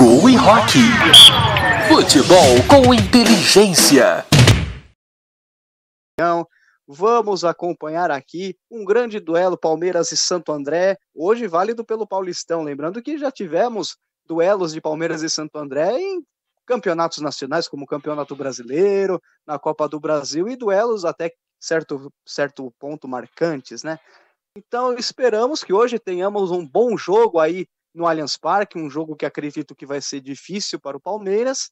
Gol e Rock. Futebol com inteligência. Então, Vamos acompanhar aqui um grande duelo Palmeiras e Santo André, hoje válido pelo Paulistão. Lembrando que já tivemos duelos de Palmeiras e Santo André em campeonatos nacionais, como o Campeonato Brasileiro, na Copa do Brasil, e duelos até certo, certo ponto marcantes, né? Então esperamos que hoje tenhamos um bom jogo aí no Allianz Parque, um jogo que acredito que vai ser difícil para o Palmeiras.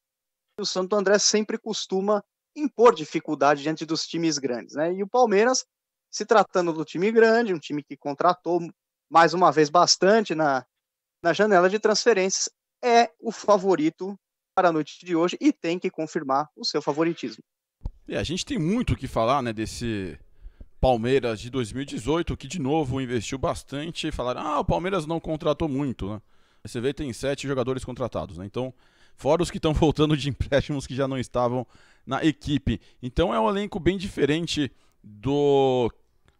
O Santo André sempre costuma impor dificuldade diante dos times grandes, né? E o Palmeiras, se tratando do time grande, um time que contratou mais uma vez bastante na, na janela de transferências, é o favorito para a noite de hoje e tem que confirmar o seu favoritismo. E é, a gente tem muito o que falar, né, desse Palmeiras de 2018, que de novo investiu bastante, falaram: ah, o Palmeiras não contratou muito, né? Você vê tem sete jogadores contratados, né? Então, fora os que estão voltando de empréstimos que já não estavam na equipe. Então é um elenco bem diferente do.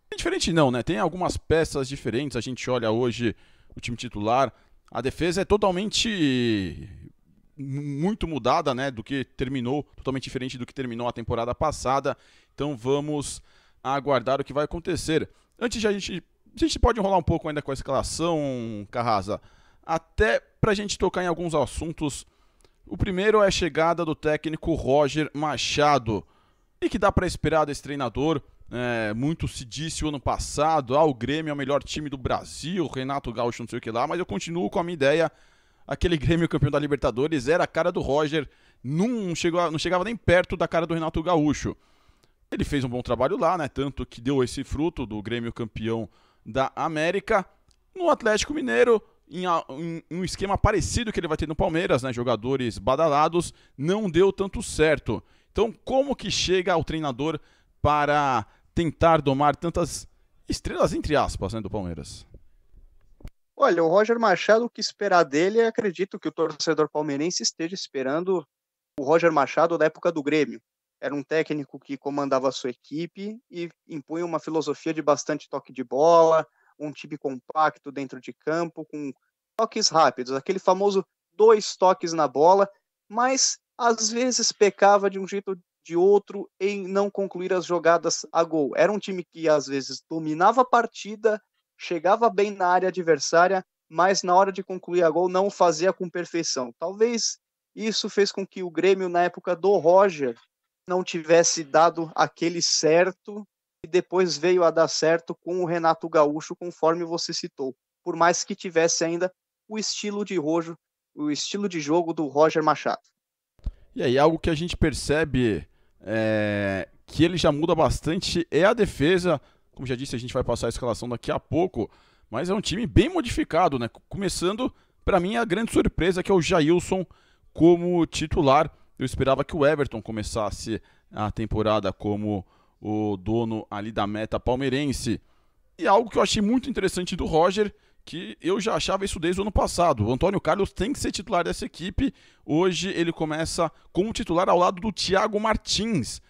Bem diferente não, né? Tem algumas peças diferentes. A gente olha hoje o time titular. A defesa é totalmente muito mudada, né? Do que terminou, totalmente diferente do que terminou a temporada passada. Então vamos a aguardar o que vai acontecer. Antes de a gente. A gente pode enrolar um pouco ainda com a escalação, Carrasa. Até para a gente tocar em alguns assuntos. O primeiro é a chegada do técnico Roger Machado. E que dá para esperar desse treinador? É, muito se disse o ano passado, ah, o Grêmio é o melhor time do Brasil, Renato Gaúcho, não sei o que lá, mas eu continuo com a minha ideia. Aquele Grêmio campeão da Libertadores era a cara do Roger, não, chegou, não chegava nem perto da cara do Renato Gaúcho. Ele fez um bom trabalho lá, né? Tanto que deu esse fruto do Grêmio campeão da América. No Atlético Mineiro, em, um esquema parecido que ele vai ter no Palmeiras, né? Jogadores badalados, não deu tanto certo. Então, como que chega o treinador para tentar domar tantas estrelas, entre aspas, né, do Palmeiras? Olha, o Roger Machado, o que esperar dele, acredito que o torcedor palmeirense esteja esperando o Roger Machado da época do Grêmio. Era um técnico que comandava a sua equipe e impunha uma filosofia de bastante toque de bola, um time compacto dentro de campo, com toques rápidos, aquele famoso dois toques na bola, mas às vezes pecava de um jeito de outro em não concluir as jogadas a gol. Era um time que às vezes dominava a partida, chegava bem na área adversária, mas na hora de concluir a gol não fazia com perfeição. Talvez isso fez com que o Grêmio, na época do Roger, não tivesse dado aquele certo e depois veio a dar certo com o Renato Gaúcho, conforme você citou. Por mais que tivesse ainda o estilo de rojo, o estilo de jogo do Roger Machado. E aí, algo que a gente percebe é, que ele já muda bastante é a defesa. Como já disse, a gente vai passar a escalação daqui a pouco, mas é um time bem modificado, né? Começando, para mim, a grande surpresa que é o Jailson como titular. Eu esperava que o Everton começasse a temporada como o dono ali da meta palmeirense. E algo que eu achei muito interessante do Roger, que eu já achava isso desde o ano passado. O Antônio Carlos tem que ser titular dessa equipe. Hoje ele começa como titular ao lado do Thiago Martins.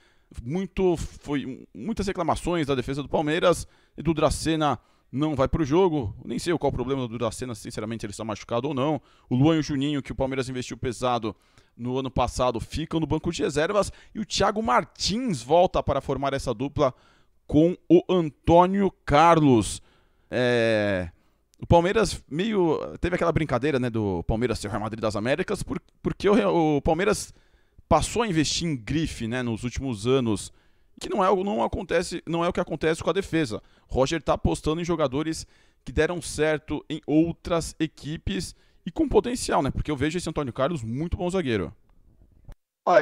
Muito foi muitas reclamações da defesa do Palmeiras e do Dracena não vai para o jogo. Nem sei qual o problema do Duracena, sinceramente, ele está machucado ou não. O Luan e o Juninho, que o Palmeiras investiu pesado no ano passado, ficam no banco de reservas. E o Thiago Martins volta para formar essa dupla com o Antônio Carlos. É... O Palmeiras meio. Teve aquela brincadeira né, do Palmeiras ser o Real Madrid das Américas, por... porque o, Palmeiras passou a investir em grife né, nos últimos anos que não é algo não acontece, não é o que acontece com a defesa. Roger está apostando em jogadores que deram certo em outras equipes e com potencial, né? Porque eu vejo esse Antônio Carlos muito bom zagueiro.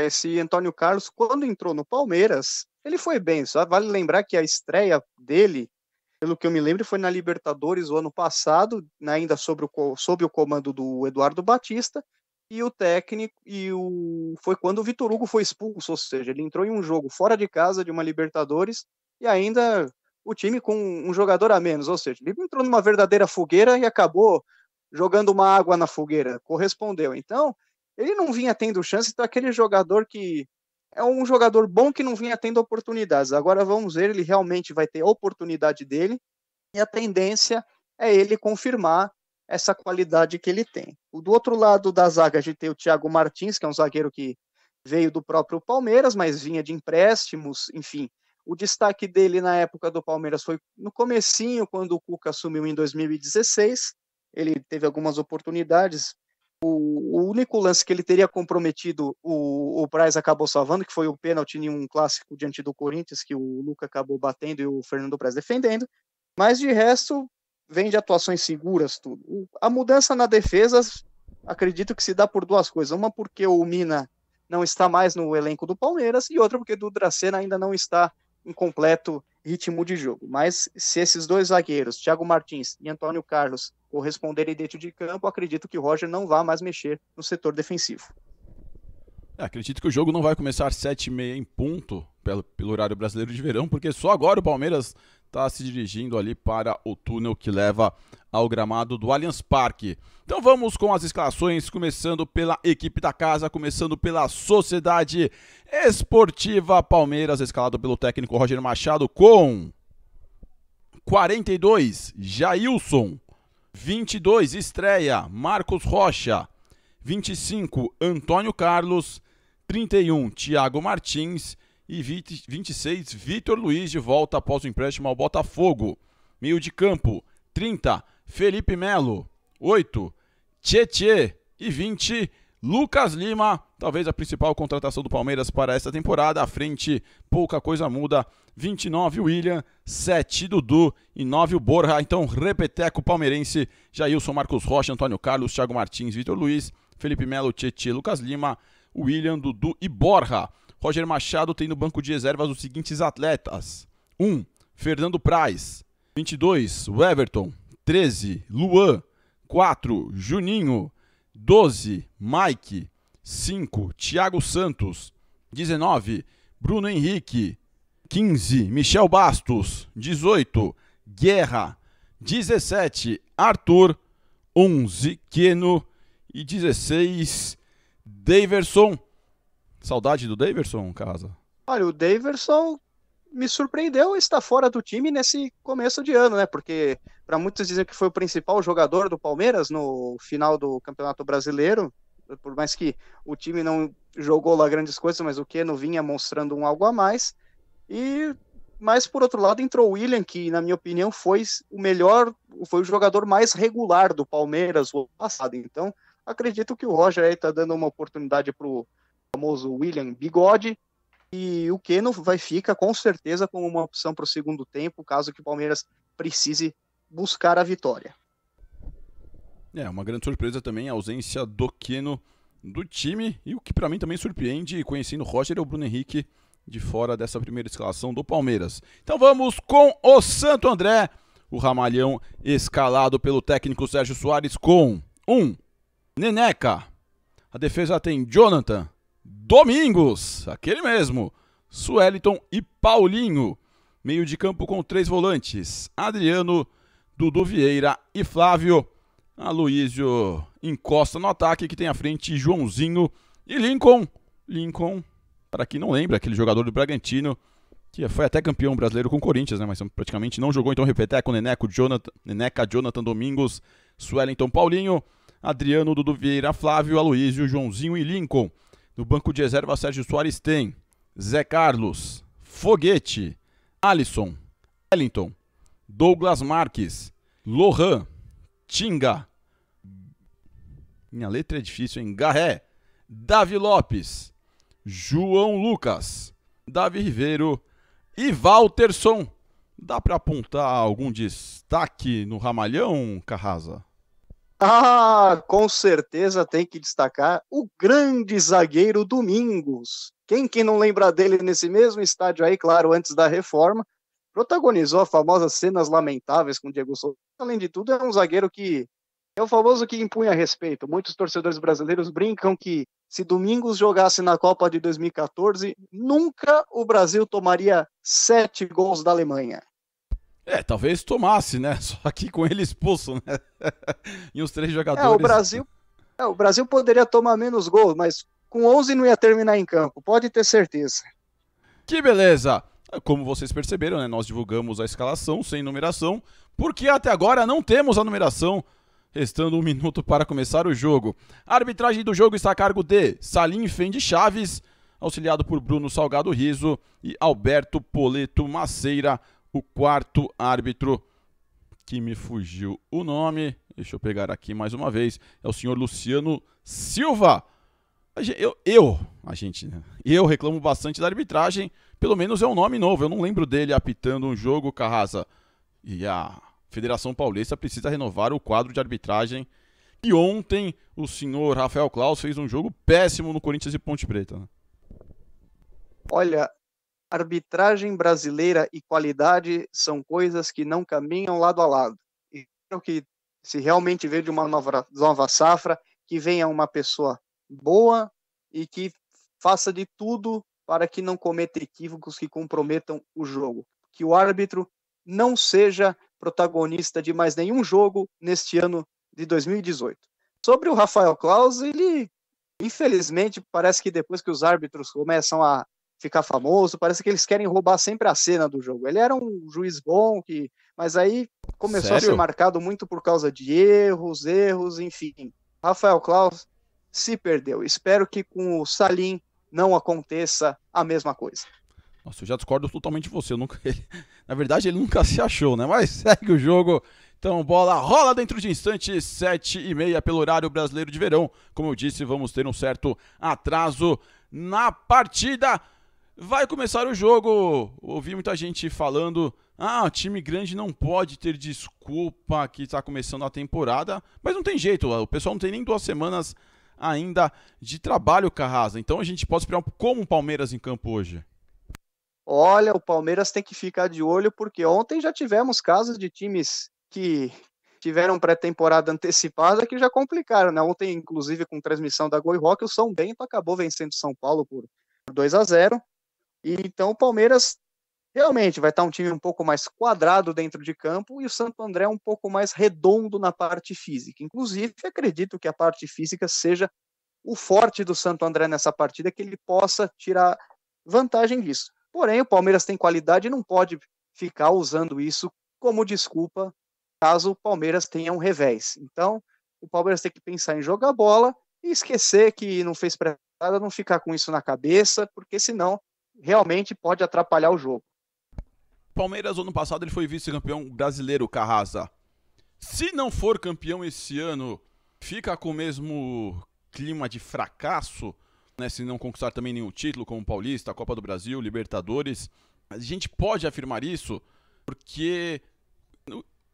esse Antônio Carlos, quando entrou no Palmeiras, ele foi bem. Só vale lembrar que a estreia dele, pelo que eu me lembro, foi na Libertadores o ano passado, né, ainda sobre o, sob o comando do Eduardo Batista, e o técnico e o foi quando o Vitor Hugo foi expulso, ou seja, ele entrou em um jogo fora de casa de uma Libertadores e ainda o time com um jogador a menos, ou seja, ele entrou numa verdadeira fogueira e acabou jogando uma água na fogueira, correspondeu. Então, ele não vinha tendo chance então aquele jogador que é um jogador bom que não vinha tendo oportunidades. Agora vamos ver, ele realmente vai ter a oportunidade dele e a tendência é ele confirmar essa qualidade que ele tem. O do outro lado da zaga a gente tem o Thiago Martins, que é um zagueiro que veio do próprio Palmeiras, mas vinha de empréstimos, enfim. O destaque dele na época do Palmeiras foi no comecinho, quando o Cuca assumiu em 2016. Ele teve algumas oportunidades. O, o único lance que ele teria comprometido, o, o Braz acabou salvando, que foi o pênalti em um clássico diante do Corinthians, que o Luca acabou batendo e o Fernando Braz defendendo. Mas de resto, vem de atuações seguras, tudo. A mudança na defesa, acredito que se dá por duas coisas. Uma porque o Mina não está mais no elenco do Palmeiras e outra porque o Dracena ainda não está em completo ritmo de jogo. Mas se esses dois zagueiros, Thiago Martins e Antônio Carlos, corresponderem dentro de campo, acredito que o Roger não vá mais mexer no setor defensivo. É, acredito que o jogo não vai começar às 7h30 em ponto pelo, pelo horário brasileiro de verão, porque só agora o Palmeiras está se dirigindo ali para o túnel que leva ao gramado do Allianz Parque. Então vamos com as escalações, começando pela equipe da casa, começando pela Sociedade Esportiva Palmeiras, escalado pelo técnico Roger Machado com 42, Jailson, 22, estreia, Marcos Rocha, 25, Antônio Carlos, 31, Thiago Martins e 20, 26, Vitor Luiz de volta após o empréstimo ao Botafogo. Meio de campo, 30, Felipe Melo. 8, Tietê. E 20, Lucas Lima, talvez a principal contratação do Palmeiras para esta temporada. À frente, pouca coisa muda. 29 William, 7 Dudu e 9 o Borja. Então, repeteco palmeirense: Jailson, Marcos Rocha, Antônio Carlos, Thiago Martins, Vitor Luiz, Felipe Melo, Tietê, Lucas Lima, William, Dudu e Borja. Roger Machado tem no banco de reservas os seguintes atletas: 1. Um, Fernando Praz, 22. Everton, 13. Luan, 4. Juninho, 12. Mike, 5. Thiago Santos, 19. Bruno Henrique, 15. Michel Bastos, 18. Guerra, 17. Arthur, 11. Queno e 16. Daverson. Saudade do Daverson, casa? Olha, o Daverson me surpreendeu estar fora do time nesse começo de ano, né? Porque para muitos dizem que foi o principal jogador do Palmeiras no final do Campeonato Brasileiro, por mais que o time não jogou lá grandes coisas, mas o Keno vinha mostrando um algo a mais. E mas por outro lado entrou o William, que na minha opinião foi o melhor, foi o jogador mais regular do Palmeiras ano passado. Então, acredito que o Roger aí tá dando uma oportunidade pro famoso William Bigode. E o Keno vai ficar com certeza como uma opção para o segundo tempo, caso que o Palmeiras precise buscar a vitória. É, uma grande surpresa também a ausência do Keno do time. E o que para mim também surpreende, conhecendo o Roger, é o Bruno Henrique de fora dessa primeira escalação do Palmeiras. Então vamos com o Santo André, o Ramalhão escalado pelo técnico Sérgio Soares com 1. Um, Neneca. A defesa tem Jonathan, Domingos, aquele mesmo. Sueliton e Paulinho. Meio de campo com três volantes: Adriano, Dudu Vieira e Flávio. Aloísio encosta no ataque que tem à frente Joãozinho e Lincoln. Lincoln, para quem não lembra, aquele jogador do Bragantino que foi até campeão brasileiro com o Corinthians, né? Mas praticamente não jogou, então Repeteco, com Jonathan, Neneca, Jonathan Domingos, Suellington, Paulinho, Adriano, Dudu Vieira, Flávio, Aloísio, Joãozinho e Lincoln. No banco de reserva, Sérgio Soares tem Zé Carlos, Foguete, Alisson, Wellington, Douglas Marques, Lohan, Tinga. Minha letra é difícil, hein? Garré, Davi Lopes, João Lucas, Davi Ribeiro e Walterson. Dá para apontar algum destaque no Ramalhão, Carrasa? Ah, com certeza tem que destacar o grande zagueiro Domingos. Quem que não lembra dele nesse mesmo estádio aí, claro, antes da reforma, protagonizou as famosas cenas lamentáveis com Diego Souza. Além de tudo, é um zagueiro que é o famoso que impunha respeito. Muitos torcedores brasileiros brincam que se Domingos jogasse na Copa de 2014, nunca o Brasil tomaria sete gols da Alemanha. É, talvez tomasse, né? Só que com ele expulso, né? e os três jogadores. É, o Brasil, é, o Brasil poderia tomar menos gols, mas com 11 não ia terminar em campo, pode ter certeza. Que beleza! Como vocês perceberam, né? Nós divulgamos a escalação sem numeração, porque até agora não temos a numeração, restando um minuto para começar o jogo. A arbitragem do jogo está a cargo de Salim Fendi Chaves, auxiliado por Bruno Salgado Riso e Alberto Poleto Maceira o quarto árbitro, que me fugiu o nome, deixa eu pegar aqui mais uma vez, é o senhor Luciano Silva. Eu, eu a gente, né? eu reclamo bastante da arbitragem, pelo menos é um nome novo, eu não lembro dele apitando um jogo, Carrasa E a Federação Paulista precisa renovar o quadro de arbitragem. E ontem o senhor Rafael Claus fez um jogo péssimo no Corinthians e Ponte Preta. Né? Olha, Arbitragem brasileira e qualidade são coisas que não caminham lado a lado. E espero que se realmente de uma nova, nova safra, que venha uma pessoa boa e que faça de tudo para que não cometa equívocos que comprometam o jogo. Que o árbitro não seja protagonista de mais nenhum jogo neste ano de 2018. Sobre o Rafael Claus, ele infelizmente parece que depois que os árbitros começam a ficar famoso, parece que eles querem roubar sempre a cena do jogo. Ele era um juiz bom, que, mas aí começou Sério? a ser marcado muito por causa de erros, erros, enfim. Rafael Klaus se perdeu. Espero que com o Salim não aconteça a mesma coisa. Nossa, eu já discordo totalmente de você. Nunca, na verdade, ele nunca se achou, né? Mas segue o jogo. Então, bola rola dentro de instantes, sete e meia pelo horário brasileiro de verão. Como eu disse, vamos ter um certo atraso na partida. Vai começar o jogo. Ouvi muita gente falando: ah, time grande não pode ter desculpa que está começando a temporada. Mas não tem jeito, o pessoal não tem nem duas semanas ainda de trabalho, Carrasa. Então a gente pode esperar como o Palmeiras em campo hoje. Olha, o Palmeiras tem que ficar de olho, porque ontem já tivemos casos de times que tiveram pré-temporada antecipada que já complicaram, né? Ontem, inclusive, com transmissão da Goi Rock, o São Bento acabou vencendo São Paulo por 2 a 0 e então o Palmeiras realmente vai estar um time um pouco mais quadrado dentro de campo e o Santo André um pouco mais redondo na parte física. Inclusive, acredito que a parte física seja o forte do Santo André nessa partida, que ele possa tirar vantagem disso. Porém, o Palmeiras tem qualidade e não pode ficar usando isso como desculpa caso o Palmeiras tenha um revés. Então, o Palmeiras tem que pensar em jogar bola e esquecer que não fez pré não ficar com isso na cabeça, porque senão realmente pode atrapalhar o jogo. Palmeiras, ano passado, ele foi vice-campeão brasileiro, Carrasa. Se não for campeão esse ano, fica com o mesmo clima de fracasso, né? Se não conquistar também nenhum título, como Paulista, Copa do Brasil, Libertadores. A gente pode afirmar isso, porque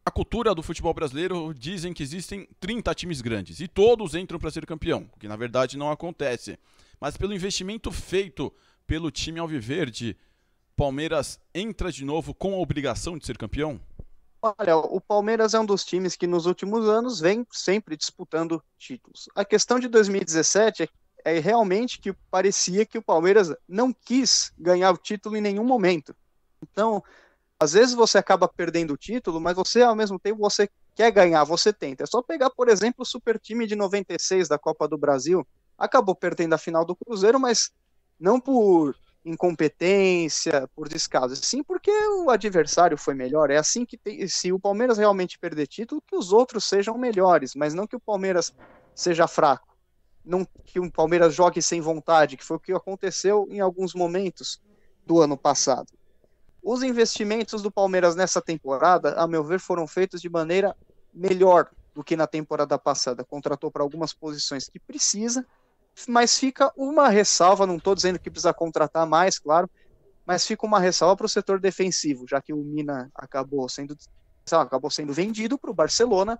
a cultura do futebol brasileiro dizem que existem 30 times grandes e todos entram para ser campeão, o que na verdade não acontece. Mas pelo investimento feito pelo time alviverde, Palmeiras entra de novo com a obrigação de ser campeão? Olha, o Palmeiras é um dos times que nos últimos anos vem sempre disputando títulos. A questão de 2017 é, é realmente que parecia que o Palmeiras não quis ganhar o título em nenhum momento. Então, às vezes você acaba perdendo o título, mas você ao mesmo tempo você quer ganhar, você tenta. É só pegar, por exemplo, o super time de 96 da Copa do Brasil, acabou perdendo a final do Cruzeiro, mas não por incompetência, por descaso, sim porque o adversário foi melhor. É assim que tem, se o Palmeiras realmente perder título, que os outros sejam melhores, mas não que o Palmeiras seja fraco. Não que o Palmeiras jogue sem vontade, que foi o que aconteceu em alguns momentos do ano passado. Os investimentos do Palmeiras nessa temporada, a meu ver, foram feitos de maneira melhor do que na temporada passada. Contratou para algumas posições que precisa, mas fica uma ressalva, não estou dizendo que precisa contratar mais, claro, mas fica uma ressalva para o setor defensivo, já que o Mina acabou sendo, lá, acabou sendo vendido para o Barcelona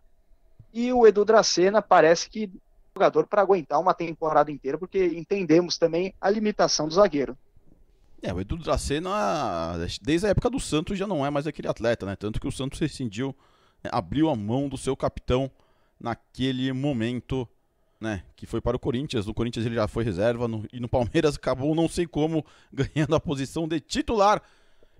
e o Edu Dracena parece que jogador para aguentar uma temporada inteira, porque entendemos também a limitação do zagueiro. É, o Edu Dracena, desde a época do Santos, já não é mais aquele atleta, né? Tanto que o Santos rescindiu, né, abriu a mão do seu capitão naquele momento né, que foi para o Corinthians. No Corinthians ele já foi reserva no, e no Palmeiras acabou, não sei como, ganhando a posição de titular.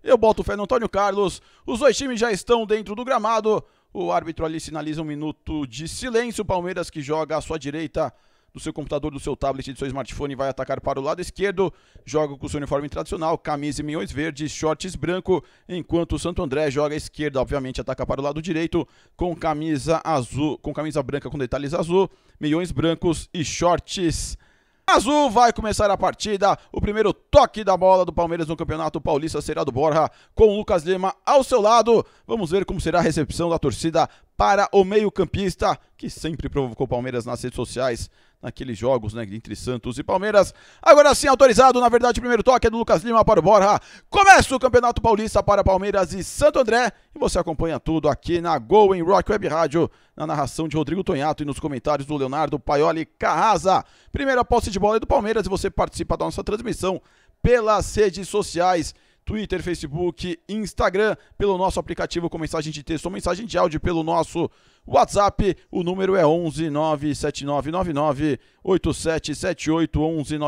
Eu boto o fé no Antônio Carlos. Os dois times já estão dentro do gramado. O árbitro ali sinaliza um minuto de silêncio. O Palmeiras que joga à sua direita do seu computador, do seu tablet, do seu smartphone, vai atacar para o lado esquerdo. Joga com o seu uniforme tradicional, camisa e minhões verdes, shorts branco, enquanto o Santo André joga à esquerda, obviamente ataca para o lado direito, com camisa azul, com camisa branca com detalhes azul, milhões brancos e shorts Azul vai começar a partida. O primeiro toque da bola do Palmeiras no Campeonato Paulista será do Borja, com o Lucas Lima ao seu lado. Vamos ver como será a recepção da torcida para o meio-campista, que sempre provocou Palmeiras nas redes sociais naqueles jogos, né, entre Santos e Palmeiras. Agora sim, autorizado, na verdade, o primeiro toque é do Lucas Lima para o Borra. Começa o Campeonato Paulista para Palmeiras e Santo André, e você acompanha tudo aqui na Going Rock Web Rádio, na narração de Rodrigo Tonhato e nos comentários do Leonardo Paioli Carrasa. Primeira posse de bola é do Palmeiras e você participa da nossa transmissão pelas redes sociais. Twitter, Facebook, Instagram, pelo nosso aplicativo com mensagem de texto ou mensagem de áudio, pelo nosso WhatsApp, o número é 11 97999 8778 11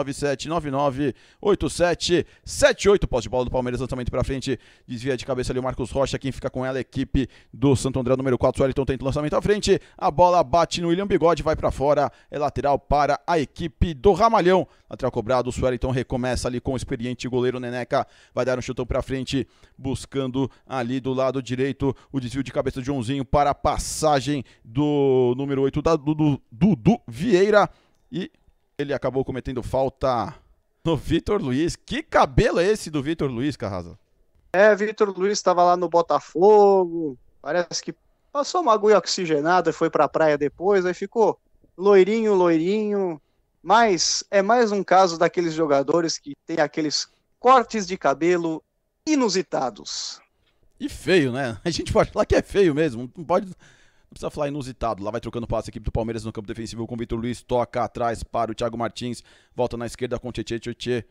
Posse de bola do Palmeiras, lançamento para frente, desvia de cabeça ali o Marcos Rocha, quem fica com ela é a equipe do Santo André, número 4, Sueliton tenta o lançamento à frente, a bola bate no William Bigode, vai para fora, é lateral para a equipe do Ramalhão. Lateral cobrado, o Sueliton recomeça ali com o experiente goleiro Neneca, vai dar um chutão para frente, buscando ali do lado direito o desvio de cabeça de Joãozinho para a passagem passagem do número 8 da Dudu, Dudu Vieira e ele acabou cometendo falta no Vitor Luiz. Que cabelo é esse do Vitor Luiz, Carrasa? É, Vitor Luiz estava lá no Botafogo, parece que passou uma agulha oxigenada, e foi para a praia depois, aí ficou loirinho, loirinho. Mas é mais um caso daqueles jogadores que tem aqueles cortes de cabelo inusitados. E feio, né? A gente pode falar que é feio mesmo. Não pode, não precisa falar inusitado. Lá vai trocando passe a equipe do Palmeiras no campo defensivo com o Vitor Luiz. Toca atrás para o Thiago Martins. Volta na esquerda com o Tietê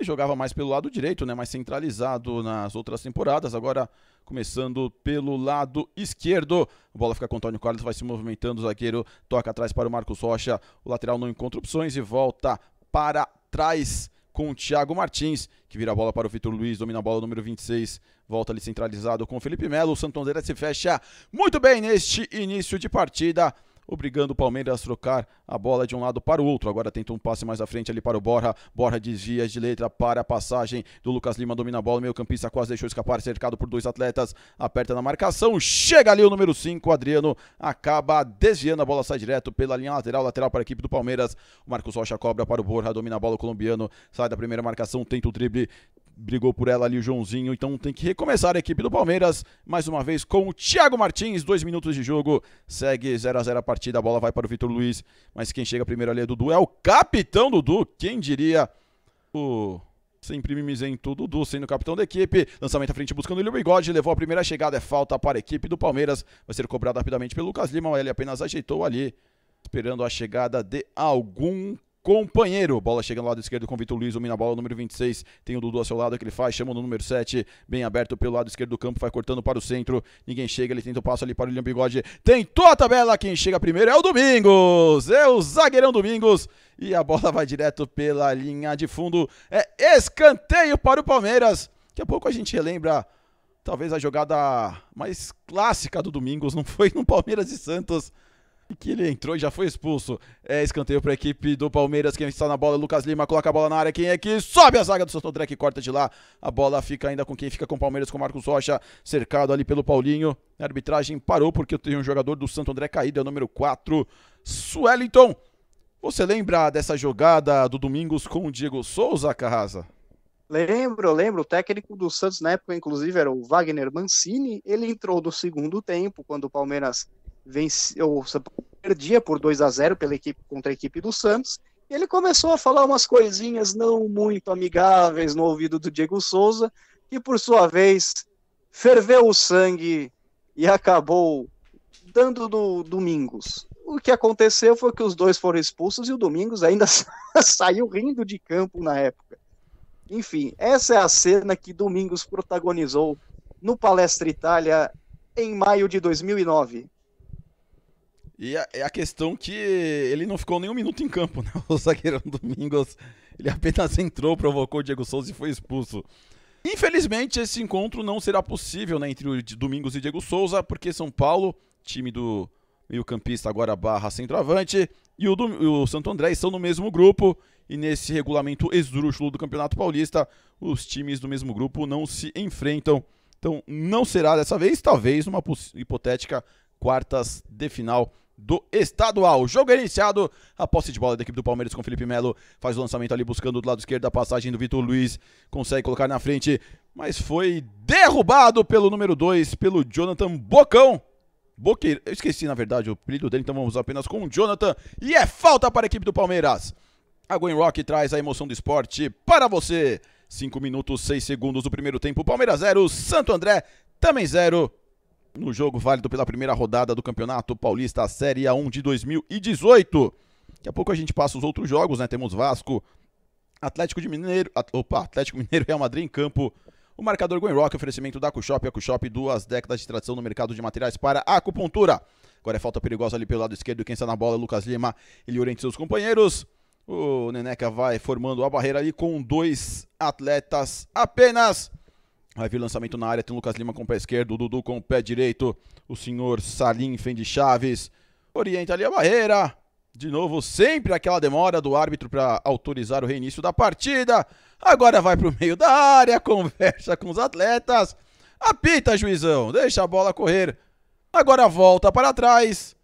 E jogava mais pelo lado direito, né? Mais centralizado nas outras temporadas. Agora começando pelo lado esquerdo. A bola fica com o Antônio Carlos, vai se movimentando. O zagueiro toca atrás para o Marcos Rocha. O lateral não encontra opções e volta para trás com o Thiago Martins, que vira a bola para o Vitor Luiz, domina a bola número 26, volta ali centralizado com o Felipe Melo. O Santander se fecha muito bem neste início de partida obrigando o Palmeiras a trocar a bola de um lado para o outro. Agora tenta um passe mais à frente ali para o Borra. Borra desvia de letra para a passagem do Lucas Lima, domina a bola. Meio campista quase deixou escapar, cercado por dois atletas. Aperta na marcação, chega ali o número 5, Adriano. Acaba desviando a bola, sai direto pela linha lateral, lateral para a equipe do Palmeiras. O Marcos Rocha cobra para o Borra, domina a bola o colombiano, sai da primeira marcação, tenta o drible, brigou por ela ali o Joãozinho, então tem que recomeçar a equipe do Palmeiras, mais uma vez com o Thiago Martins, dois minutos de jogo, segue 0 a 0 a partida, a bola vai para o Vitor Luiz, mas quem chega primeiro ali é Dudu, é o capitão Dudu, quem diria o... Sempre mimizento tudo, Dudu sendo capitão da equipe. Lançamento à frente buscando o Bigode. Levou a primeira chegada, é falta para a equipe do Palmeiras. Vai ser cobrado rapidamente pelo Lucas Lima. Ele apenas ajeitou ali, esperando a chegada de algum companheiro. Bola chega no lado esquerdo com o Vitor Luiz, domina a bola, número 26. Tem o Dudu ao seu lado, que ele faz, chama no número 7, bem aberto pelo lado esquerdo do campo, vai cortando para o centro. Ninguém chega, ele tenta o passo ali para o William Bigode. Tentou a tabela, quem chega primeiro é o Domingos, é o zagueirão Domingos. E a bola vai direto pela linha de fundo. É escanteio para o Palmeiras. Daqui a pouco a gente relembra talvez a jogada mais clássica do Domingos, não foi no Palmeiras e Santos que ele entrou e já foi expulso. É escanteio para a equipe do Palmeiras. Quem está na bola Lucas Lima, coloca a bola na área. Quem é que sobe a zaga do André que corta de lá? A bola fica ainda com quem fica com o Palmeiras, com o Marcos Rocha, cercado ali pelo Paulinho. A arbitragem parou porque tem um jogador do Santo André caído, é o número 4, Swellington. Você lembra dessa jogada do Domingos com o Diego Souza, Carrasa? Lembro, lembro. O técnico do Santos na época, inclusive, era o Wagner Mancini. Ele entrou do segundo tempo, quando o Palmeiras venci, ou perdia por 2 a 0 pela equipe contra a equipe do Santos. E ele começou a falar umas coisinhas não muito amigáveis no ouvido do Diego Souza, que por sua vez ferveu o sangue e acabou dando do Domingos. O que aconteceu foi que os dois foram expulsos e o Domingos ainda saiu rindo de campo na época. Enfim, essa é a cena que Domingos protagonizou no Palestra Itália em maio de 2009. E a, é a questão que ele não ficou nem um minuto em campo, né? O zagueirão Domingos, ele apenas entrou, provocou o Diego Souza e foi expulso. Infelizmente, esse encontro não será possível né, entre o Domingos e Diego Souza, porque São Paulo, time do meio-campista agora barra centroavante, e o, do, o Santo André estão no mesmo grupo. E nesse regulamento esdrúxulo do Campeonato Paulista, os times do mesmo grupo não se enfrentam. Então não será dessa vez, talvez numa hipotética quartas de final do estadual. Jogo é iniciado, a posse de bola da equipe do Palmeiras com Felipe Melo, faz o lançamento ali buscando do lado esquerdo a passagem do Vitor Luiz, consegue colocar na frente, mas foi derrubado pelo número 2, pelo Jonathan Bocão. Boqueira, eu esqueci na verdade o apelido dele, então vamos apenas com o Jonathan. E é falta para a equipe do Palmeiras. A Gwen Rock traz a emoção do esporte para você. 5 minutos, 6 segundos do primeiro tempo. Palmeiras 0, Santo André também 0 no jogo válido pela primeira rodada do Campeonato Paulista Série A1 de 2018. Daqui a pouco a gente passa os outros jogos, né? Temos Vasco, Atlético de Mineiro, at, opa, Atlético Mineiro Real Madrid em campo. O marcador Rock, oferecimento da Acushop, a duas décadas de tradição no mercado de materiais para acupuntura. Agora é falta perigosa ali pelo lado esquerdo, quem está na bola é Lucas Lima, ele orienta seus companheiros. O Neneca vai formando a barreira ali com dois atletas apenas. Vai vir lançamento na área, tem o Lucas Lima com o pé esquerdo, o Dudu com o pé direito, o senhor Salim Fendi Chaves. Orienta ali a barreira. De novo, sempre aquela demora do árbitro para autorizar o reinício da partida. Agora vai para o meio da área, conversa com os atletas. Apita, juizão, deixa a bola correr. Agora volta para trás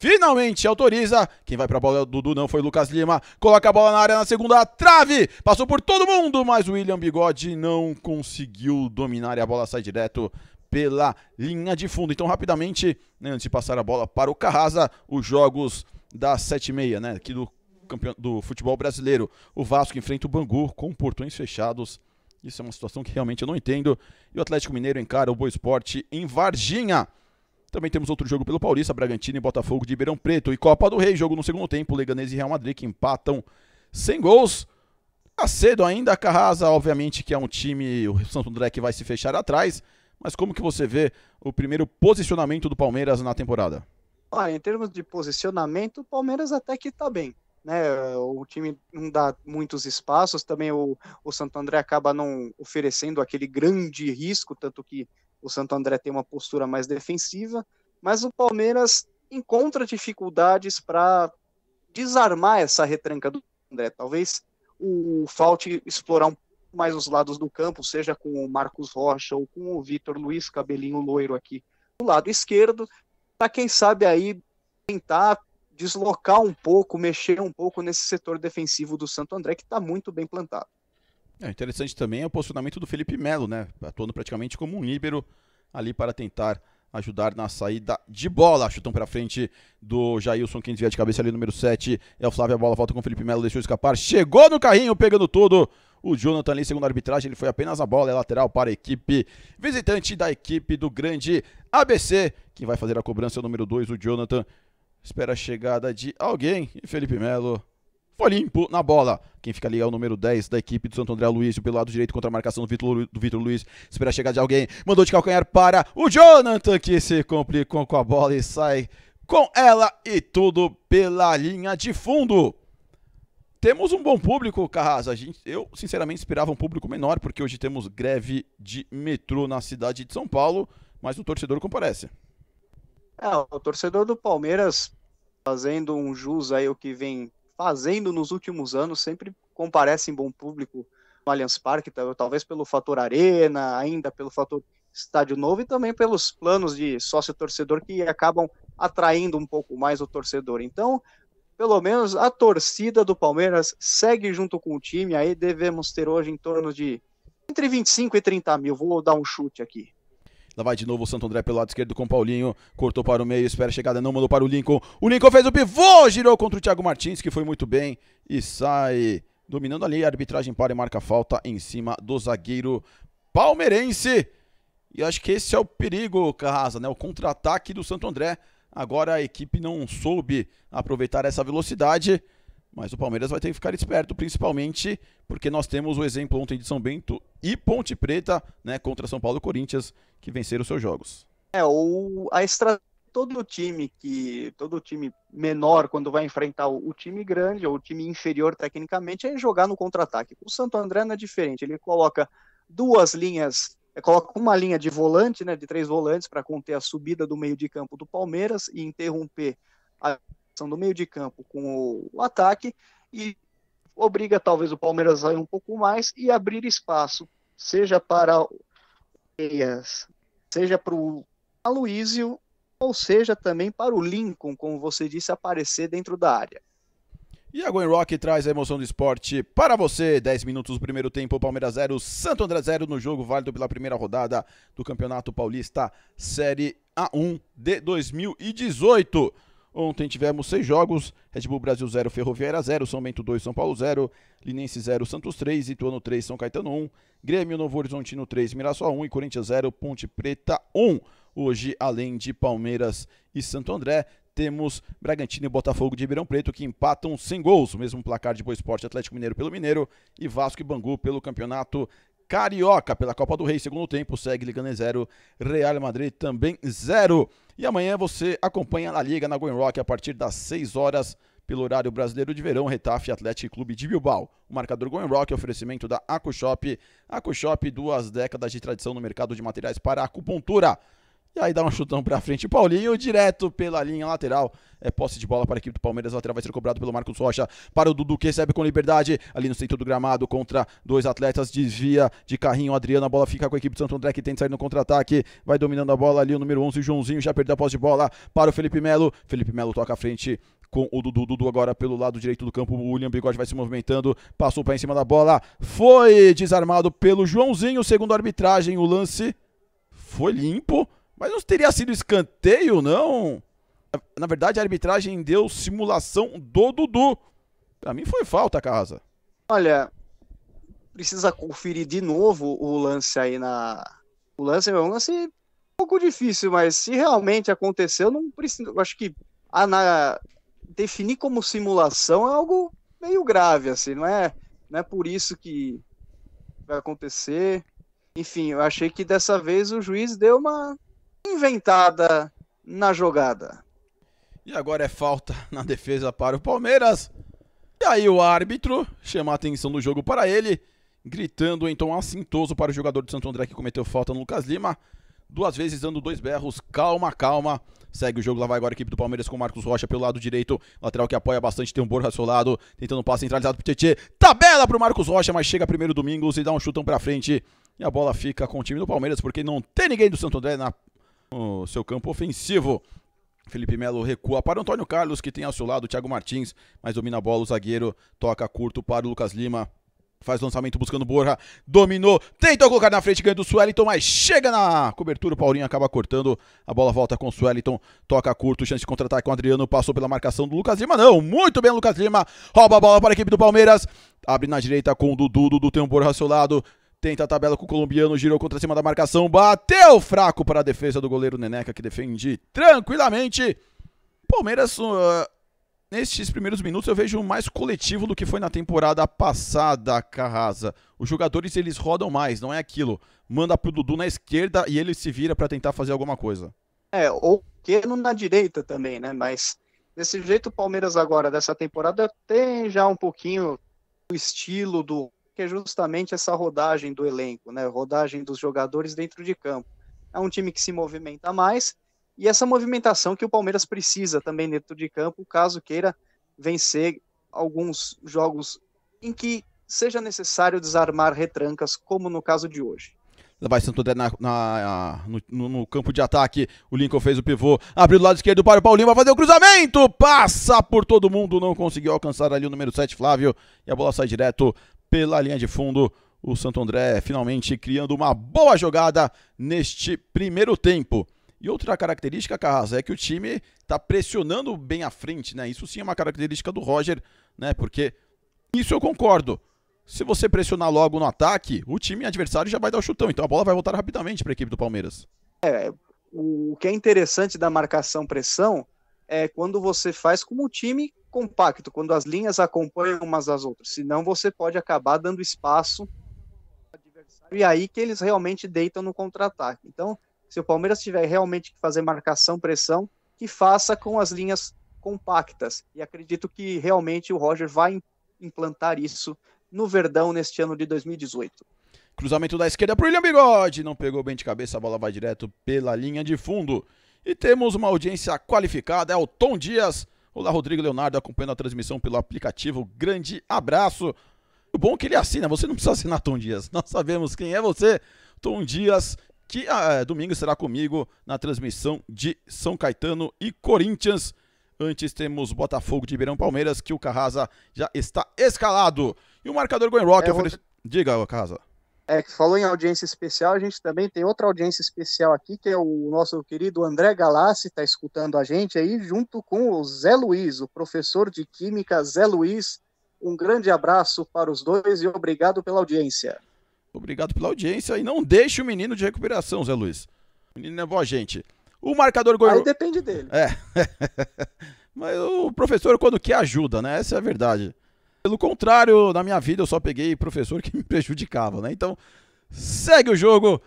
finalmente autoriza. Quem vai pra bola é o Dudu, não foi o Lucas Lima. Coloca a bola na área na segunda trave. Passou por todo mundo, mas o William Bigode não conseguiu dominar e a bola sai direto pela linha de fundo. Então, rapidamente, né, antes de passar a bola para o Carrasa, os jogos da 7 6 né? Aqui do, campeão, do futebol brasileiro. O Vasco enfrenta o Bangu com portões fechados. Isso é uma situação que realmente eu não entendo. E o Atlético Mineiro encara o Boa Esporte em Varginha. Também temos outro jogo pelo Paulista, Bragantino e Botafogo de Ribeirão Preto. E Copa do Rei, jogo no segundo tempo, Leganês e Real Madrid que empatam sem gols. Tá cedo ainda, a Carrasa, obviamente, que é um time, o Santo André que vai se fechar atrás. Mas como que você vê o primeiro posicionamento do Palmeiras na temporada? Ah, em termos de posicionamento, o Palmeiras até que tá bem. Né, o time não dá muitos espaços, também o, o Santo André acaba não oferecendo aquele grande risco, tanto que o Santo André tem uma postura mais defensiva, mas o Palmeiras encontra dificuldades para desarmar essa retranca do André. Talvez o falte explorar um pouco mais os lados do campo, seja com o Marcos Rocha ou com o Vitor Luiz Cabelinho Loiro aqui do lado esquerdo, para quem sabe aí tentar deslocar um pouco, mexer um pouco nesse setor defensivo do Santo André que está muito bem plantado. É, interessante também é o posicionamento do Felipe Melo, né? Atuando praticamente como um líbero ali para tentar ajudar na saída de bola. Chutão para frente do Jailson, quem desvia de cabeça ali, número 7. É o Flávio, a bola volta com o Felipe Melo, deixou escapar. Chegou no carrinho, pegando tudo. O Jonathan ali, segundo a arbitragem, ele foi apenas a bola, é lateral para a equipe visitante da equipe do grande ABC. Quem vai fazer a cobrança é o número 2, o Jonathan. Espera a chegada de alguém. E Felipe Melo foi limpo na bola. Quem fica ali é o número 10 da equipe do Santo André Luiz, pelo lado direito contra a marcação do Vitor, do Luiz. Espera chegar de alguém. Mandou de calcanhar para o Jonathan, que se complicou com a bola e sai com ela e tudo pela linha de fundo. Temos um bom público, Carrasa. Gente, eu, sinceramente, esperava um público menor, porque hoje temos greve de metrô na cidade de São Paulo, mas o torcedor comparece. É, o torcedor do Palmeiras fazendo um jus aí o que vem fazendo nos últimos anos, sempre comparece em bom público no Allianz Parque, talvez pelo fator arena, ainda pelo fator estádio novo e também pelos planos de sócio-torcedor que acabam atraindo um pouco mais o torcedor. Então, pelo menos a torcida do Palmeiras segue junto com o time, aí devemos ter hoje em torno de entre 25 e 30 mil, vou dar um chute aqui. Lá vai de novo o Santo André pelo lado esquerdo com o Paulinho. Cortou para o meio, espera a chegada, não mandou para o Lincoln. O Lincoln fez o pivô, girou contra o Thiago Martins, que foi muito bem. E sai dominando ali. A arbitragem para e marca falta em cima do zagueiro palmeirense. E acho que esse é o perigo, Carrasa, né? O contra-ataque do Santo André. Agora a equipe não soube aproveitar essa velocidade. Mas o Palmeiras vai ter que ficar esperto, principalmente porque nós temos o exemplo ontem de São Bento e Ponte Preta, né, contra São Paulo e Corinthians, que venceram seus jogos. É, ou a estratégia todo time que todo time menor quando vai enfrentar o, o time grande ou o time inferior tecnicamente é jogar no contra-ataque. O Santo André não é diferente, ele coloca duas linhas é, coloca uma linha de volante, né, de três volantes, para conter a subida do meio de campo do Palmeiras e interromper a ligação do meio de campo com o ataque e obriga talvez o Palmeiras a ir um pouco mais e abrir espaço, seja para seja para o Aloísio, ou seja também para o Lincoln, como você disse, aparecer dentro da área. E a Gwen Rock traz a emoção do esporte para você. 10 minutos do primeiro tempo, Palmeiras 0, Santo André 0 no jogo válido pela primeira rodada do Campeonato Paulista Série A1 de 2018. Ontem tivemos seis jogos: Red Bull Brasil 0, Ferroviária 0, São Bento 2, São Paulo 0, Linense 0, Santos 3, Ituano 3, São Caetano 1, Grêmio Novo Horizontino 3, Mirassol 1 e Corinthians 0, Ponte Preta 1. Hoje, além de Palmeiras e Santo André, temos Bragantino e Botafogo de Ribeirão Preto que empatam sem gols, o mesmo placar de Boa Esporte Atlético Mineiro pelo Mineiro e Vasco e Bangu pelo Campeonato Carioca pela Copa do Rei, segundo tempo, segue Liga 0, Real Madrid também 0. E amanhã você acompanha a Liga na Goin Rock a partir das 6 horas pelo horário brasileiro de verão, Retafe Atlético Clube de Bilbao. O marcador Goin Rock oferecimento da AcuShop. AcuShop, duas décadas de tradição no mercado de materiais para acupuntura. E aí dá um chutão pra frente. Paulinho, direto pela linha lateral. É posse de bola para a equipe do Palmeiras. a Lateral vai ser cobrado pelo Marcos Rocha. Para o Dudu, que recebe com liberdade. Ali no centro do gramado, contra dois atletas. Desvia de carrinho. Adriano, a bola fica com a equipe do Santo André, que tenta sair no contra-ataque. Vai dominando a bola ali. O número 11, o Joãozinho, já perdeu a posse de bola para o Felipe Melo. Felipe Melo toca a frente com o Dudu. Dudu agora pelo lado direito do campo. O William Bigode vai se movimentando. Passou para em cima da bola. Foi desarmado pelo Joãozinho. Segundo a arbitragem, o lance foi limpo. Mas não teria sido escanteio, não? Na verdade, a arbitragem deu simulação do Dudu. Pra mim foi falta, Casa. Olha, precisa conferir de novo o lance aí na. O lance é um lance um pouco difícil, mas se realmente aconteceu, não precisa. Eu acho que a, ah, na... definir como simulação é algo meio grave, assim, não é, não é por isso que vai acontecer. Enfim, eu achei que dessa vez o juiz deu uma inventada na jogada. E agora é falta na defesa para o Palmeiras. E aí o árbitro chama a atenção do jogo para ele, gritando em tom assintoso para o jogador de Santo André que cometeu falta no Lucas Lima. Duas vezes dando dois berros, calma, calma. Segue o jogo, lá vai agora a equipe do Palmeiras com o Marcos Rocha pelo lado direito. Lateral que apoia bastante, tem um Borja lado tentando um passe centralizado pro Tietê. Tabela pro Marcos Rocha, mas chega primeiro Domingos e dá um chutão pra frente. E a bola fica com o time do Palmeiras, porque não tem ninguém do Santo André na, o seu campo ofensivo. Felipe Melo recua para Antônio Carlos, que tem ao seu lado o Thiago Martins, mas domina a bola, o zagueiro toca curto para o Lucas Lima. Faz lançamento buscando Borja, dominou, tentou colocar na frente, ganha do Sueliton, mas chega na cobertura, o Paulinho acaba cortando, a bola volta com o Sueliton, toca curto, chance de contra-ataque com o Adriano, passou pela marcação do Lucas Lima, não, muito bem Lucas Lima, rouba a bola para a equipe do Palmeiras, abre na direita com o Dudu, Dudu tem um Borja ao seu lado, Tenta a tabela com o colombiano, girou contra cima da marcação, bateu fraco para a defesa do goleiro Neneca, que defende tranquilamente. Palmeiras, uh, nestes primeiros minutos, eu vejo mais coletivo do que foi na temporada passada, Carrasa. Os jogadores, eles rodam mais, não é aquilo. Manda pro Dudu na esquerda e ele se vira para tentar fazer alguma coisa. É, ou que na direita também, né? Mas desse jeito o Palmeiras agora, dessa temporada, tem já um pouquinho o estilo do que é justamente essa rodagem do elenco, né? Rodagem dos jogadores dentro de campo. É um time que se movimenta mais e essa movimentação que o Palmeiras precisa também dentro de campo, caso queira vencer alguns jogos em que seja necessário desarmar retrancas, como no caso de hoje. Vai Santander na, na, no, no, campo de ataque. O Lincoln fez o pivô. Abriu do lado esquerdo para o Paulinho. Vai fazer o cruzamento. Passa por todo mundo. Não conseguiu alcançar ali o número 7, Flávio. E a bola sai direto pela linha de fundo. O Santo André finalmente criando uma boa jogada neste primeiro tempo. E outra característica, Carrasco, é que o time está pressionando bem à frente, né? Isso sim é uma característica do Roger, né? Porque isso eu concordo. Se você pressionar logo no ataque, o time adversário já vai dar o chutão, então a bola vai voltar rapidamente para a equipe do Palmeiras. É, o que é interessante da marcação pressão é quando você faz como um time compacto, quando as linhas acompanham umas às outras. Senão você pode acabar dando espaço e aí que eles realmente deitam no contra-ataque. Então, se o Palmeiras tiver realmente que fazer marcação, pressão, que faça com as linhas compactas. E acredito que realmente o Roger vai implantar isso no Verdão neste ano de 2018. Cruzamento da esquerda para o William Bigode. Não pegou bem de cabeça, a bola vai direto pela linha de fundo. E temos uma audiência qualificada, é o Tom Dias. Olá, Rodrigo Leonardo, acompanhando a transmissão pelo aplicativo. Grande abraço. O bom é que ele assina, você não precisa assinar Tom Dias. Nós sabemos quem é você, Tom Dias, que ah, é, domingo será comigo na transmissão de São Caetano e Corinthians. Antes temos Botafogo de Ribeirão Palmeiras, que o Carrasa já está escalado. E o marcador Goenrock é, ofere... Diga, Carrasa. É, que falou em audiência especial, a gente também tem outra audiência especial aqui, que é o nosso querido André Galassi, está escutando a gente aí, junto com o Zé Luiz, o professor de Química Zé Luiz. Um grande abraço para os dois e obrigado pela audiência. Obrigado pela audiência e não deixe o menino de recuperação, Zé Luiz. O menino é boa gente. O marcador goiano. Aí depende dele. É. Mas o professor, quando quer, ajuda, né? Essa é a verdade. Pelo contrário, na minha vida eu só peguei professor que me prejudicava, né? Então, segue o jogo.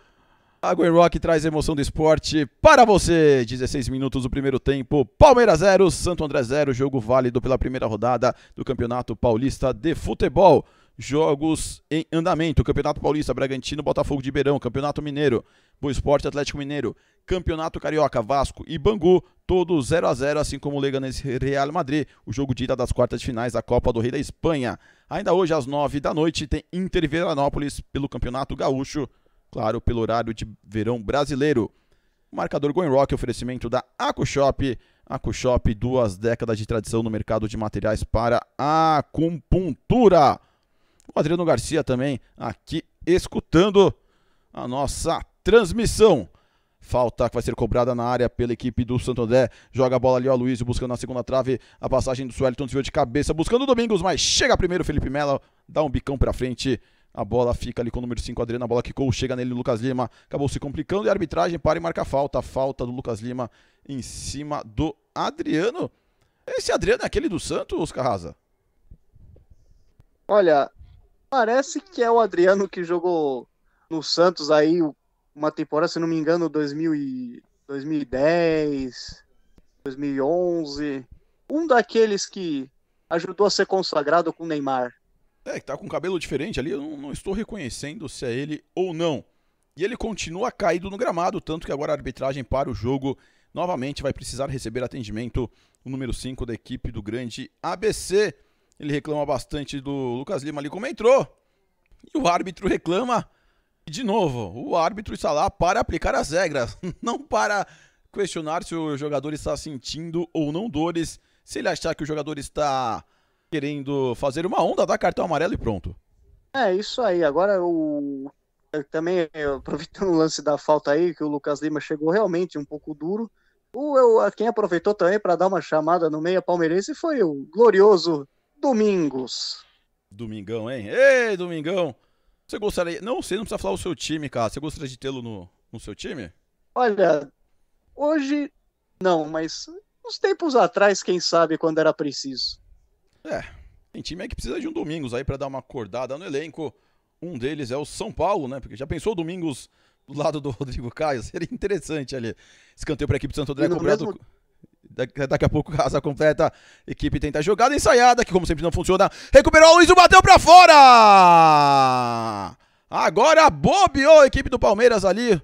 A Gwen Rock traz emoção do esporte para você. 16 minutos do primeiro tempo. Palmeiras 0, Santo André 0. Jogo válido pela primeira rodada do Campeonato Paulista de Futebol jogos em andamento. Campeonato Paulista, Bragantino, Botafogo de Beirão, Campeonato Mineiro, Boa Esporte, Atlético Mineiro, Campeonato Carioca, Vasco e Bangu, todos 0 a 0 assim como o Leganés Real Madrid, o jogo de ida das quartas de finais da Copa do Rei da Espanha. Ainda hoje, às 9 da noite, tem Inter Veranópolis pelo Campeonato Gaúcho, claro, pelo horário de verão brasileiro. O marcador Goenrock, oferecimento da AcuShop. AcuShop, duas décadas de tradição no mercado de materiais para acupuntura. O Adriano Garcia também aqui escutando a nossa transmissão. Falta que vai ser cobrada na área pela equipe do Santo André. Joga a bola ali, ó. Luiz buscando na segunda trave. A passagem do Suelton desviou de cabeça. Buscando o Domingos, mas chega primeiro Felipe Melo. Dá um bicão pra frente. A bola fica ali com o número 5, Adriano. A bola quicou, chega nele, Lucas Lima. Acabou se complicando e a arbitragem para e marca falta. Falta do Lucas Lima em cima do Adriano. Esse Adriano é aquele do Santos, Carrasa? Olha, Parece que é o Adriano que jogou no Santos aí uma temporada, se não me engano, 2000 e 2010, 2011. Um daqueles que ajudou a ser consagrado com o Neymar. É, que tá com cabelo diferente ali, eu não, não estou reconhecendo se é ele ou não. E ele continua caído no gramado, tanto que agora a arbitragem para o jogo novamente vai precisar receber atendimento o número 5 da equipe do grande ABC. Ele reclama bastante do Lucas Lima ali como entrou. E o árbitro reclama de novo. O árbitro está lá para aplicar as regras, não para questionar se o jogador está sentindo ou não dores. Se ele achar que o jogador está querendo fazer uma onda, dá cartão amarelo e pronto. É, isso aí. Agora o eu é, também é, aproveitando o lance da falta aí, que o Lucas Lima chegou realmente um pouco duro. O, eu, quem aproveitou também para dar uma chamada no meia palmeirense foi o glorioso Domingos. Domingão, hein? Ei, Domingão! Você gostaria. Não, sei não precisa falar o seu time, cara. Você gostaria de tê-lo no, no seu time? Olha, hoje não, mas uns tempos atrás, quem sabe, quando era preciso. É, tem time é que precisa de um Domingos aí para dar uma acordada no elenco. Um deles é o São Paulo, né? Porque já pensou o Domingos do lado do Rodrigo Caio? Seria interessante ali. Escanteio para a equipe de Santo André cobrado. Mesmo... Daqui a pouco casa completa. Equipe tenta tá a jogada ensaiada, que como sempre não funciona. Recuperou o Luiz, bateu pra fora! Agora bobeou a equipe do Palmeiras ali.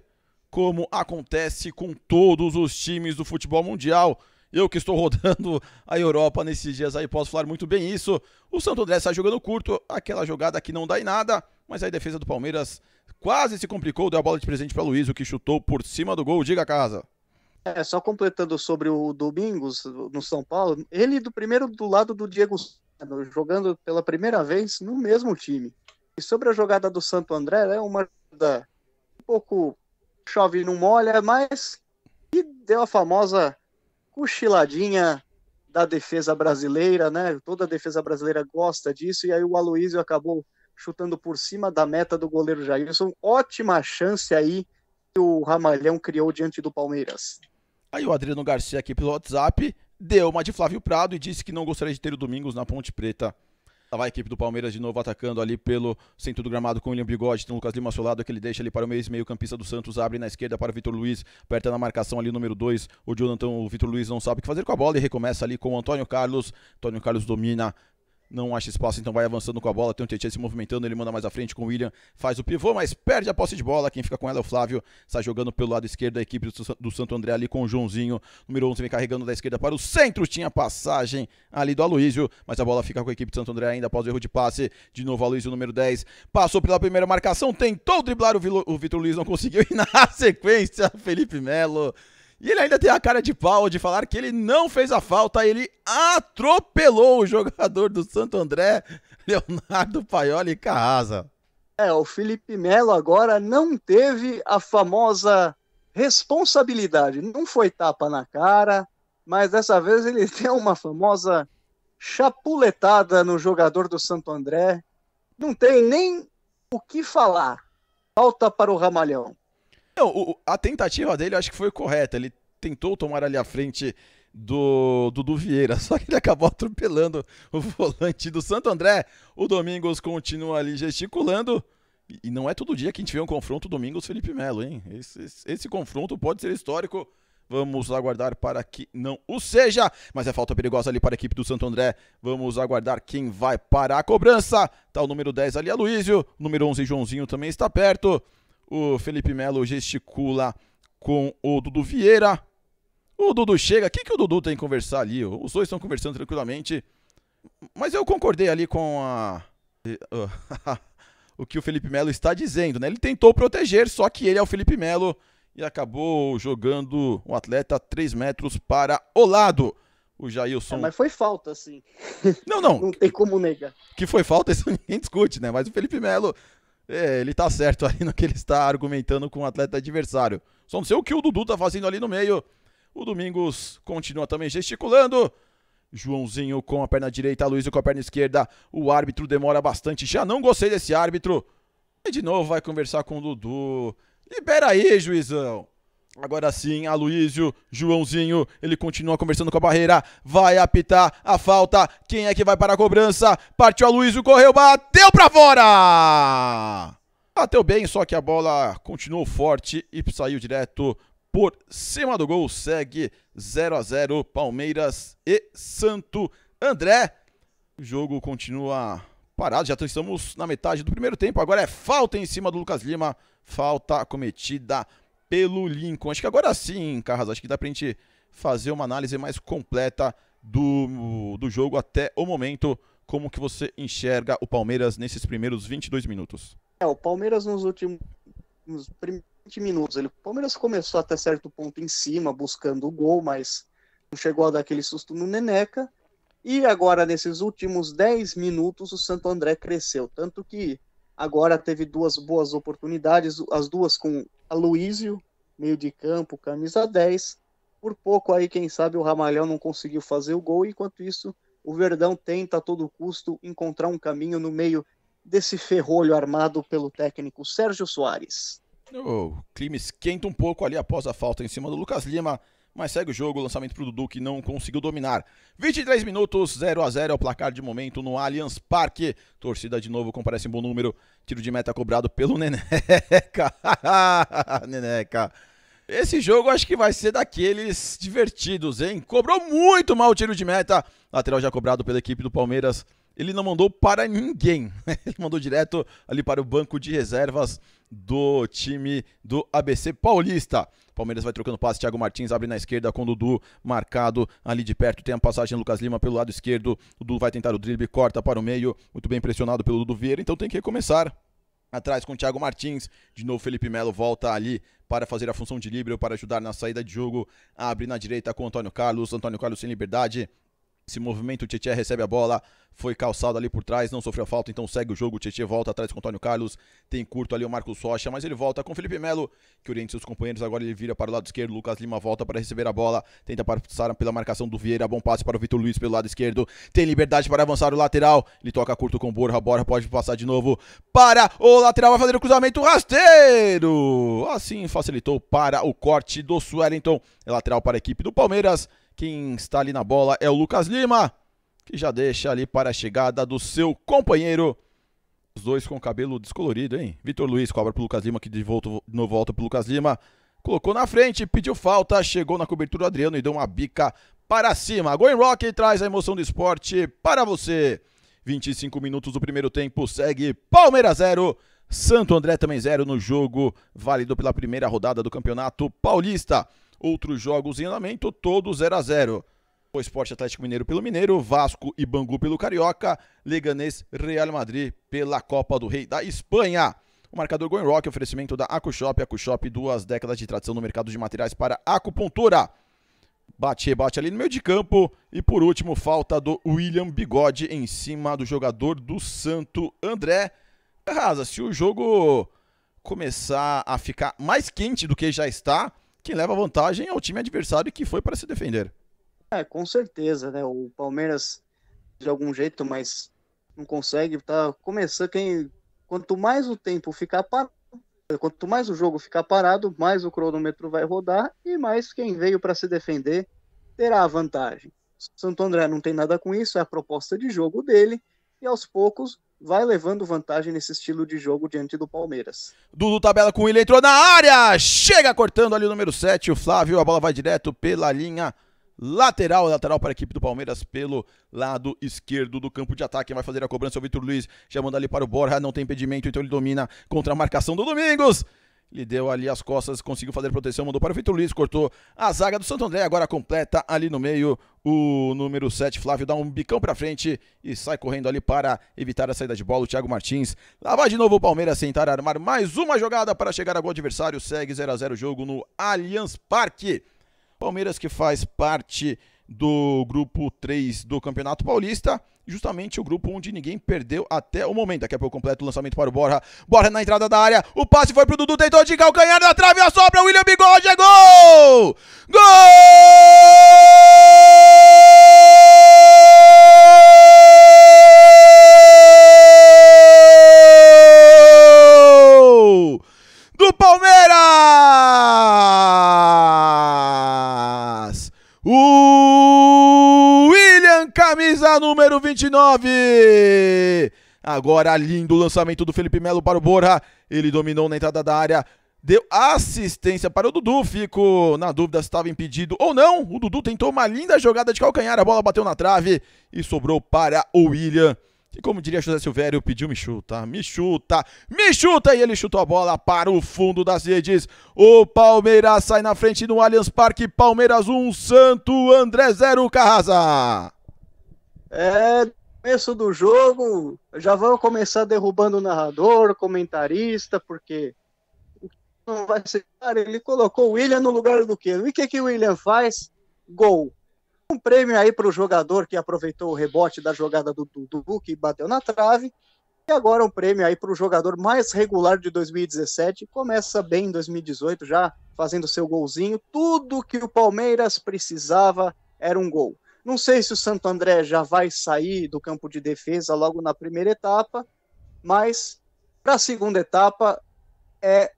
Como acontece com todos os times do futebol mundial. Eu que estou rodando a Europa nesses dias aí, posso falar muito bem isso. O Santo André está jogando curto, aquela jogada que não dá em nada, mas aí a defesa do Palmeiras quase se complicou, deu a bola de presente para Luiz, o que chutou por cima do gol. Diga, casa. É, só completando sobre o Domingos no São Paulo, ele do primeiro do lado do Diego jogando pela primeira vez no mesmo time. E sobre a jogada do Santo André, é uma jogada um pouco chove não molha, mas que deu a famosa cochiladinha da defesa brasileira, né? Toda a defesa brasileira gosta disso, e aí o Aloísio acabou chutando por cima da meta do goleiro Jailson. Ótima chance aí que o Ramalhão criou diante do Palmeiras. Aí o Adriano Garcia aqui pelo WhatsApp deu uma de Flávio Prado e disse que não gostaria de ter o Domingos na Ponte Preta. Tava a equipe do Palmeiras de novo atacando ali pelo centro do gramado com o William Bigode. Tem o Lucas Lima solado que ele deixa ali para o meio meio campista do Santos. Abre na esquerda para o Vitor Luiz. Aperta na marcação ali número 2. O Jonathan, o Vitor Luiz não sabe o que fazer com a bola e recomeça ali com o Antônio Carlos. Antônio Carlos domina não acha espaço, então vai avançando com a bola, tem o Tietchan se movimentando, ele manda mais à frente com o William, faz o pivô, mas perde a posse de bola, quem fica com ela é o Flávio, sai jogando pelo lado esquerdo da equipe do Santo André ali com o Joãozinho, número 11 vem carregando da esquerda para o centro, tinha passagem ali do Aloísio, mas a bola fica com a equipe do Santo André ainda após o erro de passe, de novo Aloísio número 10, passou pela primeira marcação, tentou driblar o, o Vitor Luiz, não conseguiu e na sequência Felipe Melo e ele ainda tem a cara de pau de falar que ele não fez a falta, ele atropelou o jogador do Santo André, Leonardo Paioli Carrasa. É, o Felipe Melo agora não teve a famosa responsabilidade, não foi tapa na cara, mas dessa vez ele deu uma famosa chapuletada no jogador do Santo André. Não tem nem o que falar. Falta para o Ramalhão. Não, o, a tentativa dele eu acho que foi correta. Ele tentou tomar ali a frente do Dudu Vieira, só que ele acabou atropelando o volante do Santo André. O Domingos continua ali gesticulando. E não é todo dia que a gente vê um confronto Domingos-Felipe Melo, hein? Esse, esse, esse confronto pode ser histórico. Vamos aguardar para que não o seja. Mas é falta perigosa ali para a equipe do Santo André. Vamos aguardar quem vai para a cobrança. Tá o número 10 ali, Aloysio. O número 11, Joãozinho, também está perto. O Felipe Melo gesticula com o Dudu Vieira. O Dudu chega. O que, que o Dudu tem que conversar ali? Os dois estão conversando tranquilamente. Mas eu concordei ali com a. o que o Felipe Melo está dizendo, né? Ele tentou proteger, só que ele é o Felipe Melo e acabou jogando o um atleta 3 metros para o lado. O Jailson. É, mas foi falta, sim. Não, não. não tem como negar. Que foi falta, isso ninguém discute, né? Mas o Felipe Melo é, ele tá certo ali no que ele está argumentando com o um atleta adversário. Só não sei o que o Dudu tá fazendo ali no meio. O Domingos continua também gesticulando. Joãozinho com a perna direita, Luiz com a perna esquerda. O árbitro demora bastante. Já não gostei desse árbitro. E de novo vai conversar com o Dudu. Libera aí, juizão. Agora sim, Aloísio, Joãozinho, ele continua conversando com a barreira, vai apitar a falta. Quem é que vai para a cobrança? Partiu Aloísio, correu, bateu para fora! Bateu bem, só que a bola continuou forte e saiu direto por cima do gol. Segue 0 a 0 Palmeiras e Santo André. O jogo continua parado, já estamos na metade do primeiro tempo. Agora é falta em cima do Lucas Lima, falta cometida pelo Lincoln. Acho que agora sim, Carras, acho que dá pra gente fazer uma análise mais completa do, do jogo até o momento. Como que você enxerga o Palmeiras nesses primeiros 22 minutos? É, o Palmeiras nos últimos nos primeiros minutos, ele, o Palmeiras começou até certo ponto em cima, buscando o gol, mas não chegou a dar aquele susto no Neneca. E agora, nesses últimos 10 minutos, o Santo André cresceu. Tanto que agora teve duas boas oportunidades, as duas com Aloísio, meio de campo, camisa 10. Por pouco aí, quem sabe o Ramalhão não conseguiu fazer o gol. Enquanto isso, o Verdão tenta a todo custo encontrar um caminho no meio desse ferrolho armado pelo técnico Sérgio Soares. O clima esquenta um pouco ali após a falta em cima do Lucas Lima mas segue o jogo, lançamento para o Dudu que não conseguiu dominar. 23 minutos, 0 a 0 é o placar de momento no Allianz Parque. Torcida de novo comparece em bom número, tiro de meta cobrado pelo Neneca. Neneca. Esse jogo acho que vai ser daqueles divertidos, hein? Cobrou muito mal o tiro de meta. Lateral já cobrado pela equipe do Palmeiras. Ele não mandou para ninguém. Ele mandou direto ali para o banco de reservas do time do ABC Paulista. Palmeiras vai trocando passe. Thiago Martins abre na esquerda com o Dudu marcado ali de perto. Tem a passagem do Lucas Lima pelo lado esquerdo. O Dudu vai tentar o drible, corta para o meio. Muito bem pressionado pelo Dudu Vieira. Então tem que recomeçar atrás com o Thiago Martins. De novo, Felipe Melo volta ali para fazer a função de líbero, para ajudar na saída de jogo. Abre na direita com o Antônio Carlos. Antônio Carlos sem liberdade esse movimento o Tietchan recebe a bola, foi calçado ali por trás, não sofreu falta, então segue o jogo, o Tietchan volta atrás com o Antônio Carlos, tem curto ali o Marcos Rocha, mas ele volta com o Felipe Melo, que orienta seus companheiros, agora ele vira para o lado esquerdo, Lucas Lima volta para receber a bola, tenta passar pela marcação do Vieira, bom passe para o Vitor Luiz pelo lado esquerdo, tem liberdade para avançar o lateral, ele toca curto com o Borja, Borja pode passar de novo para o lateral, vai fazer o cruzamento rasteiro, assim facilitou para o corte do Suelen, então é lateral para a equipe do Palmeiras, quem está ali na bola é o Lucas Lima, que já deixa ali para a chegada do seu companheiro. Os dois com o cabelo descolorido, hein? Vitor Luiz cobra para o Lucas Lima, que de, volta, de novo volta para o Lucas Lima. Colocou na frente, pediu falta, chegou na cobertura do Adriano e deu uma bica para cima. Going Rock traz a emoção do esporte para você. 25 minutos do primeiro tempo, segue Palmeiras 0, Santo André também 0 no jogo, válido pela primeira rodada do Campeonato Paulista outros jogos em andamento, todos 0 a 0 O Esporte Atlético Mineiro pelo Mineiro, Vasco e Bangu pelo Carioca, Leganês Real Madrid pela Copa do Rei da Espanha. O marcador Going Rock, oferecimento da AcuShop, AcuShop, duas décadas de tradição no mercado de materiais para acupuntura. Bate, rebate ali no meio de campo. E por último, falta do William Bigode em cima do jogador do Santo André. Arrasa, se o jogo começar a ficar mais quente do que já está, quem leva vantagem é o time adversário que foi para se defender. É, com certeza, né? O Palmeiras, de algum jeito, mas não consegue, tá começando. Quem, quanto mais o tempo ficar parado, quanto mais o jogo ficar parado, mais o cronômetro vai rodar e mais quem veio para se defender terá a vantagem. Santo André não tem nada com isso, é a proposta de jogo dele, e aos poucos vai levando vantagem nesse estilo de jogo diante do Palmeiras. Dudu tabela com ele, entrou na área, chega cortando ali o número 7, o Flávio, a bola vai direto pela linha lateral, lateral para a equipe do Palmeiras pelo lado esquerdo do campo de ataque, vai fazer a cobrança o Vitor Luiz, já manda ali para o Borja, não tem impedimento, então ele domina contra a marcação do Domingos, ele deu ali as costas, conseguiu fazer proteção, mandou para o Vitor Luiz, cortou a zaga do Santo André, agora completa ali no meio o número 7, Flávio, dá um bicão para frente e sai correndo ali para evitar a saída de bola. O Thiago Martins lá vai de novo o Palmeiras tentar armar mais uma jogada para chegar a gol adversário. Segue 0 a 0 o jogo no Allianz Parque. Palmeiras que faz parte do grupo 3 do Campeonato Paulista justamente o grupo onde ninguém perdeu até o momento. Daqui a pouco completo o lançamento para o Borja. Borja na entrada da área. O passe foi pro Dudu, tentou de calcanhar na trave, a sobra, William Bigode, é gol! Gol! Do Palmeiras! número 29. Agora lindo lançamento do Felipe Melo para o Borra. Ele dominou na entrada da área. Deu assistência para o Dudu. Fico na dúvida se estava impedido ou não. O Dudu tentou uma linda jogada de calcanhar. A bola bateu na trave e sobrou para o William. Que, como diria José Silvério, pediu me chuta, me chuta, me chuta. E ele chutou a bola para o fundo das redes. O Palmeiras sai na frente no Allianz Parque. Palmeiras 1, Santo André 0, Carrasa. É, começo do jogo, já vão começar derrubando o narrador, comentarista, porque não vai ser cara, ele colocou o William no lugar do Keno. E o que, que o William faz? Gol. Um prêmio aí para o jogador que aproveitou o rebote da jogada do Dudu, que bateu na trave. E agora um prêmio aí para o jogador mais regular de 2017. Começa bem em 2018, já fazendo seu golzinho. Tudo que o Palmeiras precisava era um gol. Não sei se o Santo André já vai sair do campo de defesa logo na primeira etapa, mas para a segunda etapa é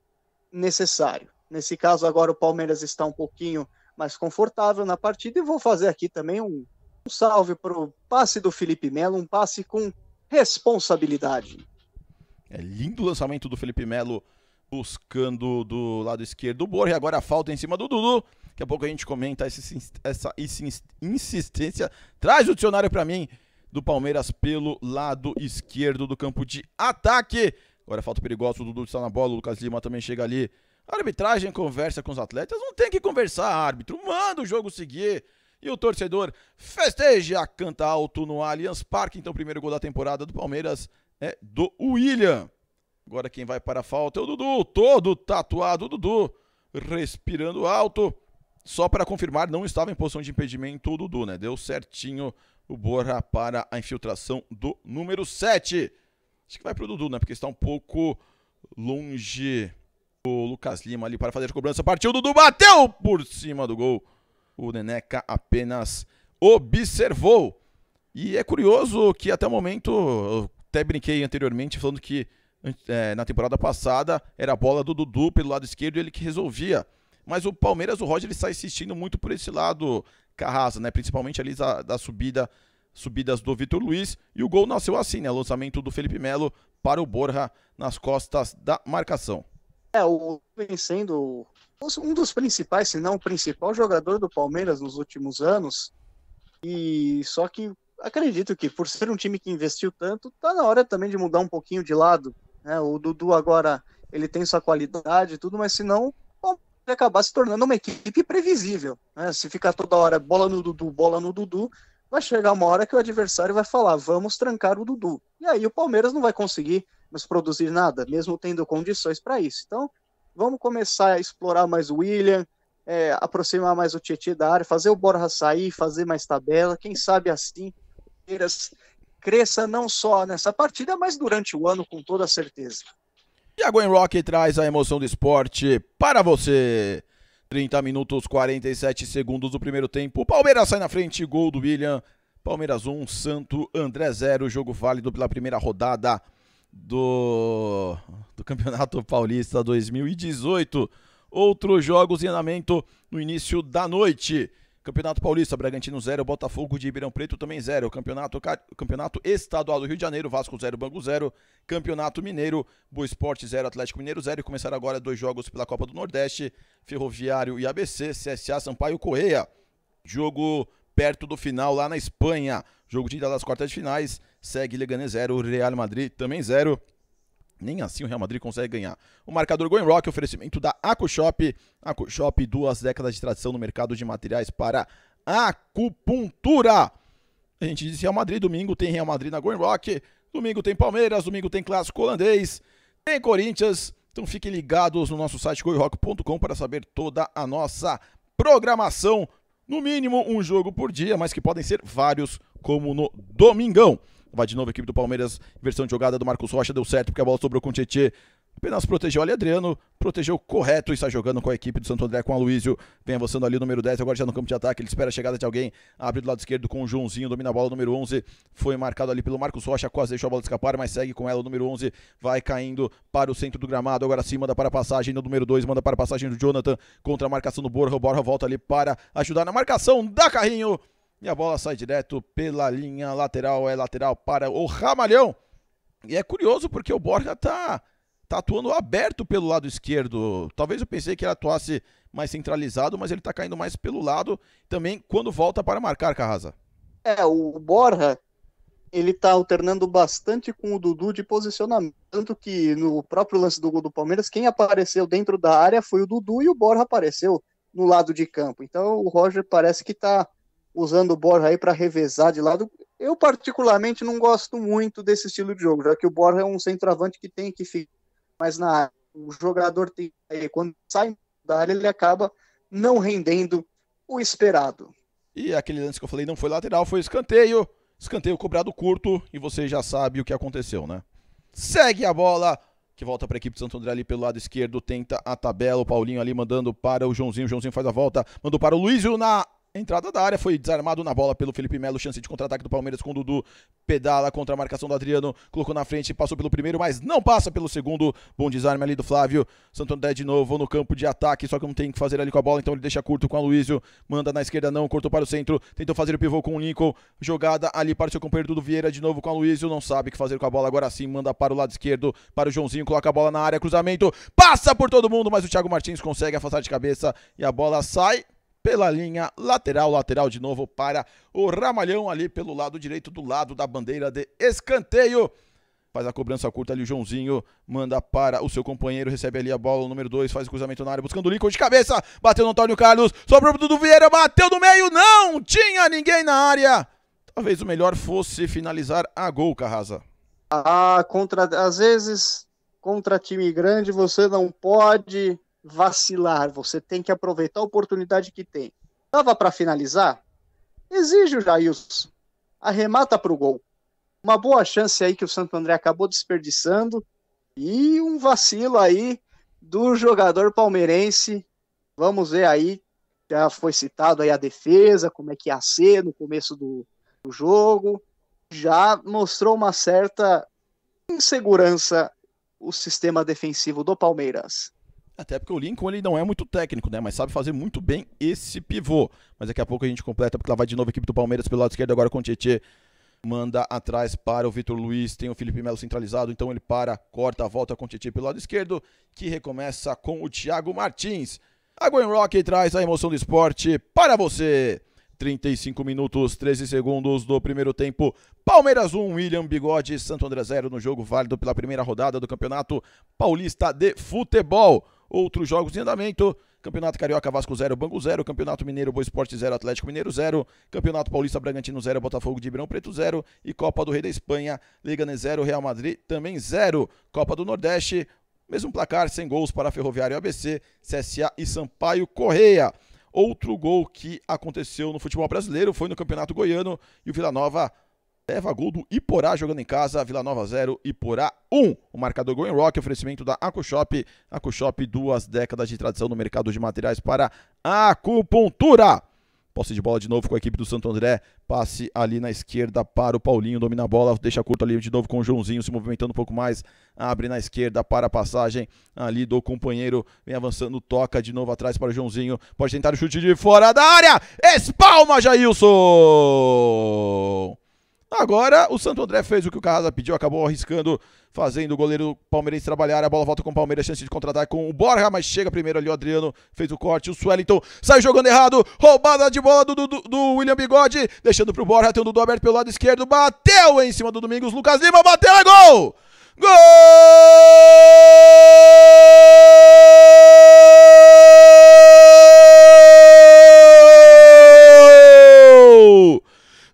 necessário. Nesse caso, agora o Palmeiras está um pouquinho mais confortável na partida e vou fazer aqui também um, um salve para o passe do Felipe Melo, um passe com responsabilidade. É lindo o lançamento do Felipe Melo buscando do lado esquerdo o Borja. Agora a falta em cima do Dudu. Daqui a pouco a gente comenta esse, essa insistência. Traz o dicionário para mim do Palmeiras pelo lado esquerdo do campo de ataque. Agora falta perigosa, o Dudu está na bola, o Lucas Lima também chega ali. A arbitragem conversa com os atletas, não tem que conversar, árbitro. Manda o jogo seguir. E o torcedor festeja, canta alto no Allianz Parque. Então, o primeiro gol da temporada do Palmeiras é do William. Agora quem vai para a falta é o Dudu, todo tatuado, o Dudu respirando alto. Só para confirmar, não estava em posição de impedimento o Dudu, né? Deu certinho o Borra para a infiltração do número 7. Acho que vai para o Dudu, né? Porque está um pouco longe o Lucas Lima ali para fazer a cobrança. Partiu, Dudu bateu por cima do gol. O Neneca apenas observou. E é curioso que até o momento, eu até brinquei anteriormente falando que é, na temporada passada era a bola do Dudu pelo lado esquerdo ele que resolvia. Mas o Palmeiras, o Roger, ele está insistindo muito por esse lado carrasa, né? Principalmente ali da, da subida, subidas do Vitor Luiz. E o gol nasceu assim, né? Lançamento do Felipe Melo para o Borja nas costas da marcação. É, o vencendo um dos principais, se não o principal jogador do Palmeiras nos últimos anos. E só que acredito que por ser um time que investiu tanto, tá na hora também de mudar um pouquinho de lado. Né? O Dudu agora ele tem sua qualidade e tudo, mas se não acabar se tornando uma equipe previsível. Né? Se ficar toda hora bola no Dudu, bola no Dudu, vai chegar uma hora que o adversário vai falar: vamos trancar o Dudu. E aí o Palmeiras não vai conseguir nos produzir nada, mesmo tendo condições para isso. Então, vamos começar a explorar mais o William, é, aproximar mais o Tietchan da área, fazer o Borja sair, fazer mais tabela. Quem sabe assim, Palmeiras cresça não só nessa partida, mas durante o ano, com toda certeza. E Gwen Rock traz a emoção do esporte para você. 30 minutos 47 segundos do primeiro tempo. Palmeiras sai na frente, gol do William. Palmeiras 1, Santo André 0. Jogo válido pela primeira rodada do, do Campeonato Paulista 2018. Outros jogos em andamento no início da noite. Campeonato Paulista, Bragantino 0, Botafogo de Ribeirão Preto também 0. Campeonato, campeonato Estadual do Rio de Janeiro, Vasco 0, Bangu 0. Campeonato Mineiro, Boa Esporte 0, Atlético Mineiro 0. E começaram agora dois jogos pela Copa do Nordeste, Ferroviário e ABC, CSA, Sampaio Correia. Jogo perto do final lá na Espanha. Jogo de ida das quartas de finais, segue Leganés 0, Real Madrid também 0. Nem assim o Real Madrid consegue ganhar. O marcador Going Rock, oferecimento da AcuShop. AcuShop, duas décadas de tradição no mercado de materiais para acupuntura. A gente disse Real Madrid, domingo tem Real Madrid na Going Rock. Domingo tem Palmeiras, domingo tem Clássico Holandês, tem Corinthians. Então fiquem ligados no nosso site goirock.com para saber toda a nossa programação. No mínimo um jogo por dia, mas que podem ser vários, como no Domingão. Vai de novo a equipe do Palmeiras, versão de jogada do Marcos Rocha, deu certo porque a bola sobrou com o Tietchan. Apenas protegeu ali Adriano, protegeu correto e está jogando com a equipe do Santo André, com o Luísio. Vem avançando ali o número 10, agora já no campo de ataque. Ele espera a chegada de alguém, abre do lado esquerdo com o Joãozinho, domina a bola. O número 11 foi marcado ali pelo Marcos Rocha, quase deixou a bola escapar, mas segue com ela. O número 11 vai caindo para o centro do gramado. Agora sim, manda para a passagem do número 2, manda para a passagem do Jonathan contra a marcação do Borja. O Borja volta ali para ajudar na marcação da Carrinho. E a bola sai direto pela linha lateral, é lateral para o Ramalhão. E é curioso porque o Borja tá, tá atuando aberto pelo lado esquerdo. Talvez eu pensei que ele atuasse mais centralizado, mas ele tá caindo mais pelo lado também quando volta para marcar, Carrasa. É, o Borja, ele tá alternando bastante com o Dudu de posicionamento, tanto que no próprio lance do gol do Palmeiras, quem apareceu dentro da área foi o Dudu e o Borja apareceu no lado de campo. Então o Roger parece que tá usando o Borja aí para revezar de lado. Eu, particularmente, não gosto muito desse estilo de jogo, já que o Borja é um centroavante que tem que ficar mais na área. O jogador tem aí, quando sai da área, ele acaba não rendendo o esperado. E aquele lance que eu falei não foi lateral, foi escanteio. Escanteio cobrado curto e você já sabe o que aconteceu, né? Segue a bola que volta para a equipe de Santo André ali pelo lado esquerdo, tenta a tabela, o Paulinho ali mandando para o Joãozinho, o Joãozinho faz a volta, mandou para o Luizio na Entrada da área foi desarmado na bola pelo Felipe Melo. Chance de contra-ataque do Palmeiras com o Dudu. Pedala contra a marcação do Adriano. Colocou na frente, passou pelo primeiro, mas não passa pelo segundo. Bom desarme ali do Flávio. Santo André de novo no campo de ataque, só que não tem o que fazer ali com a bola, então ele deixa curto com a Luísio. Manda na esquerda, não. Cortou para o centro. Tentou fazer o pivô com o Lincoln. Jogada ali para o seu companheiro Dudu Vieira de novo com a Luísio. Não sabe o que fazer com a bola. Agora sim, manda para o lado esquerdo, para o Joãozinho. Coloca a bola na área, cruzamento. Passa por todo mundo, mas o Thiago Martins consegue afastar de cabeça e a bola sai pela linha lateral, lateral de novo para o Ramalhão ali pelo lado direito, do lado da bandeira de escanteio. Faz a cobrança curta ali, o Joãozinho manda para o seu companheiro, recebe ali a bola, o número 2, faz o cruzamento na área, buscando o Lincoln de cabeça, bateu no Antônio Carlos, sobrou o Dudu Vieira, bateu no meio, não tinha ninguém na área. Talvez o melhor fosse finalizar a gol, Carrasa. Ah, contra, às vezes, contra time grande, você não pode vacilar, você tem que aproveitar a oportunidade que tem. Dava para finalizar? Exige o Jailson. Arremata para o gol. Uma boa chance aí que o Santo André acabou desperdiçando e um vacilo aí do jogador palmeirense. Vamos ver aí, já foi citado aí a defesa, como é que ia é ser no começo do, do jogo. Já mostrou uma certa insegurança o sistema defensivo do Palmeiras. Até porque o Lincoln ele não é muito técnico, né? Mas sabe fazer muito bem esse pivô. Mas daqui a pouco a gente completa, porque lá vai de novo a equipe do Palmeiras pelo lado esquerdo, agora com o Tietê. Manda atrás para o Vitor Luiz, tem o Felipe Melo centralizado, então ele para, corta, volta com o Tietê pelo lado esquerdo, que recomeça com o Thiago Martins. A Gwen Rock traz a emoção do esporte para você. 35 minutos, 13 segundos do primeiro tempo. Palmeiras 1, William Bigode, Santo André 0 no jogo válido pela primeira rodada do Campeonato Paulista de Futebol. Outros jogos em andamento. Campeonato Carioca Vasco 0, Banco 0, Campeonato Mineiro Boa Esporte 0, Atlético Mineiro 0, Campeonato Paulista Bragantino 0, Botafogo de Ribeirão Preto 0 e Copa do Rei da Espanha, Leganés 0, Real Madrid também 0. Copa do Nordeste, mesmo placar, sem gols para Ferroviário ABC, CSA e Sampaio Correia. Outro gol que aconteceu no futebol brasileiro foi no Campeonato Goiano e o Vila Nova leva gol do Iporá jogando em casa, Vila Nova 0, Iporá 1. O marcador Going Rock, oferecimento da Acushop. Acushop, duas décadas de tradição no mercado de materiais para acupuntura. Posse de bola de novo com a equipe do Santo André. Passe ali na esquerda para o Paulinho. Domina a bola, deixa curto ali de novo com o Joãozinho se movimentando um pouco mais. Abre na esquerda para a passagem ali do companheiro. Vem avançando, toca de novo atrás para o Joãozinho. Pode tentar o chute de fora da área. Espalma, Jailson! Agora o Santo André fez o que o Carrasa pediu, acabou arriscando, fazendo o goleiro palmeirense trabalhar. A bola volta com o Palmeiras, chance de contratar com o Borja, mas chega primeiro ali o Adriano, fez o corte. O Swellington sai jogando errado, roubada de bola do, do, do William Bigode, deixando pro Borja, tem o Dudu aberto pelo lado esquerdo, bateu em cima do Domingos, Lucas Lima bateu, é gol! Gol!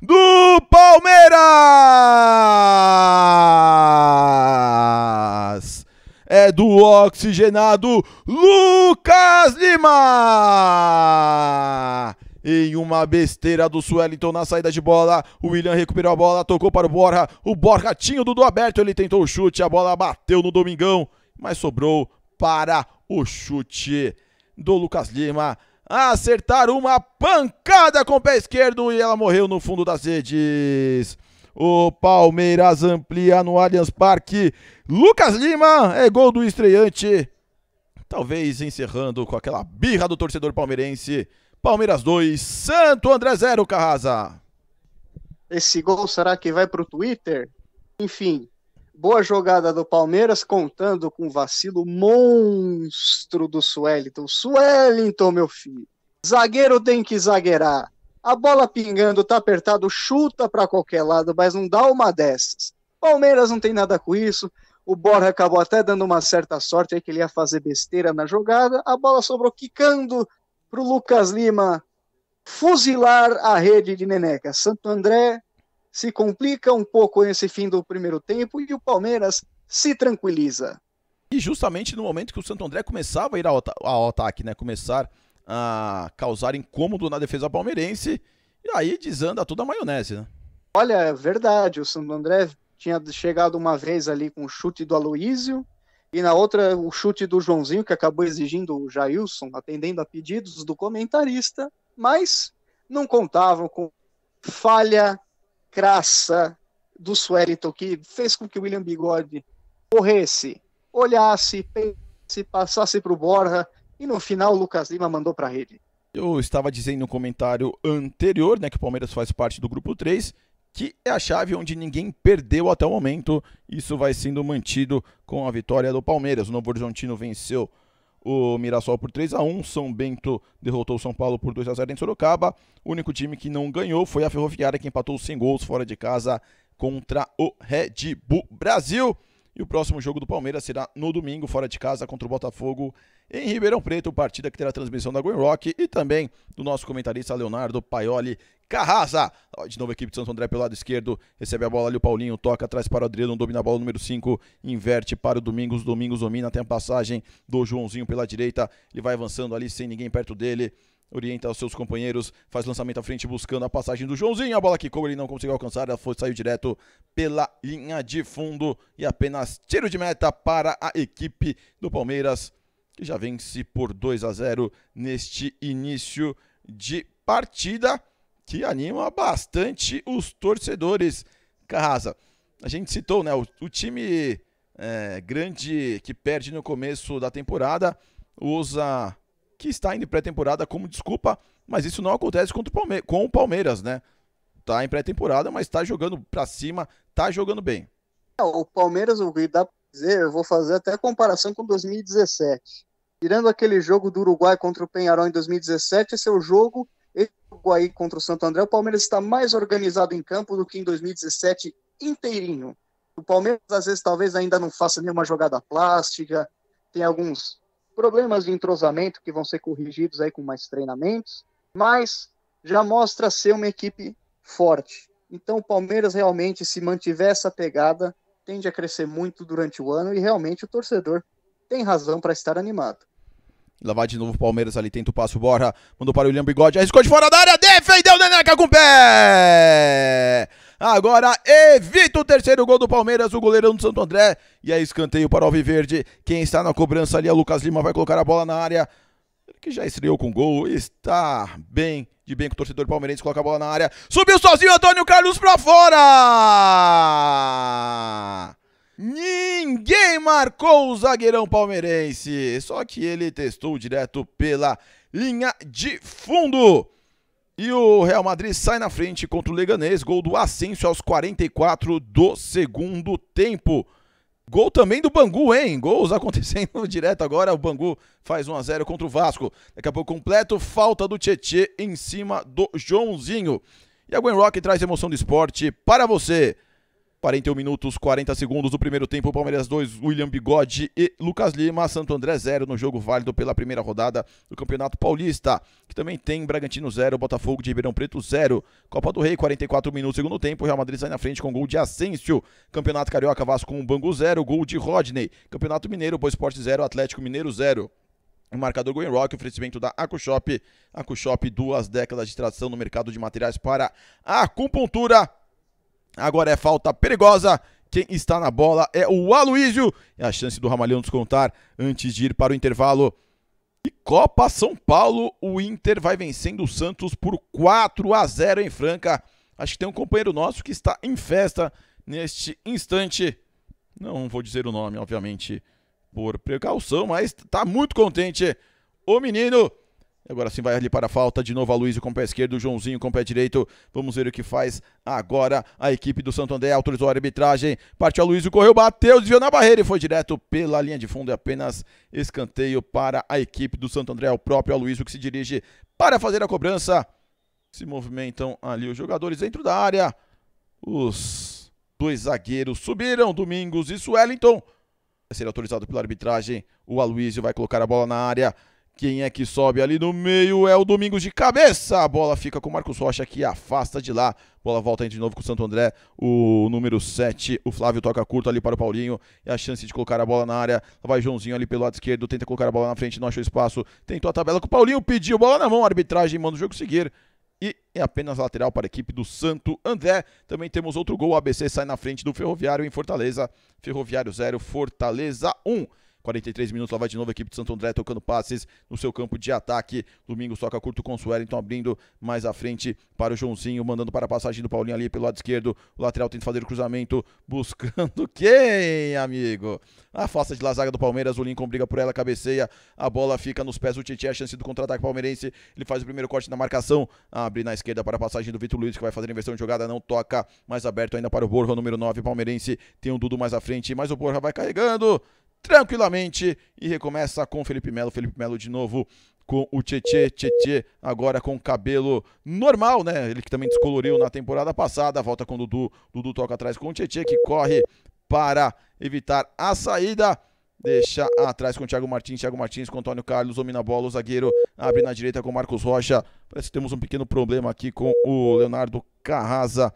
Do Palmeiras! É do oxigenado Lucas Lima! Em uma besteira do Swellington na saída de bola, o William recuperou a bola, tocou para o Borja, o Borja tinha o Dudu aberto, ele tentou o chute, a bola bateu no Domingão, mas sobrou para o chute do Lucas Lima acertar uma pancada com o pé esquerdo e ela morreu no fundo das redes. O Palmeiras amplia no Allianz Parque. Lucas Lima é gol do estreante. Talvez encerrando com aquela birra do torcedor palmeirense. Palmeiras 2, Santo André 0, Carrasa. Esse gol será que vai pro Twitter? Enfim, Boa jogada do Palmeiras, contando com o vacilo monstro do Suellington. Suellington, meu filho. Zagueiro tem que zagueirar. A bola pingando, tá apertado, chuta para qualquer lado, mas não dá uma dessas. Palmeiras não tem nada com isso. O Borja acabou até dando uma certa sorte aí que ele ia fazer besteira na jogada. A bola sobrou quicando pro Lucas Lima fuzilar a rede de Neneca. Santo André se complica um pouco nesse fim do primeiro tempo e o Palmeiras se tranquiliza. E justamente no momento que o Santo André começava a ir ao, ao ataque, né? Começar a causar incômodo na defesa palmeirense, e aí desanda toda a maionese, né? Olha, é verdade, o Santo André tinha chegado uma vez ali com o chute do Aloísio, e na outra o chute do Joãozinho, que acabou exigindo o Jailson, atendendo a pedidos do comentarista, mas não contavam com falha crassa do Swellington que fez com que o William Bigode corresse, olhasse, pensasse, passasse para o Borja e no final o Lucas Lima mandou para a rede. Eu estava dizendo no comentário anterior né, que o Palmeiras faz parte do grupo 3, que é a chave onde ninguém perdeu até o momento. Isso vai sendo mantido com a vitória do Palmeiras. O Novo Horizontino venceu o Mirassol por 3 a 1 São Bento derrotou o São Paulo por 2 a 0 em Sorocaba. O único time que não ganhou foi a Ferroviária, que empatou sem gols fora de casa contra o Red Bull Brasil. E o próximo jogo do Palmeiras será no domingo, fora de casa, contra o Botafogo, em Ribeirão Preto, partida que terá transmissão da Green Rock e também do nosso comentarista Leonardo Paioli Carrasa. De novo, a equipe de Santo André pelo lado esquerdo, recebe a bola ali o Paulinho, toca atrás para o Adriano, domina a bola número 5, inverte para o Domingos, Domingos domina, tem a passagem do Joãozinho pela direita, ele vai avançando ali sem ninguém perto dele, orienta os seus companheiros, faz lançamento à frente buscando a passagem do Joãozinho. A bola quicou, ele não conseguiu alcançar, ela foi, saiu direto pela linha de fundo e apenas tiro de meta para a equipe do Palmeiras, que já vence por 2 a 0 neste início de partida, que anima bastante os torcedores. Carrasa, a gente citou, né, o, o time é, grande que perde no começo da temporada usa que está indo pré-temporada como desculpa, mas isso não acontece contra o Palme com o Palmeiras, né? Tá em pré-temporada, mas está jogando para cima, tá jogando bem. É, o Palmeiras, o dá pra dizer, eu vou fazer até a comparação com 2017. Tirando aquele jogo do Uruguai contra o Penharol em 2017, esse é o jogo do é Uruguai contra o Santo André. O Palmeiras está mais organizado em campo do que em 2017 inteirinho. O Palmeiras, às vezes, talvez ainda não faça nenhuma jogada plástica, tem alguns problemas de entrosamento que vão ser corrigidos aí com mais treinamentos, mas já mostra ser uma equipe forte. Então o Palmeiras realmente se mantiver essa pegada tende a crescer muito durante o ano e realmente o torcedor tem razão para estar animado. Lá vai de novo o Palmeiras ali, tenta o passo, bora. Mandou para o William Bigode, arriscou de fora da área, defendeu Neneca com o pé! Agora evita o terceiro gol do Palmeiras, o goleirão do Santo André. E aí é escanteio para o Alviverde. Quem está na cobrança ali é o Lucas Lima, vai colocar a bola na área. Ele que já estreou com gol, está bem, de bem com o torcedor palmeirense, coloca a bola na área. Subiu sozinho Antônio Carlos para fora! Ninguém marcou o zagueirão palmeirense, só que ele testou direto pela linha de fundo. E o Real Madrid sai na frente contra o Leganês, gol do ascenso aos 44 do segundo tempo. Gol também do Bangu, hein? Gols acontecendo direto agora. O Bangu faz 1 a 0 contra o Vasco. Daqui a pouco completo, falta do Tietê em cima do Joãozinho. E a Gwen Rock traz emoção do esporte para você. 41 minutos, 40 segundos do primeiro tempo, Palmeiras 2, William Bigode e Lucas Lima, Santo André 0 no jogo válido pela primeira rodada do Campeonato Paulista, que também tem Bragantino 0, Botafogo de Ribeirão Preto 0, Copa do Rei 44 minutos, segundo tempo, Real Madrid sai na frente com gol de Asensio, Campeonato Carioca Vasco 1, Bangu 0, gol de Rodney, Campeonato Mineiro, Boa Esporte 0, Atlético Mineiro 0. O marcador Going Rock, oferecimento da AcuShop. AcuShop, duas décadas de tradição no mercado de materiais para a acupuntura. Agora é falta perigosa. Quem está na bola é o Aloísio. É a chance do Ramalhão descontar antes de ir para o intervalo. E Copa São Paulo, o Inter vai vencendo o Santos por 4 a 0 em Franca. Acho que tem um companheiro nosso que está em festa neste instante. Não vou dizer o nome, obviamente, por precaução, mas está muito contente. O menino Agora sim vai ali para a falta. De novo a Luiz com o pé esquerdo, Joãozinho com o pé direito. Vamos ver o que faz agora a equipe do Santo André. Autorizou a arbitragem. Partiu a Luiz, correu, bateu, desviou na barreira e foi direto pela linha de fundo. e é apenas escanteio para a equipe do Santo André. É o próprio Aloysio que se dirige para fazer a cobrança. Se movimentam ali os jogadores dentro da área. Os dois zagueiros subiram. Domingos e Swellington. Vai ser autorizado pela arbitragem. O Aloysio vai colocar a bola na área. Quem é que sobe ali no meio é o Domingos de cabeça. A bola fica com o Marcos Rocha que afasta de lá. Bola volta aí de novo com o Santo André, o número 7. O Flávio toca curto ali para o Paulinho. E a chance de colocar a bola na área. Vai Joãozinho ali pelo lado esquerdo. Tenta colocar a bola na frente, não achou espaço. Tentou a tabela com o Paulinho, pediu bola na mão. Arbitragem manda o jogo seguir e é apenas lateral para a equipe do Santo André. Também temos outro gol, o ABC sai na frente do Ferroviário em Fortaleza. Ferroviário 0, Fortaleza 1. Um. 43 minutos, lá vai de novo a equipe de Santo André tocando passes no seu campo de ataque. Domingo toca curto com o então abrindo mais à frente para o Joãozinho, mandando para a passagem do Paulinho ali pelo lado esquerdo. O lateral tenta fazer o cruzamento, buscando quem, amigo? A faça de Lazaga do Palmeiras, o Lincoln briga por ela, cabeceia, a bola fica nos pés do Tietchan, é a chance do contra-ataque palmeirense. Ele faz o primeiro corte na marcação, abre na esquerda para a passagem do Vitor Luiz, que vai fazer a inversão de jogada, não toca, mais aberto ainda para o Borja, número 9 palmeirense. Tem um Dudu mais à frente, mas o Borja vai carregando tranquilamente e recomeça com Felipe Melo. Felipe Melo de novo com o Tietê, Tietê agora com cabelo normal, né? Ele que também descoloriu na temporada passada, volta com o Dudu, Dudu toca atrás com o Tietê que corre para evitar a saída. Deixa atrás com o Thiago Martins, Thiago Martins com o Antônio Carlos, domina a bola, o zagueiro abre na direita com o Marcos Rocha. Parece que temos um pequeno problema aqui com o Leonardo Carraza.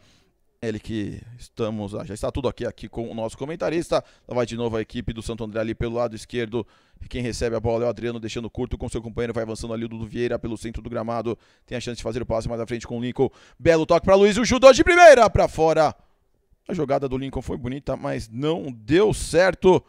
Ele que estamos, ah, já está tudo aqui, aqui com o nosso comentarista. Então vai de novo a equipe do Santo André ali pelo lado esquerdo. Quem recebe a bola é o Adriano, deixando curto com seu companheiro, vai avançando ali o Dudu Vieira pelo centro do gramado. Tem a chance de fazer o passe mais à frente com o Lincoln. Belo toque para Luiz, o judô de primeira para fora. A jogada do Lincoln foi bonita, mas não deu certo.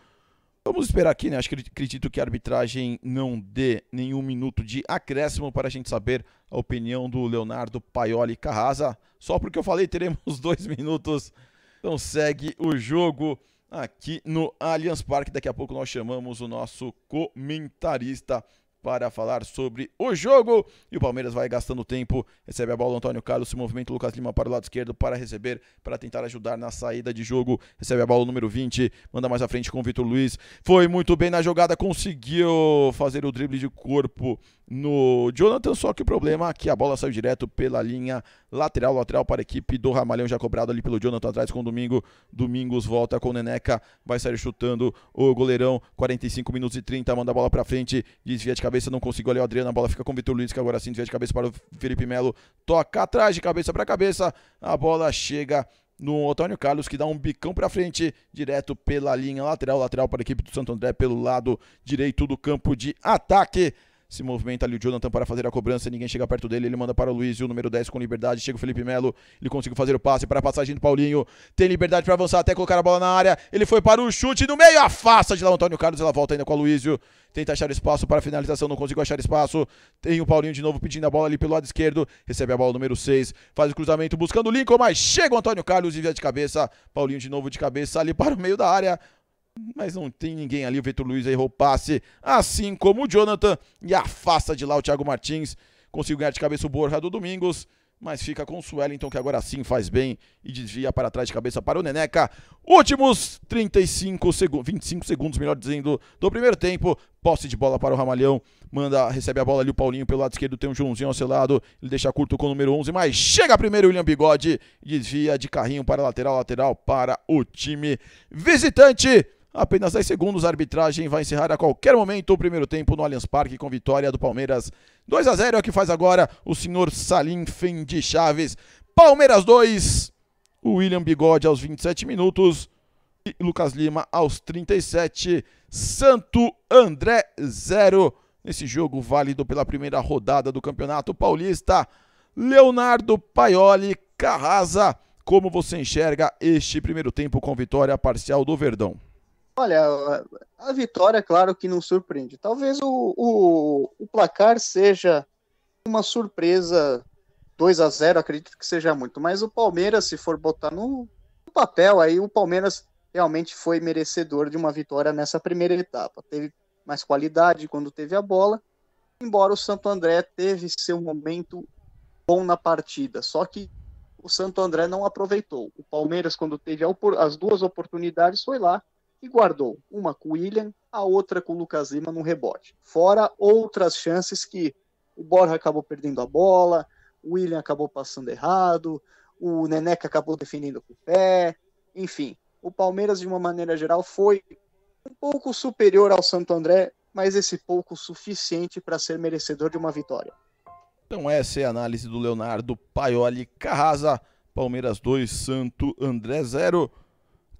Vamos esperar aqui, né? Acho que acredito que a arbitragem não dê nenhum minuto de acréscimo para a gente saber a opinião do Leonardo Paioli Carrasa. Só porque eu falei, teremos dois minutos. Então segue o jogo aqui no Allianz Parque. Daqui a pouco nós chamamos o nosso comentarista para falar sobre o jogo. E o Palmeiras vai gastando tempo, recebe a bola o Antônio Carlos, se movimenta Lucas Lima para o lado esquerdo para receber, para tentar ajudar na saída de jogo. Recebe a bola o número 20, manda mais à frente com o Vitor Luiz. Foi muito bem na jogada, conseguiu fazer o drible de corpo no Jonathan, só que o problema é que a bola saiu direto pela linha lateral, lateral para a equipe do Ramalhão, já cobrado ali pelo Jonathan atrás com o Domingo. Domingos volta com o Neneca, vai sair chutando o goleirão, 45 minutos e 30, manda a bola para frente, desvia de cabeça cabeça, não consigo. olhar o Adriano, a bola fica com o Vitor Luiz, que agora sim desvia de cabeça para o Felipe Melo. Toca atrás de cabeça para cabeça. A bola chega no Antônio Carlos, que dá um bicão para frente, direto pela linha lateral. Lateral para a equipe do Santo André, pelo lado direito do campo de ataque. Se movimenta ali o Jonathan para fazer a cobrança, ninguém chega perto dele, ele manda para o Luiz, o número 10 com liberdade, chega o Felipe Melo, ele conseguiu fazer o passe para a passagem do Paulinho, tem liberdade para avançar até colocar a bola na área, ele foi para o chute no meio, afasta de lá o Antônio Carlos, ela volta ainda com o Luizio, tenta achar espaço para a finalização, não conseguiu achar espaço, tem o Paulinho de novo pedindo a bola ali pelo lado esquerdo, recebe a bola número 6, faz o cruzamento buscando o Lincoln, mas chega o Antônio Carlos e via de cabeça, Paulinho de novo de cabeça ali para o meio da área, mas não tem ninguém ali. O Vitor Luiz errou passe, assim como o Jonathan, e afasta de lá o Thiago Martins. Conseguiu ganhar de cabeça o Borja do Domingos, mas fica com o então que agora sim faz bem e desvia para trás de cabeça para o Neneca. Últimos 35 segundos, 25 segundos, melhor dizendo, do primeiro tempo. Posse de bola para o Ramalhão, manda, recebe a bola ali o Paulinho pelo lado esquerdo, tem um Joãozinho ao seu lado, ele deixa curto com o número 11, mas chega primeiro o William Bigode, desvia de carrinho para a lateral, lateral para o time visitante. Apenas 10 segundos, a arbitragem vai encerrar a qualquer momento o primeiro tempo no Allianz Parque com vitória do Palmeiras. 2 a 0 é o que faz agora o senhor Salim Fendi Chaves. Palmeiras 2, William Bigode aos 27 minutos e Lucas Lima aos 37. Santo André 0. Nesse jogo válido pela primeira rodada do Campeonato Paulista, Leonardo Paioli Carrasa. Como você enxerga este primeiro tempo com vitória parcial do Verdão? Olha, a vitória, claro que não surpreende. Talvez o, o, o placar seja uma surpresa 2 a 0 acredito que seja muito. Mas o Palmeiras, se for botar no, no papel, aí o Palmeiras realmente foi merecedor de uma vitória nessa primeira etapa. Teve mais qualidade quando teve a bola, embora o Santo André teve seu momento bom na partida. Só que o Santo André não aproveitou. O Palmeiras, quando teve as duas oportunidades, foi lá, e guardou uma com o William, a outra com o Lucas Lima no rebote. Fora outras chances que o Borja acabou perdendo a bola, o William acabou passando errado, o Neneca acabou defendendo com o pé, enfim. O Palmeiras, de uma maneira geral, foi um pouco superior ao Santo André, mas esse pouco suficiente para ser merecedor de uma vitória. Então essa é a análise do Leonardo Paioli Carrasa, Palmeiras 2, Santo André 0.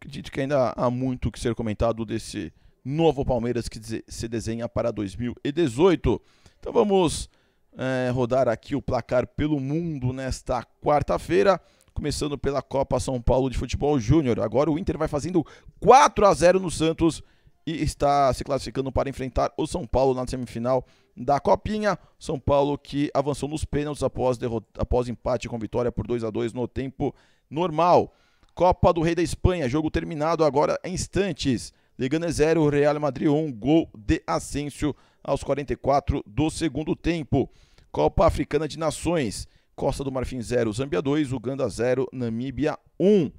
Acredito que ainda há muito que ser comentado desse novo Palmeiras que se desenha para 2018. Então vamos é, rodar aqui o placar pelo mundo nesta quarta-feira. Começando pela Copa São Paulo de Futebol Júnior. Agora o Inter vai fazendo 4 a 0 no Santos e está se classificando para enfrentar o São Paulo na semifinal da Copinha. São Paulo que avançou nos pênaltis após, após empate com vitória por 2 a 2 no tempo normal. Copa do Rei da Espanha, jogo terminado agora em instantes. Ligando é 0, Real Madrid 1, um gol de Asensio aos 44 do segundo tempo. Copa Africana de Nações, Costa do Marfim 0, Zâmbia 2, Uganda 0, Namíbia 1. Um.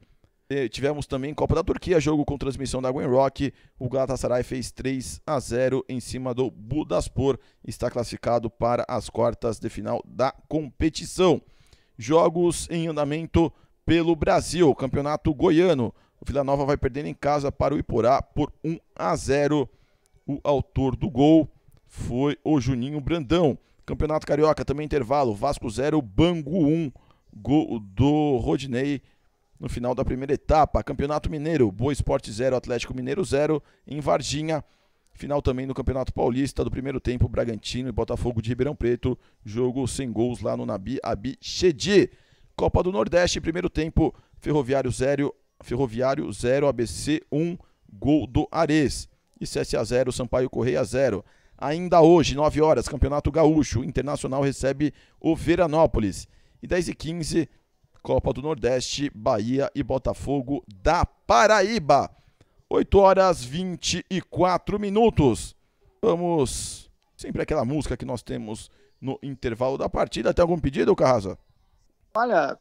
Tivemos também Copa da Turquia, jogo com transmissão da Gwen Rock. O Galatasaray fez 3 a 0 em cima do Budaspor. Está classificado para as quartas de final da competição. Jogos em andamento pelo Brasil, campeonato goiano. O Vila Nova vai perdendo em casa para o Iporá por 1 a 0. O autor do gol foi o Juninho Brandão. Campeonato Carioca, também intervalo. Vasco 0, Bangu 1. Gol do Rodinei no final da primeira etapa. Campeonato Mineiro, Boa Esporte 0, Atlético Mineiro 0 em Varginha. Final também no Campeonato Paulista do primeiro tempo, Bragantino e Botafogo de Ribeirão Preto. Jogo sem gols lá no Nabi Abi Chedi. Copa do Nordeste, primeiro tempo, Ferroviário 0, Ferroviário 0, ABC 1, gol do Ares. E CSA 0, Sampaio Correia 0. Ainda hoje, 9 horas, Campeonato Gaúcho, Internacional recebe o Veranópolis. E 10 e 15, Copa do Nordeste, Bahia e Botafogo da Paraíba. 8 horas 24 minutos. Vamos. Sempre aquela música que nós temos no intervalo da partida. Tem algum pedido, Carrasa? Olha,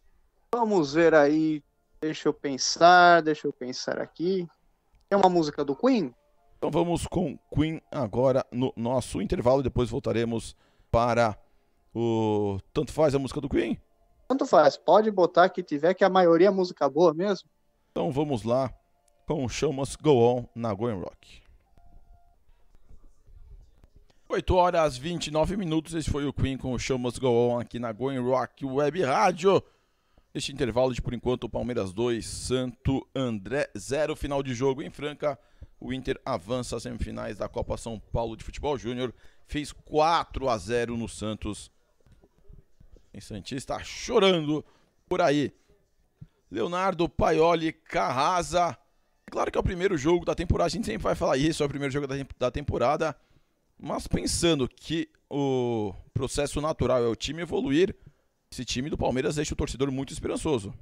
vamos ver aí. Deixa eu pensar, deixa eu pensar aqui. É uma música do Queen? Então vamos com Queen agora no nosso intervalo e depois voltaremos para o Tanto Faz a música do Queen? Tanto faz, pode botar que tiver, que a maioria é música boa mesmo. Então vamos lá com Show Must Go On na Gwen Rock. 8 horas 29 minutos, esse foi o Queen com o Show Must Go On aqui na Going Rock Web Rádio. Este intervalo de por enquanto Palmeiras 2, Santo André 0, final de jogo em Franca. O Inter avança às semifinais da Copa São Paulo de Futebol Júnior, fez 4 a 0 no Santos. Em Santista chorando por aí. Leonardo Paioli Carrasa. É claro que é o primeiro jogo da temporada, a gente sempre vai falar isso, é o primeiro jogo da temporada mas pensando que o processo natural é o time evoluir, esse time do Palmeiras deixa o torcedor muito esperançoso.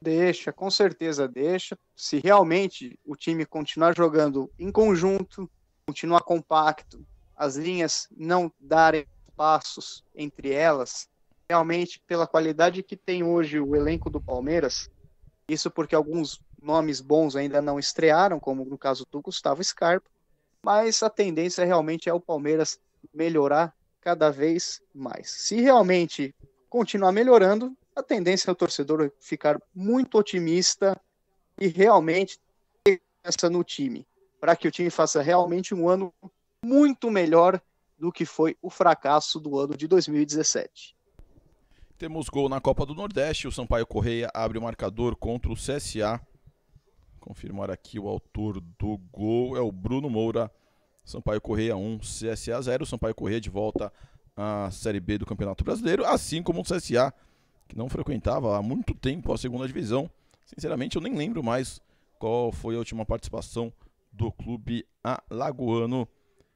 Deixa, com certeza deixa. Se realmente o time continuar jogando em conjunto, continuar compacto, as linhas não darem passos entre elas, realmente pela qualidade que tem hoje o elenco do Palmeiras, isso porque alguns nomes bons ainda não estrearam, como no caso do Gustavo Scarpa, mas a tendência realmente é o Palmeiras melhorar cada vez mais. Se realmente continuar melhorando, a tendência é o torcedor ficar muito otimista e realmente ter essa no time, para que o time faça realmente um ano muito melhor do que foi o fracasso do ano de 2017. Temos gol na Copa do Nordeste, o Sampaio Correia abre o marcador contra o CSA Confirmar aqui o autor do gol é o Bruno Moura. Sampaio Correia 1, CSA 0. Sampaio Correia de volta à Série B do Campeonato Brasileiro, assim como o CSA, que não frequentava há muito tempo a segunda divisão. Sinceramente, eu nem lembro mais qual foi a última participação do clube alagoano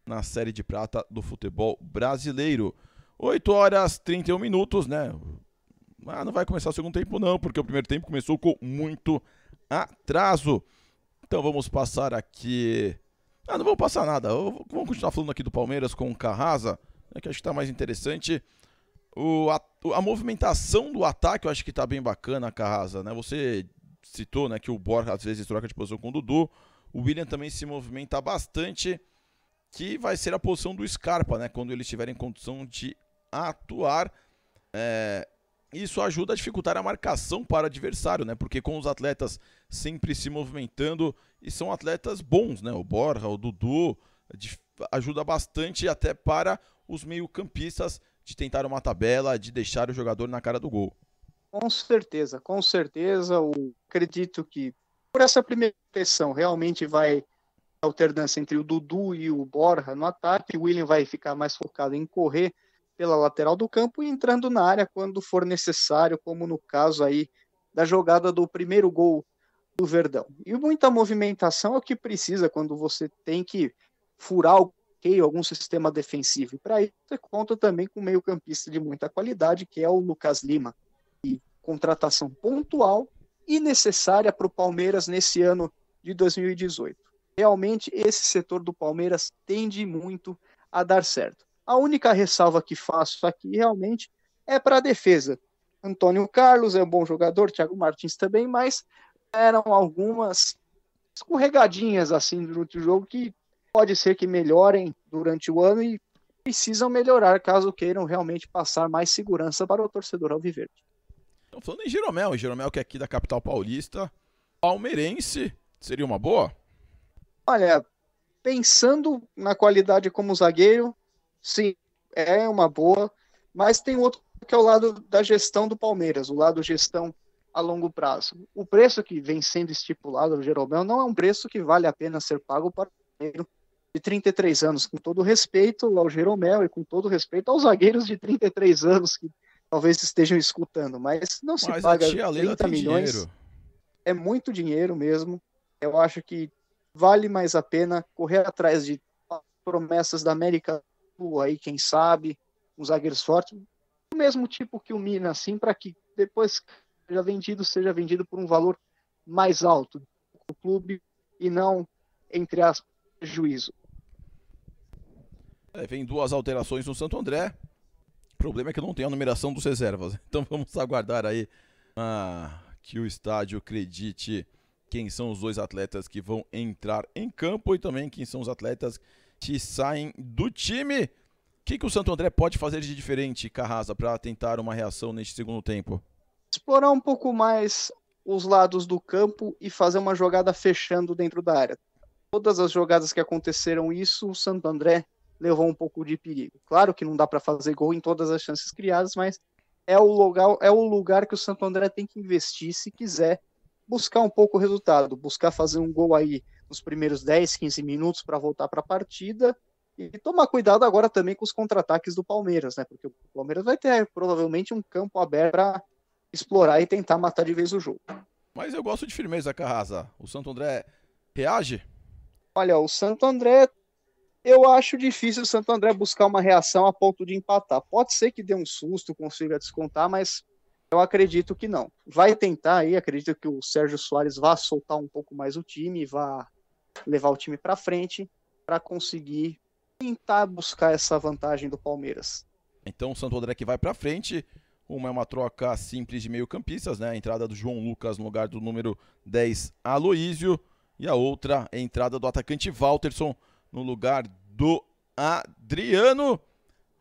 na Série de Prata do futebol brasileiro. 8 horas 31 minutos, né? Ah, não vai começar o segundo tempo, não, porque o primeiro tempo começou com muito atraso. Então vamos passar aqui. Ah, não vou passar nada. vamos continuar falando aqui do Palmeiras com o Carrasa, né, que acho que está mais interessante. O, a, a, movimentação do ataque eu acho que está bem bacana, Carrasa. Né? Você citou né, que o Borja às vezes troca de posição com o Dudu. O William também se movimenta bastante, que vai ser a posição do Scarpa, né? Quando eles estiver em condição de atuar. É, isso ajuda a dificultar a marcação para o adversário, né? Porque com os atletas sempre se movimentando e são atletas bons, né? O Borja, o Dudu, ajuda bastante até para os meio-campistas de tentar uma tabela, de deixar o jogador na cara do gol. Com certeza, com certeza. Eu acredito que por essa primeira impressão realmente vai alternância entre o Dudu e o Borja no ataque. O William vai ficar mais focado em correr pela lateral do campo e entrando na área quando for necessário, como no caso aí da jogada do primeiro gol do Verdão. E muita movimentação é o que precisa quando você tem que furar o algum sistema defensivo. E para isso você é conta também com um meio-campista de muita qualidade, que é o Lucas Lima. E contratação pontual e necessária para o Palmeiras nesse ano de 2018. Realmente esse setor do Palmeiras tende muito a dar certo. A única ressalva que faço aqui realmente é para a defesa. Antônio Carlos é um bom jogador, Thiago Martins também, mas eram algumas escorregadinhas assim durante o jogo que pode ser que melhorem durante o ano e precisam melhorar caso queiram realmente passar mais segurança para o torcedor alviverde. Estão falando em Jeromel, Jeromel que é aqui da capital paulista, palmeirense, seria uma boa? Olha, pensando na qualidade como zagueiro, sim, é uma boa, mas tem outro que é o lado da gestão do Palmeiras, o lado gestão a longo prazo. O preço que vem sendo estipulado no Jeromel não é um preço que vale a pena ser pago para o Palmeiras de 33 anos, com todo respeito ao Jeromel e com todo respeito aos zagueiros de 33 anos que talvez estejam escutando, mas não se mas paga tia 30 milhões. Dinheiro. É muito dinheiro mesmo. Eu acho que vale mais a pena correr atrás de promessas da América aí, quem sabe, um zagueiro forte, o mesmo tipo que o Mina, assim, para que depois seja vendido, seja vendido por um valor mais alto do clube e não, entre aspas, juízo. É, vem duas alterações no Santo André. O problema é que não tem a numeração dos reservas. Então vamos aguardar aí ah, que o estádio acredite quem são os dois atletas que vão entrar em campo e também quem são os atletas que saem do time. O que, que o Santo André pode fazer de diferente, Carrasa, para tentar uma reação neste segundo tempo? Explorar um pouco mais os lados do campo e fazer uma jogada fechando dentro da área. Todas as jogadas que aconteceram isso, o Santo André levou um pouco de perigo. Claro que não dá para fazer gol em todas as chances criadas, mas é o lugar, é o lugar que o Santo André tem que investir se quiser buscar um pouco o resultado, buscar fazer um gol aí nos primeiros 10, 15 minutos para voltar para a partida. E tomar cuidado agora também com os contra-ataques do Palmeiras, né? Porque o Palmeiras vai ter provavelmente um campo aberto para explorar e tentar matar de vez o jogo. Mas eu gosto de firmeza, Carrasa. O Santo André reage? Olha, o Santo André, eu acho difícil o Santo André buscar uma reação a ponto de empatar. Pode ser que dê um susto, consiga descontar, mas eu acredito que não. Vai tentar aí, acredito que o Sérgio Soares vá soltar um pouco mais o time, vá levar o time para frente para conseguir tentar buscar essa vantagem do Palmeiras. Então o Santo André que vai para frente, uma é uma troca simples de meio-campistas, né? A entrada do João Lucas no lugar do número 10, Aloísio, e a outra é a entrada do atacante Walterson no lugar do Adriano.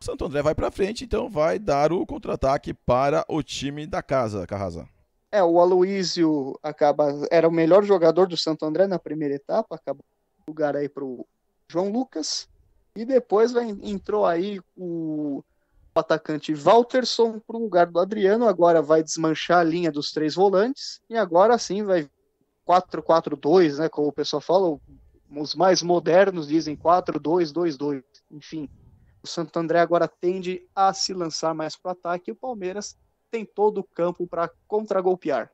O Santo André vai para frente, então vai dar o contra-ataque para o time da casa, Carrasa. É, o Aloísio acaba era o melhor jogador do Santo André na primeira etapa, acabou lugar aí pro João Lucas. E depois vai, entrou aí o atacante Walterson para o lugar do Adriano. Agora vai desmanchar a linha dos três volantes. E agora sim vai 4-4-2, né? Como o pessoal fala, os mais modernos dizem 4-2-2-2. Enfim, o Santo André agora tende a se lançar mais para o ataque e o Palmeiras tem todo o campo para contragolpear.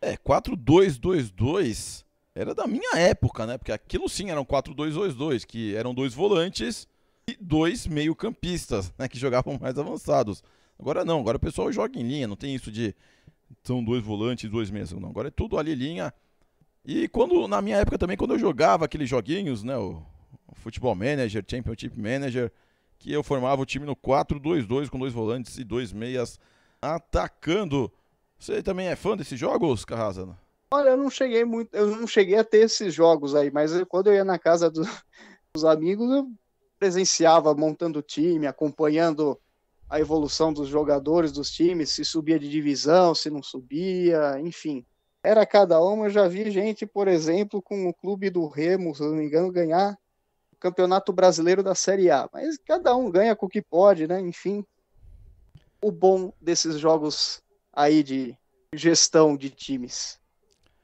É, 4-2-2-2 era da minha época, né? Porque aquilo sim eram 4-2-2-2, que eram dois volantes e dois meio-campistas, né? Que jogavam mais avançados. Agora não, agora o pessoal joga em linha, não tem isso de são dois volantes e dois meias. Não, agora é tudo ali linha. E quando, na minha época também, quando eu jogava aqueles joguinhos, né? O, o Futebol Manager, Championship Manager, que eu formava o time no 4-2-2 com dois volantes e dois meias atacando. Você também é fã desses jogos, Carrasa? Olha, eu não cheguei muito, eu não cheguei a ter esses jogos aí, mas quando eu ia na casa do, dos amigos, eu presenciava montando o time, acompanhando a evolução dos jogadores, dos times, se subia de divisão, se não subia, enfim. Era cada uma, eu já vi gente, por exemplo, com o clube do Remo, se não me engano, ganhar o Campeonato Brasileiro da Série A. Mas cada um ganha com o que pode, né? Enfim, o bom desses jogos aí de gestão de times?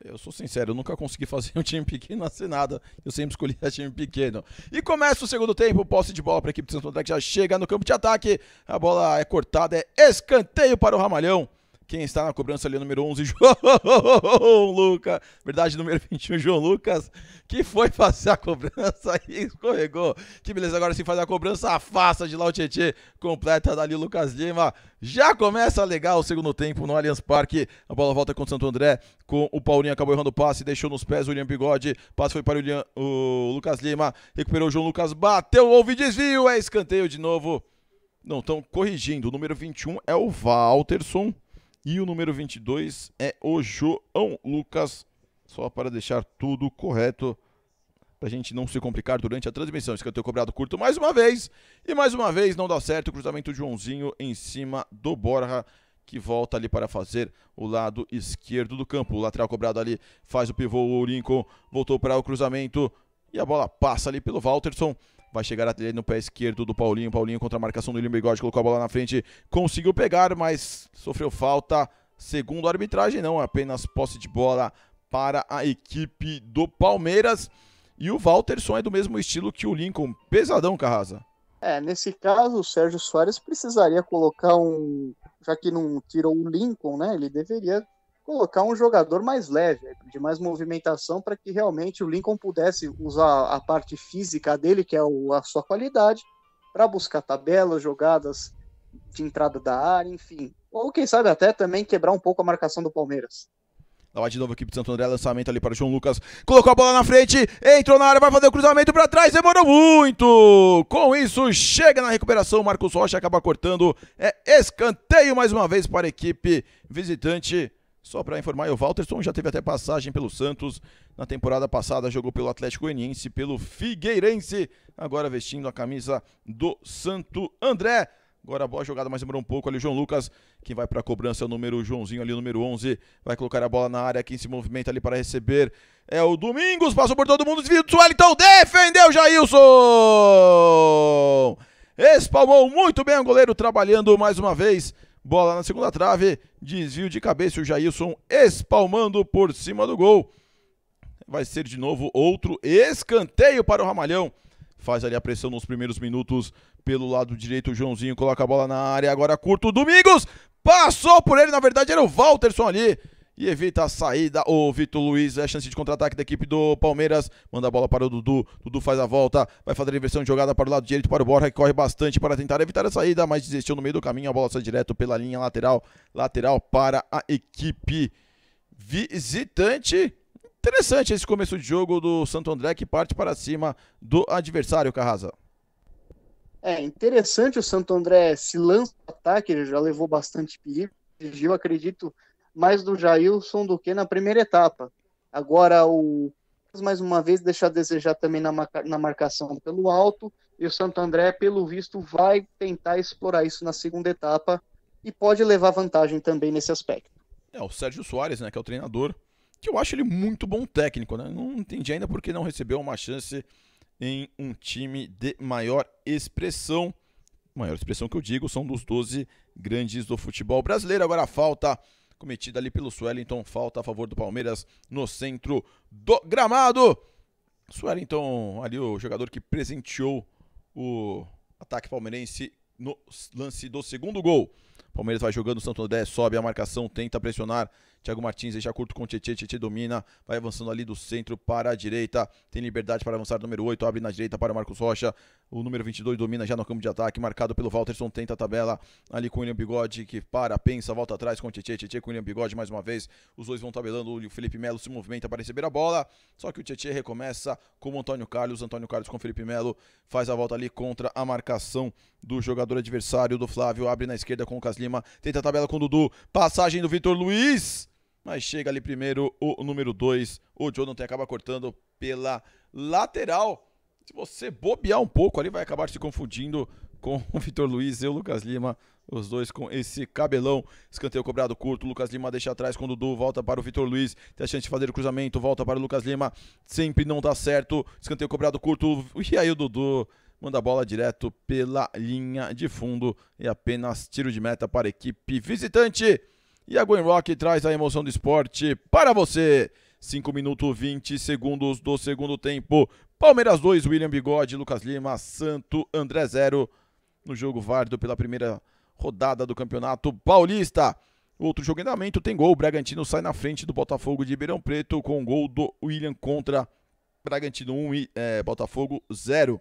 Eu sou sincero, eu nunca consegui fazer um time pequeno assim nada. Eu sempre escolhi a time pequeno. E começa o segundo tempo, posse de bola para a equipe do Santo André que já chega no campo de ataque. A bola é cortada, é escanteio para o Ramalhão. Quem está na cobrança ali, é número 11, João Lucas. Verdade, número 21, João Lucas, que foi fazer a cobrança e escorregou. Que beleza, agora se fazer a cobrança, afasta de lá o Tietê. Completa dali o Lucas Lima. Já começa legal o segundo tempo no Allianz Parque. A bola volta com o Santo André, com o Paulinho, acabou errando o passe, deixou nos pés o William Bigode. Passe foi para o, o Lucas Lima, recuperou o João Lucas, bateu, houve desvio, é escanteio de novo. Não, estão corrigindo. O número 21 é o Walterson. E o número 22 é o João Lucas, só para deixar tudo correto, para a gente não se complicar durante a transmissão. Escanteio cobrado curto mais uma vez, e mais uma vez não dá certo o cruzamento do Joãozinho em cima do Borja, que volta ali para fazer o lado esquerdo do campo. O lateral cobrado ali faz o pivô, o Lincoln voltou para o cruzamento, e a bola passa ali pelo Walterson vai chegar até no pé esquerdo do Paulinho. Paulinho contra a marcação do William Bigode, colocou a bola na frente, conseguiu pegar, mas sofreu falta. Segundo a arbitragem, não, apenas posse de bola para a equipe do Palmeiras. E o Walterson é do mesmo estilo que o Lincoln, pesadão, Carrasa. É, nesse caso, o Sérgio Soares precisaria colocar um. Já que não tirou o Lincoln, né? Ele deveria colocar um jogador mais leve, de mais movimentação, para que realmente o Lincoln pudesse usar a parte física dele, que é a sua qualidade, para buscar tabelas, jogadas de entrada da área, enfim. Ou quem sabe até também quebrar um pouco a marcação do Palmeiras. Lá de novo a equipe de Santo André, lançamento ali para o João Lucas. Colocou a bola na frente, entrou na área, vai fazer o cruzamento para trás, demorou muito. Com isso, chega na recuperação, Marcos Rocha acaba cortando. É escanteio mais uma vez para a equipe visitante só para informar, o Walterson já teve até passagem pelo Santos. Na temporada passada jogou pelo Atlético Goianiense, pelo Figueirense, agora vestindo a camisa do Santo André. Agora boa jogada, mas demorou um pouco ali o João Lucas, que vai para a cobrança, é o número Joãozinho ali, o número 11, vai colocar a bola na área, quem se movimenta ali para receber é o Domingos, passou por todo mundo, desvio do então defendeu Jailson! Espalmou muito bem o goleiro, trabalhando mais uma vez Bola na segunda trave, desvio de cabeça, o Jailson espalmando por cima do gol. Vai ser de novo outro escanteio para o Ramalhão. Faz ali a pressão nos primeiros minutos pelo lado direito, o Joãozinho coloca a bola na área, agora curto, Domingos passou por ele, na verdade era o Walterson ali e evita a saída. O Vitor Luiz é chance de contra-ataque da equipe do Palmeiras. Manda a bola para o Dudu. Dudu faz a volta. Vai fazer a inversão de jogada para o lado direito para o Borja, que corre bastante para tentar evitar a saída, mas desistiu no meio do caminho. A bola sai direto pela linha lateral. Lateral para a equipe visitante. Interessante esse começo de jogo do Santo André que parte para cima do adversário, Carrasa. É interessante o Santo André se lança no ataque, ele já levou bastante perigo. eu acredito, mais do Jailson do que na primeira etapa. Agora, o mais uma vez deixar a desejar também na, marca, na marcação pelo alto, e o Santo André, pelo visto, vai tentar explorar isso na segunda etapa e pode levar vantagem também nesse aspecto. É, o Sérgio Soares, né, que é o treinador, que eu acho ele muito bom técnico, né? Não entendi ainda porque não recebeu uma chance em um time de maior expressão. Maior expressão que eu digo são dos 12 grandes do futebol brasileiro. Agora falta cometida ali pelo Swellington. Falta a favor do Palmeiras no centro do gramado. Swellington, ali o jogador que presenteou o ataque palmeirense no lance do segundo gol. Palmeiras vai jogando, o Santo André sobe a marcação, tenta pressionar Thiago Martins deixa curto com o Tietchan, Tietchan domina, vai avançando ali do centro para a direita, tem liberdade para avançar, número 8, abre na direita para o Marcos Rocha, o número 22 domina já no campo de ataque, marcado pelo Walterson, tenta a tabela ali com o William Bigode, que para, pensa, volta atrás com o Tietchan, Tietchan com o William Bigode mais uma vez, os dois vão tabelando, o Felipe Melo se movimenta para receber a bola, só que o Tietchan recomeça com o Antônio Carlos, Antônio Carlos com o Felipe Melo, faz a volta ali contra a marcação do jogador adversário do Flávio, abre na esquerda com o Caslima, Lima, tenta a tabela com o Dudu, passagem do Vitor Luiz mas chega ali primeiro o número 2, o Jonathan acaba cortando pela lateral. Se você bobear um pouco ali, vai acabar se confundindo com o Vitor Luiz e o Lucas Lima, os dois com esse cabelão. Escanteio cobrado curto, Lucas Lima deixa atrás com o Dudu, volta para o Vitor Luiz, tem a chance de fazer o cruzamento, volta para o Lucas Lima, sempre não dá certo. Escanteio cobrado curto, e aí o Dudu manda a bola direto pela linha de fundo e apenas tiro de meta para a equipe visitante. E a Gwen Rock traz a emoção do esporte para você. 5 minutos 20 segundos do segundo tempo. Palmeiras 2, William Bigode, Lucas Lima, Santo André 0. No jogo válido pela primeira rodada do Campeonato Paulista. Outro jogo em andamento tem gol. O Bragantino sai na frente do Botafogo de Ribeirão Preto com gol do William contra Bragantino 1 e é, Botafogo 0.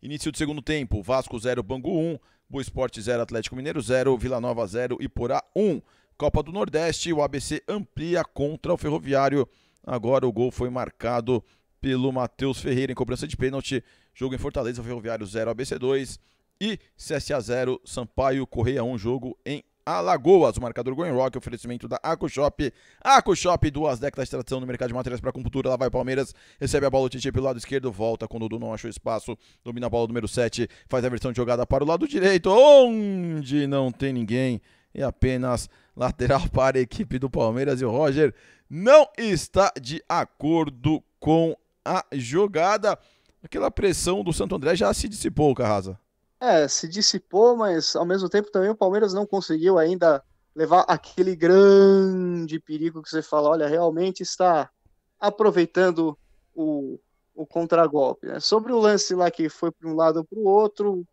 Início do segundo tempo, Vasco 0, Bangu 1, Boa Esporte 0, Atlético Mineiro 0, Vila Nova 0 e Porá 1. Copa do Nordeste, o ABC amplia contra o Ferroviário. Agora o gol foi marcado pelo Matheus Ferreira em cobrança de pênalti. Jogo em Fortaleza, Ferroviário 0, ABC 2 e CSA 0, Sampaio Correia 1, um jogo em Alagoas. O marcador Going Rock, oferecimento da AcoShop. AcoShop, duas décadas de tradição no mercado de materiais para computura. Lá vai Palmeiras, recebe a bola o Tite pelo lado esquerdo, volta quando o Dudu não achou espaço, domina a bola número 7, faz a versão de jogada para o lado direito, onde não tem ninguém e é apenas lateral para a equipe do Palmeiras. E o Roger não está de acordo com a jogada. Aquela pressão do Santo André já se dissipou, Carrasa. É, se dissipou, mas ao mesmo tempo também o Palmeiras não conseguiu ainda levar aquele grande perigo que você fala, olha, realmente está aproveitando o, o contragolpe. Né? Sobre o lance lá que foi para um lado ou para o outro,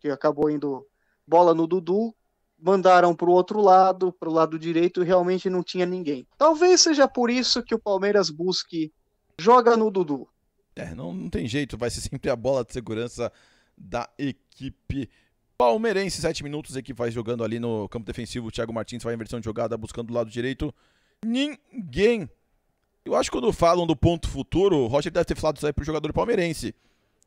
que acabou indo bola no Dudu, mandaram para o outro lado, para o lado direito, e realmente não tinha ninguém. Talvez seja por isso que o Palmeiras busque joga no Dudu. É, não, não tem jeito, vai ser sempre a bola de segurança da equipe palmeirense. Sete minutos, a equipe vai jogando ali no campo defensivo. O Thiago Martins vai em inversão de jogada, buscando do lado direito. Ninguém. Eu acho que quando falam do ponto futuro, o Roger deve ter falado isso aí pro jogador palmeirense.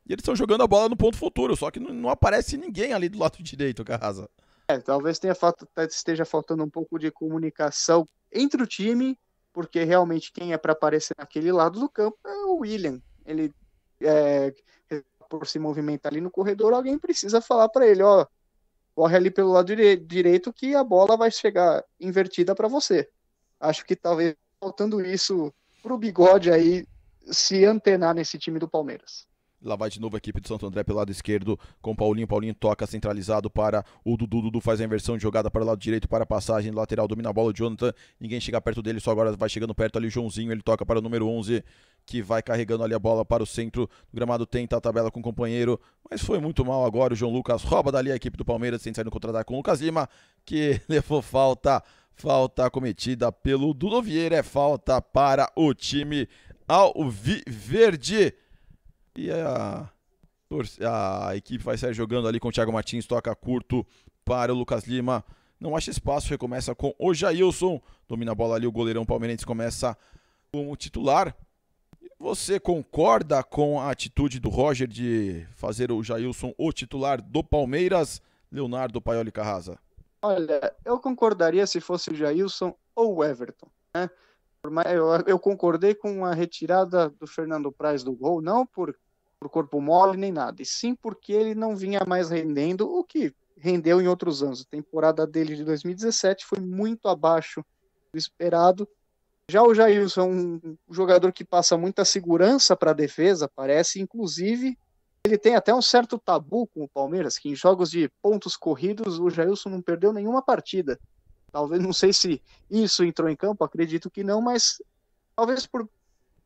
E eles estão jogando a bola no ponto futuro, só que não, não aparece ninguém ali do lado direito, Carrasa. É, talvez tenha falta, esteja faltando um pouco de comunicação entre o time, porque realmente quem é para aparecer naquele lado do campo é o William. Ele é, por se movimentar ali no corredor, alguém precisa falar para ele, ó, corre ali pelo lado dire direito que a bola vai chegar invertida para você. Acho que talvez faltando isso pro Bigode aí se antenar nesse time do Palmeiras. Lá vai de novo a equipe do Santo André pelo lado esquerdo com Paulinho. Paulinho toca centralizado para o Dudu. Dudu faz a inversão de jogada para o lado direito para a passagem lateral. Domina a bola o Jonathan. Ninguém chega perto dele, só agora vai chegando perto ali o Joãozinho. Ele toca para o número 11 que vai carregando ali a bola para o centro. O gramado tenta a tabela com o companheiro, mas foi muito mal agora. O João Lucas rouba dali a equipe do Palmeiras, sem sair no contra com o Lucas Lima, que levou falta. Falta cometida pelo Dudu Vieira. É falta para o time ao Verde. E a, a equipe vai sair jogando ali com o Thiago Martins, toca curto para o Lucas Lima. Não acha espaço, recomeça com o Jailson. Domina a bola ali, o goleirão palmeirense começa como titular. Você concorda com a atitude do Roger de fazer o Jailson o titular do Palmeiras, Leonardo Paioli Carrasa? Olha, eu concordaria se fosse o Jailson ou o Everton, né? Eu concordei com a retirada do Fernando Praz do gol, não por corpo mole nem nada, e sim porque ele não vinha mais rendendo o que rendeu em outros anos. A temporada dele de 2017 foi muito abaixo do esperado. Já o Jailson é um jogador que passa muita segurança para a defesa, parece, inclusive ele tem até um certo tabu com o Palmeiras, que em jogos de pontos corridos o Jailson não perdeu nenhuma partida. Talvez, não sei se isso entrou em campo, acredito que não, mas talvez por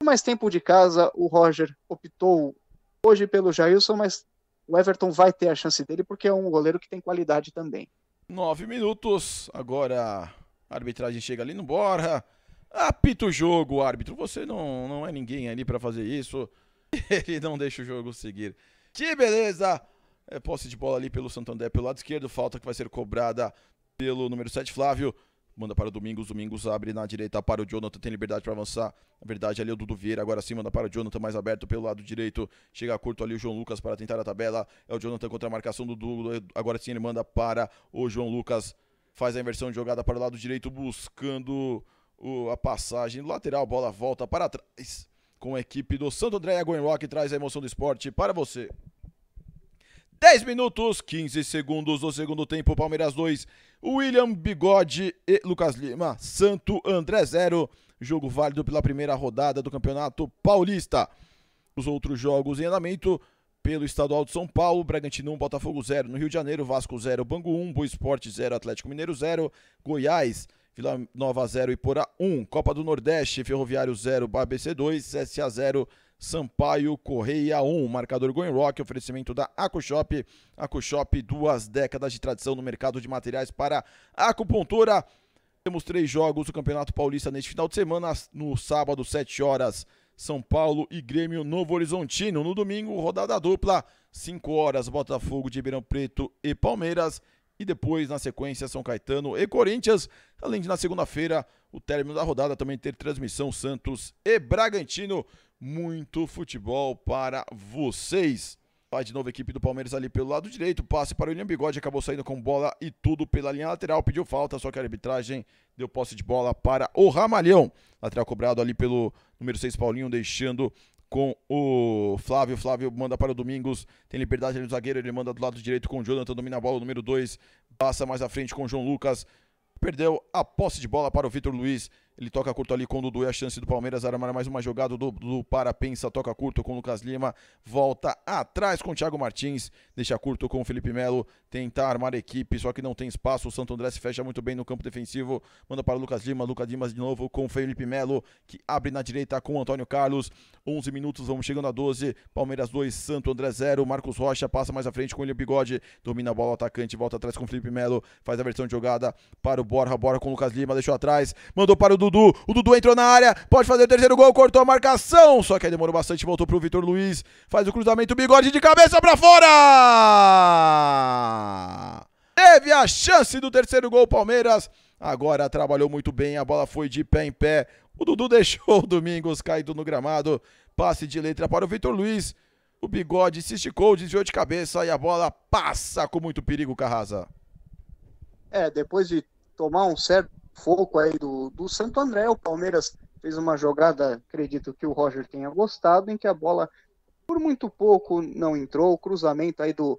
mais tempo de casa o Roger optou hoje pelo Jailson, mas o Everton vai ter a chance dele porque é um goleiro que tem qualidade também. Nove minutos, agora a arbitragem chega ali no Borra. Apita o jogo, árbitro. Você não, não é ninguém ali para fazer isso. Ele não deixa o jogo seguir. Que beleza! É posse de bola ali pelo Santander pelo lado esquerdo. Falta que vai ser cobrada pelo número 7, Flávio. Manda para o Domingos. Domingos abre na direita para o Jonathan. Tem liberdade para avançar. Na verdade, ali é o Dudu Vieira. Agora sim, manda para o Jonathan. Mais aberto pelo lado direito. Chega curto ali o João Lucas para tentar a tabela. É o Jonathan contra a marcação do Dudu. Agora sim, ele manda para o João Lucas. Faz a inversão de jogada para o lado direito, buscando a passagem. Lateral, bola volta para trás. Com a equipe do Santo André Rock Traz a emoção do esporte para você. 10 minutos, 15 segundos do segundo tempo, Palmeiras 2, William Bigode e Lucas Lima, Santo André 0. Jogo válido pela primeira rodada do Campeonato Paulista. Os outros jogos em andamento pelo Estadual de São Paulo, Bragantino 1, Botafogo 0. No Rio de Janeiro, Vasco 0, Bangu 1, Boa Esporte 0, Atlético Mineiro 0, Goiás, Vila Nova 0 e Porá 1. Copa do Nordeste, Ferroviário 0, BBC 2, CSA 0, Sampaio Correia 1. Marcador Going Rock, oferecimento da AcuShop. AcuShop, duas décadas de tradição no mercado de materiais para acupuntura. Temos três jogos do Campeonato Paulista neste final de semana. No sábado, 7 horas, São Paulo e Grêmio Novo Horizontino. No domingo, rodada dupla, 5 horas, Botafogo de Ribeirão Preto e Palmeiras. E depois, na sequência, São Caetano e Corinthians. Além de, na segunda-feira, o término da rodada também ter transmissão Santos e Bragantino muito futebol para vocês. Vai de novo a equipe do Palmeiras ali pelo lado direito. Passe para o William Bigode. Acabou saindo com bola e tudo pela linha lateral. Pediu falta, só que a arbitragem deu posse de bola para o Ramalhão. Lateral cobrado ali pelo número 6 Paulinho, deixando com o Flávio. Flávio manda para o Domingos. Tem liberdade ali no zagueiro. Ele manda do lado direito com o Jonathan. Domina a bola. O número 2 passa mais à frente com o João Lucas. Perdeu a posse de bola para o Vitor Luiz. Ele toca curto ali com o Dudu e a chance do Palmeiras armar mais uma jogada. do Dudu para, pensa, toca curto com o Lucas Lima. Volta atrás com o Thiago Martins. Deixa curto com o Felipe Melo. Tenta armar a equipe, só que não tem espaço. O Santo André se fecha muito bem no campo defensivo. Manda para o Lucas Lima. Lucas Lima de novo com o Felipe Melo, que abre na direita com o Antônio Carlos. 11 minutos, vamos chegando a 12. Palmeiras 2, Santo André 0. Marcos Rocha passa mais à frente com o William Bigode. Domina a bola, atacante. Volta atrás com o Felipe Melo. Faz a versão de jogada para o Borra. bora com o Lucas Lima. Deixou atrás. Mandou para o Dudu. Dudu. O Dudu entrou na área, pode fazer o terceiro gol, cortou a marcação. Só que aí demorou bastante, voltou pro Vitor Luiz. Faz o cruzamento, bigode de cabeça pra fora! Teve a chance do terceiro gol, Palmeiras. Agora trabalhou muito bem, a bola foi de pé em pé. O Dudu deixou o Domingos caído no gramado. Passe de letra para o Vitor Luiz. O bigode se esticou, desviou de cabeça e a bola passa com muito perigo, Carrasa. É, depois de tomar um certo sufoco aí do, do Santo André. O Palmeiras fez uma jogada, acredito que o Roger tenha gostado, em que a bola por muito pouco não entrou. O cruzamento aí do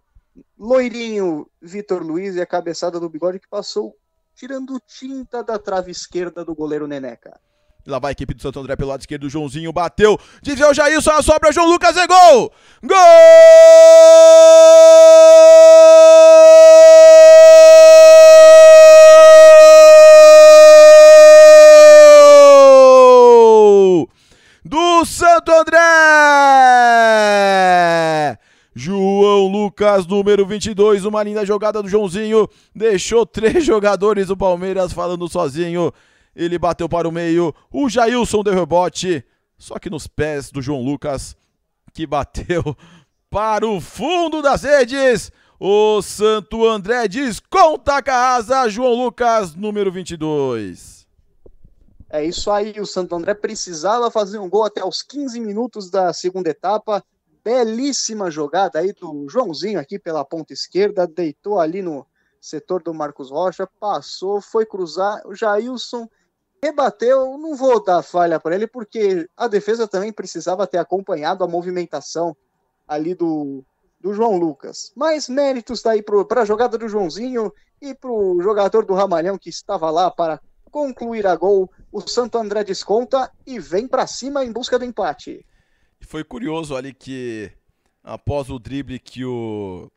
loirinho Vitor Luiz e a cabeçada do bigode que passou tirando tinta da trave esquerda do goleiro Neneca. Lá vai a equipe do Santo André pelo lado esquerdo. Joãozinho bateu. o Jair, só a sobra. João Lucas é gol! Gol! Santo André! João Lucas, número 22, uma linda jogada do Joãozinho, deixou três jogadores do Palmeiras falando sozinho. Ele bateu para o meio, o Jailson deu rebote, só que nos pés do João Lucas, que bateu para o fundo das redes. O Santo André desconta a casa, João Lucas, número 22. É isso aí, o Santo André precisava fazer um gol até os 15 minutos da segunda etapa. Belíssima jogada aí do Joãozinho aqui pela ponta esquerda, deitou ali no setor do Marcos Rocha, passou, foi cruzar, o Jailson rebateu, não vou dar falha para ele porque a defesa também precisava ter acompanhado a movimentação ali do, do João Lucas. Mas méritos daí para a jogada do Joãozinho e para o jogador do Ramalhão que estava lá para concluir a gol, o Santo André desconta e vem para cima em busca do empate. Foi curioso ali que após o drible que o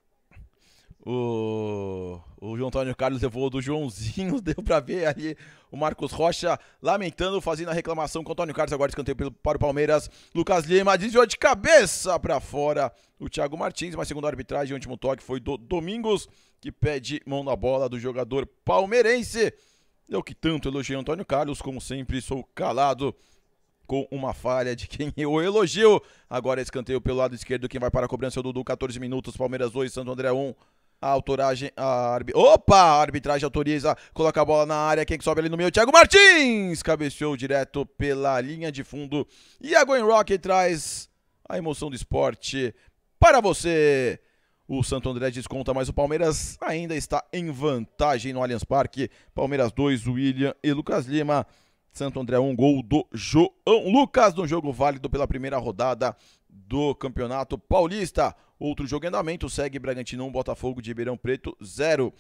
o, o João Antônio Carlos levou do Joãozinho, deu para ver ali o Marcos Rocha lamentando, fazendo a reclamação com o Antônio Carlos, agora escanteio para o Palmeiras, Lucas Lima desviou de cabeça para fora o Thiago Martins, mas segundo a arbitragem, o último toque foi do Domingos, que pede mão na bola do jogador palmeirense. Eu é que tanto elogiei Antônio Carlos, como sempre, sou calado com uma falha de quem eu elogio. Agora escanteio pelo lado esquerdo, quem vai para a cobrança é o Dudu, 14 minutos, Palmeiras 2, Santo André 1. A autoragem, a arbi... Opa! A arbitragem autoriza, coloca a bola na área, quem sobe ali no meio, Thiago Martins! Cabeceou direto pela linha de fundo. E a Gwen Rock traz a emoção do esporte para você. O Santo André desconta, mas o Palmeiras ainda está em vantagem no Allianz Parque. Palmeiras 2, William e Lucas Lima. Santo André 1, um gol do João Lucas, no jogo válido pela primeira rodada do Campeonato Paulista. Outro jogo em andamento segue Bragantino 1, Botafogo de Ribeirão Preto 0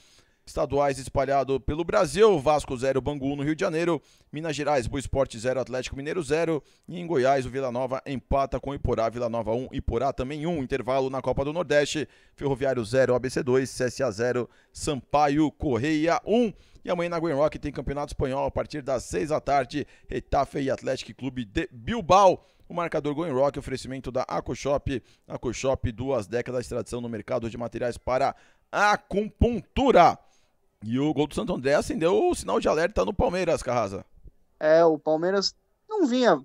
estaduais espalhado pelo Brasil, Vasco 0, Bangu no Rio de Janeiro, Minas Gerais, Boa Esporte 0, Atlético Mineiro 0, e em Goiás o Vila Nova empata com Iporá, Vila Nova 1, Iporá também 1, intervalo na Copa do Nordeste, Ferroviário 0, ABC 2, CSA 0, Sampaio Correia 1. E amanhã na Green Rock tem Campeonato Espanhol a partir das 6 da tarde, Etafe e Atlético Clube de Bilbao. O marcador Going Rock, oferecimento da AcoShop. AcoShop, duas décadas de tradição no mercado de materiais para acupuntura. E o gol do Santo André acendeu o sinal de alerta no Palmeiras, Carrasa. É, o Palmeiras não vinha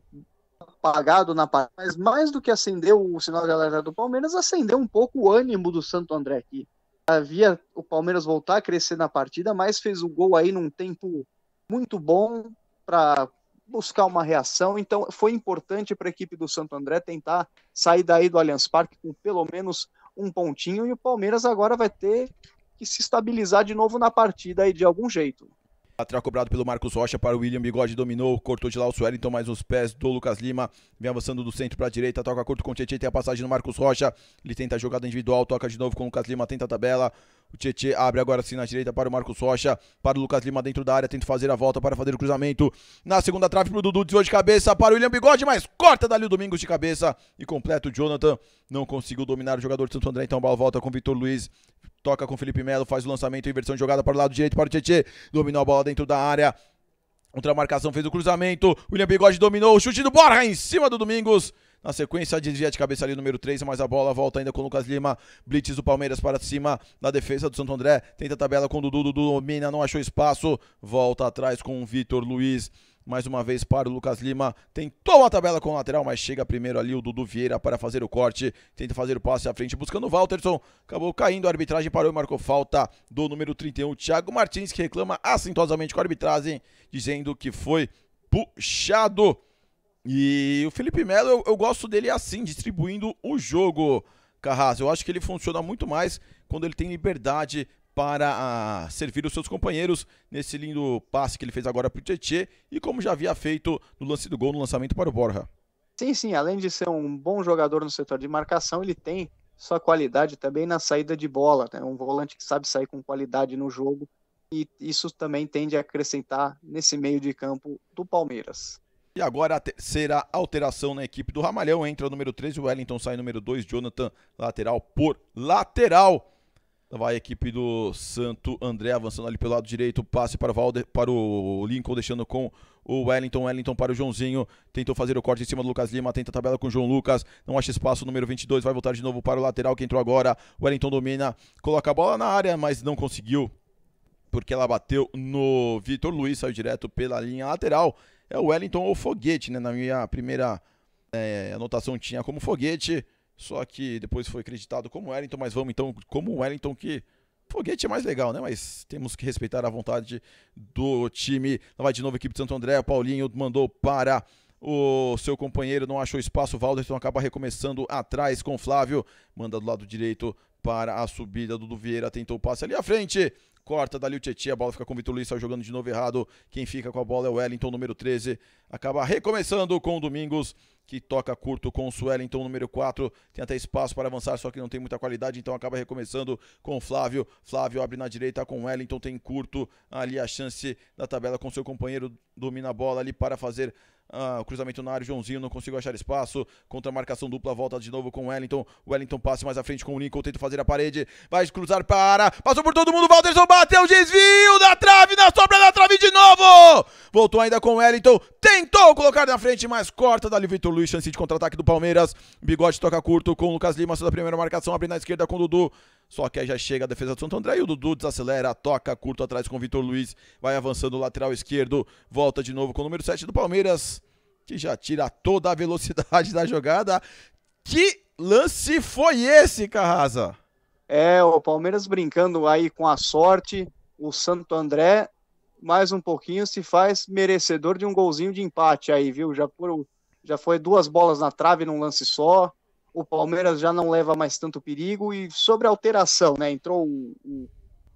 apagado na parada, mas mais do que acendeu o sinal de alerta do Palmeiras, acendeu um pouco o ânimo do Santo André aqui. Havia o Palmeiras voltar a crescer na partida, mas fez o gol aí num tempo muito bom para buscar uma reação. Então foi importante para a equipe do Santo André tentar sair daí do Allianz Parque com pelo menos um pontinho e o Palmeiras agora vai ter que se estabilizar de novo na partida aí de algum jeito. Lateral cobrado pelo Marcos Rocha para o William Bigode, dominou, cortou de lá o então mais os pés do Lucas Lima, vem avançando do centro para a direita, toca curto com o Tietchan, tem a passagem no Marcos Rocha, ele tenta a jogada individual, toca de novo com o Lucas Lima, tenta a tabela, o Tietchan abre agora sim na direita para o Marcos Rocha, para o Lucas Lima dentro da área, tenta fazer a volta para fazer o cruzamento, na segunda trave para o Dudu, desviou de cabeça para o William Bigode, mas corta dali o Domingos de cabeça e completa o Jonathan, não conseguiu dominar o jogador de Santo André, então a bola volta com o Vitor Luiz, Toca com Felipe Melo, faz o lançamento, inversão de jogada para o lado direito para o Tietchan, Dominou a bola dentro da área. Contra a marcação, fez o cruzamento. William Bigode dominou. chute do Borja em cima do Domingos. Na sequência, desvia de cabeça ali número 3, mas a bola volta ainda com o Lucas Lima. Blitz do Palmeiras para cima da defesa do Santo André. Tenta a tabela com o Dudu. Dudu domina, não achou espaço. Volta atrás com o Vitor Luiz. Mais uma vez para o Lucas Lima. Tentou a tabela com o lateral, mas chega primeiro ali o Dudu Vieira para fazer o corte. Tenta fazer o passe à frente buscando o Walterson. Acabou caindo a arbitragem, parou e marcou falta do número 31, Thiago Martins, que reclama assintosamente com a arbitragem, dizendo que foi puxado. E o Felipe Melo, eu, eu gosto dele assim, distribuindo o jogo. Carras. Eu acho que ele funciona muito mais quando ele tem liberdade para servir os seus companheiros nesse lindo passe que ele fez agora para o Tietchan e como já havia feito no lance do gol no lançamento para o Borja. Sim, sim, além de ser um bom jogador no setor de marcação, ele tem sua qualidade também na saída de bola, é né? um volante que sabe sair com qualidade no jogo e isso também tende a acrescentar nesse meio de campo do Palmeiras. E agora a terceira alteração na equipe do Ramalhão. Entra o número 13, o Wellington sai número 2, Jonathan, lateral por lateral. Então vai a equipe do Santo André avançando ali pelo lado direito. Passe para, Valde, para o Lincoln, deixando com o Wellington. Wellington para o Joãozinho. Tentou fazer o corte em cima do Lucas Lima. Tenta a tabela com o João Lucas. Não acha espaço. Número 22 vai voltar de novo para o lateral que entrou agora. Wellington domina. Coloca a bola na área, mas não conseguiu. Porque ela bateu no Vitor Luiz. Saiu direto pela linha lateral. É o Wellington ou Foguete, né? Na minha primeira é, anotação tinha como Foguete. Só que depois foi acreditado como Wellington, mas vamos então como Wellington que foguete é mais legal, né? Mas temos que respeitar a vontade do time. Lá vai de novo a equipe de Santo André. O Paulinho mandou para o seu companheiro, não achou espaço. O Valderson acaba recomeçando atrás com o Flávio. Manda do lado direito para a subida. Dudu Vieira tentou o passe ali à frente. Corta dali o Tietchan, a bola fica com o Vitor Luiz, jogando de novo errado. Quem fica com a bola é o Wellington, número 13. Acaba recomeçando com o Domingos que toca curto com o Suellington, número 4, tem até espaço para avançar, só que não tem muita qualidade, então acaba recomeçando com o Flávio. Flávio abre na direita com o Wellington, tem curto ali a chance da tabela com seu companheiro, domina a bola ali para fazer ah, cruzamento na área, Joãozinho não conseguiu achar espaço. Contra a marcação dupla, volta de novo com o Wellington. Wellington passe mais à frente com o Lincoln, tenta fazer a parede. Vai cruzar para. Passou por todo mundo, Walterson bateu, desvio da trave, na sobra da trave de novo! Voltou ainda com o Wellington, tentou colocar na frente, mas corta dali Vitor Luiz, chance de contra-ataque do Palmeiras. Bigode toca curto com o Lucas Lima, sua primeira marcação, abre na esquerda com o Dudu. Só que aí já chega a defesa do Santo André e o Dudu desacelera, toca curto atrás com o Vitor Luiz, vai avançando o lateral esquerdo, volta de novo com o número 7 do Palmeiras, que já tira toda a velocidade da jogada. Que lance foi esse, Carrasa? É, o Palmeiras brincando aí com a sorte, o Santo André mais um pouquinho, se faz merecedor de um golzinho de empate aí, viu? Já, por, já foi duas bolas na trave num lance só. O Palmeiras já não leva mais tanto perigo. E sobre a alteração, né? Entrou o,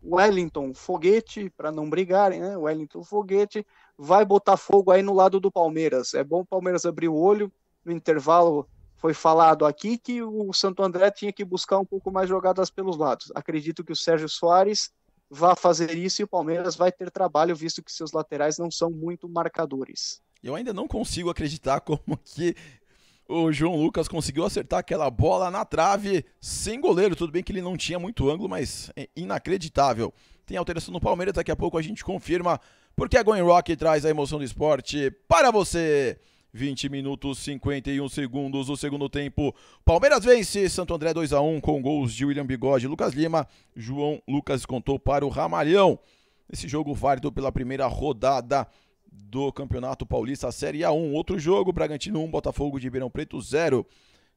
o Wellington Foguete, para não brigarem, né? Wellington Foguete vai botar fogo aí no lado do Palmeiras. É bom o Palmeiras abrir o olho. No intervalo foi falado aqui que o Santo André tinha que buscar um pouco mais jogadas pelos lados. Acredito que o Sérgio Soares vá fazer isso e o Palmeiras vai ter trabalho, visto que seus laterais não são muito marcadores. Eu ainda não consigo acreditar como que o João Lucas conseguiu acertar aquela bola na trave sem goleiro. Tudo bem que ele não tinha muito ângulo, mas é inacreditável. Tem alteração no Palmeiras, daqui a pouco a gente confirma, porque a Going Rock traz a emoção do esporte para você. 20 minutos 51 segundos do segundo tempo. Palmeiras vence Santo André 2 a 1 com gols de William Bigode, e Lucas Lima, João Lucas contou para o Ramalhão. Esse jogo válido pela primeira rodada do Campeonato Paulista Série A1. Outro jogo, Bragantino 1, Botafogo de Ribeirão Preto 0.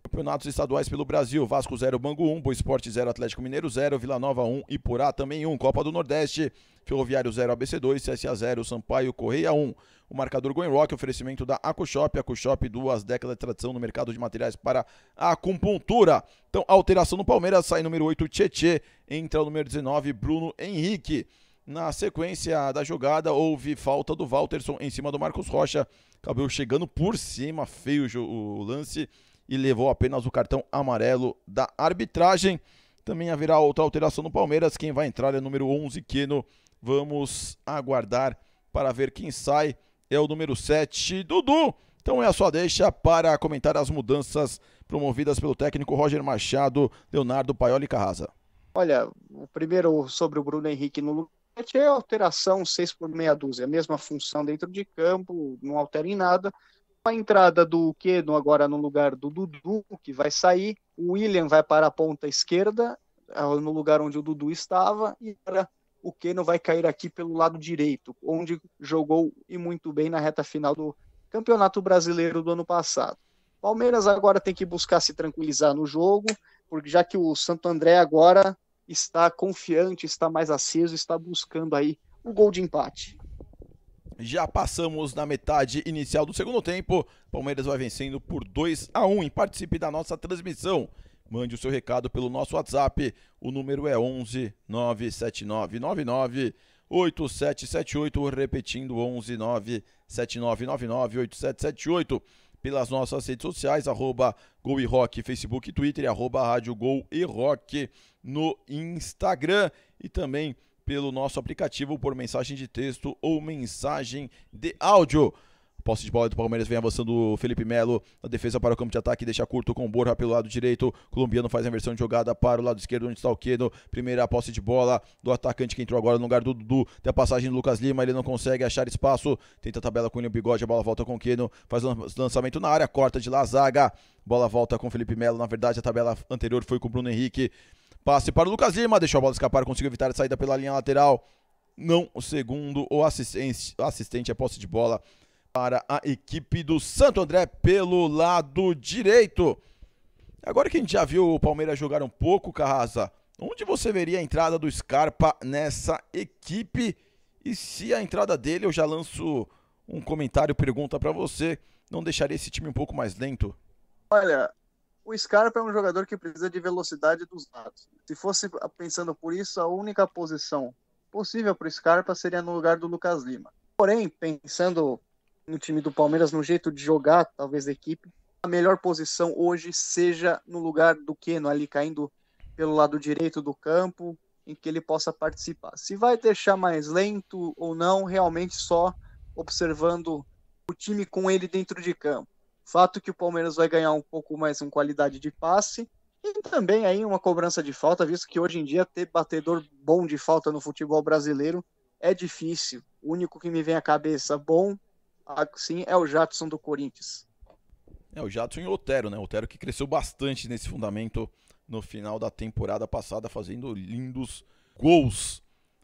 Campeonatos estaduais pelo Brasil, Vasco 0, Bangu 1, Boa Esporte 0, Atlético Mineiro 0, Vila Nova 1, Ipurá também 1, Copa do Nordeste, Ferroviário 0, ABC 2, CSA 0, Sampaio Correia 1, o marcador Rock, oferecimento da AcuShop. AcuShop, duas décadas de tradição no mercado de materiais para a acupuntura. Então, alteração no Palmeiras, sai número 8, Tietê. Entra o número 19, Bruno Henrique. Na sequência da jogada, houve falta do Walterson em cima do Marcos Rocha. Acabou chegando por cima, feio o lance, e levou apenas o cartão amarelo da arbitragem. Também haverá outra alteração no Palmeiras. Quem vai entrar é número 11, Keno. Vamos aguardar para ver quem sai é o número 7, Dudu. Então é a sua deixa para comentar as mudanças promovidas pelo técnico Roger Machado, Leonardo Paioli Carrasa. Olha, o primeiro sobre o Bruno Henrique no Luquete é alteração 6 por meia dúzia, a mesma função dentro de campo, não altera em nada. A entrada do Quedo agora no lugar do Dudu, que vai sair, o William vai para a ponta esquerda, eh, no lugar onde o Dudu estava, e para o Keno vai cair aqui pelo lado direito, onde jogou e muito bem na reta final do Campeonato Brasileiro do ano passado. Palmeiras agora tem que buscar se tranquilizar no jogo, porque já que o Santo André agora está confiante, está mais aceso, está buscando aí o gol de empate. Já passamos na metade inicial do segundo tempo. Palmeiras vai vencendo por 2 a 1 um, e participe da nossa transmissão Mande o seu recado pelo nosso WhatsApp. O número é 11 979 repetindo 11 979 8778. Pelas nossas redes sociais, arroba Gol e Rock, Facebook e Twitter, e arroba Rádio Gol e Rock no Instagram. E também pelo nosso aplicativo por mensagem de texto ou mensagem de áudio. Posse de bola do Palmeiras vem avançando o Felipe Melo. A defesa para o campo de ataque, deixa curto com o Borja pelo lado direito. colombiano faz a inversão de jogada para o lado esquerdo, onde está o Queno. Primeira posse de bola do atacante que entrou agora no lugar do Dudu. Tem a passagem do Lucas Lima, ele não consegue achar espaço. Tenta a tabela com o Bigode, a bola volta com o Queno. Faz lançamento na área, corta de lá zaga. Bola volta com o Felipe Melo. Na verdade, a tabela anterior foi com o Bruno Henrique. Passe para o Lucas Lima, deixou a bola escapar, conseguiu evitar a saída pela linha lateral. Não, o segundo, o assistente, assistente é posse de bola para a equipe do Santo André pelo lado direito. Agora que a gente já viu o Palmeiras jogar um pouco, Carrasa, onde você veria a entrada do Scarpa nessa equipe? E se a entrada dele, eu já lanço um comentário, pergunta para você, não deixaria esse time um pouco mais lento? Olha, o Scarpa é um jogador que precisa de velocidade dos lados. Se fosse pensando por isso, a única posição possível para o Scarpa seria no lugar do Lucas Lima. Porém, pensando no time do Palmeiras, no jeito de jogar, talvez, da equipe, a melhor posição hoje seja no lugar do Keno, ali caindo pelo lado direito do campo, em que ele possa participar. Se vai deixar mais lento ou não, realmente só observando o time com ele dentro de campo. Fato que o Palmeiras vai ganhar um pouco mais em qualidade de passe e também aí uma cobrança de falta, visto que hoje em dia ter batedor bom de falta no futebol brasileiro é difícil. O único que me vem à cabeça bom ah, sim é o Jadson do Corinthians. É, o Jadson e o Otero, né? O Otero que cresceu bastante nesse fundamento no final da temporada passada, fazendo lindos gols.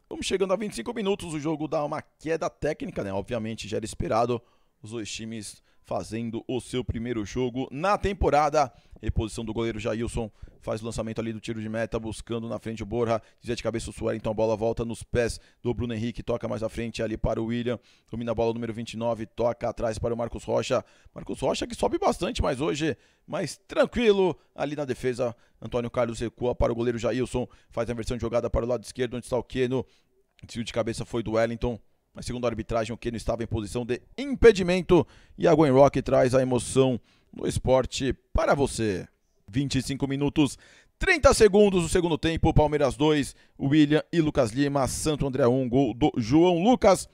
Vamos chegando a 25 minutos, o jogo dá uma queda técnica, né? Obviamente já era esperado, os dois times fazendo o seu primeiro jogo na temporada. Reposição do goleiro Jailson faz o lançamento ali do tiro de meta, buscando na frente o Borja, desvia de cabeça o Suárez, então a bola volta nos pés do Bruno Henrique, toca mais à frente ali para o William, domina a bola número 29, toca atrás para o Marcos Rocha. Marcos Rocha que sobe bastante, mas hoje mais tranquilo ali na defesa. Antônio Carlos recua para o goleiro Jailson, faz a inversão de jogada para o lado esquerdo, onde está o Queno. Desvio de cabeça foi do Wellington. Mas segundo a arbitragem, o Keno estava em posição de impedimento. E a Gwen Rock traz a emoção do esporte para você. 25 minutos, 30 segundos do segundo tempo. Palmeiras 2, William e Lucas Lima. Santo André 1, um, gol do João Lucas.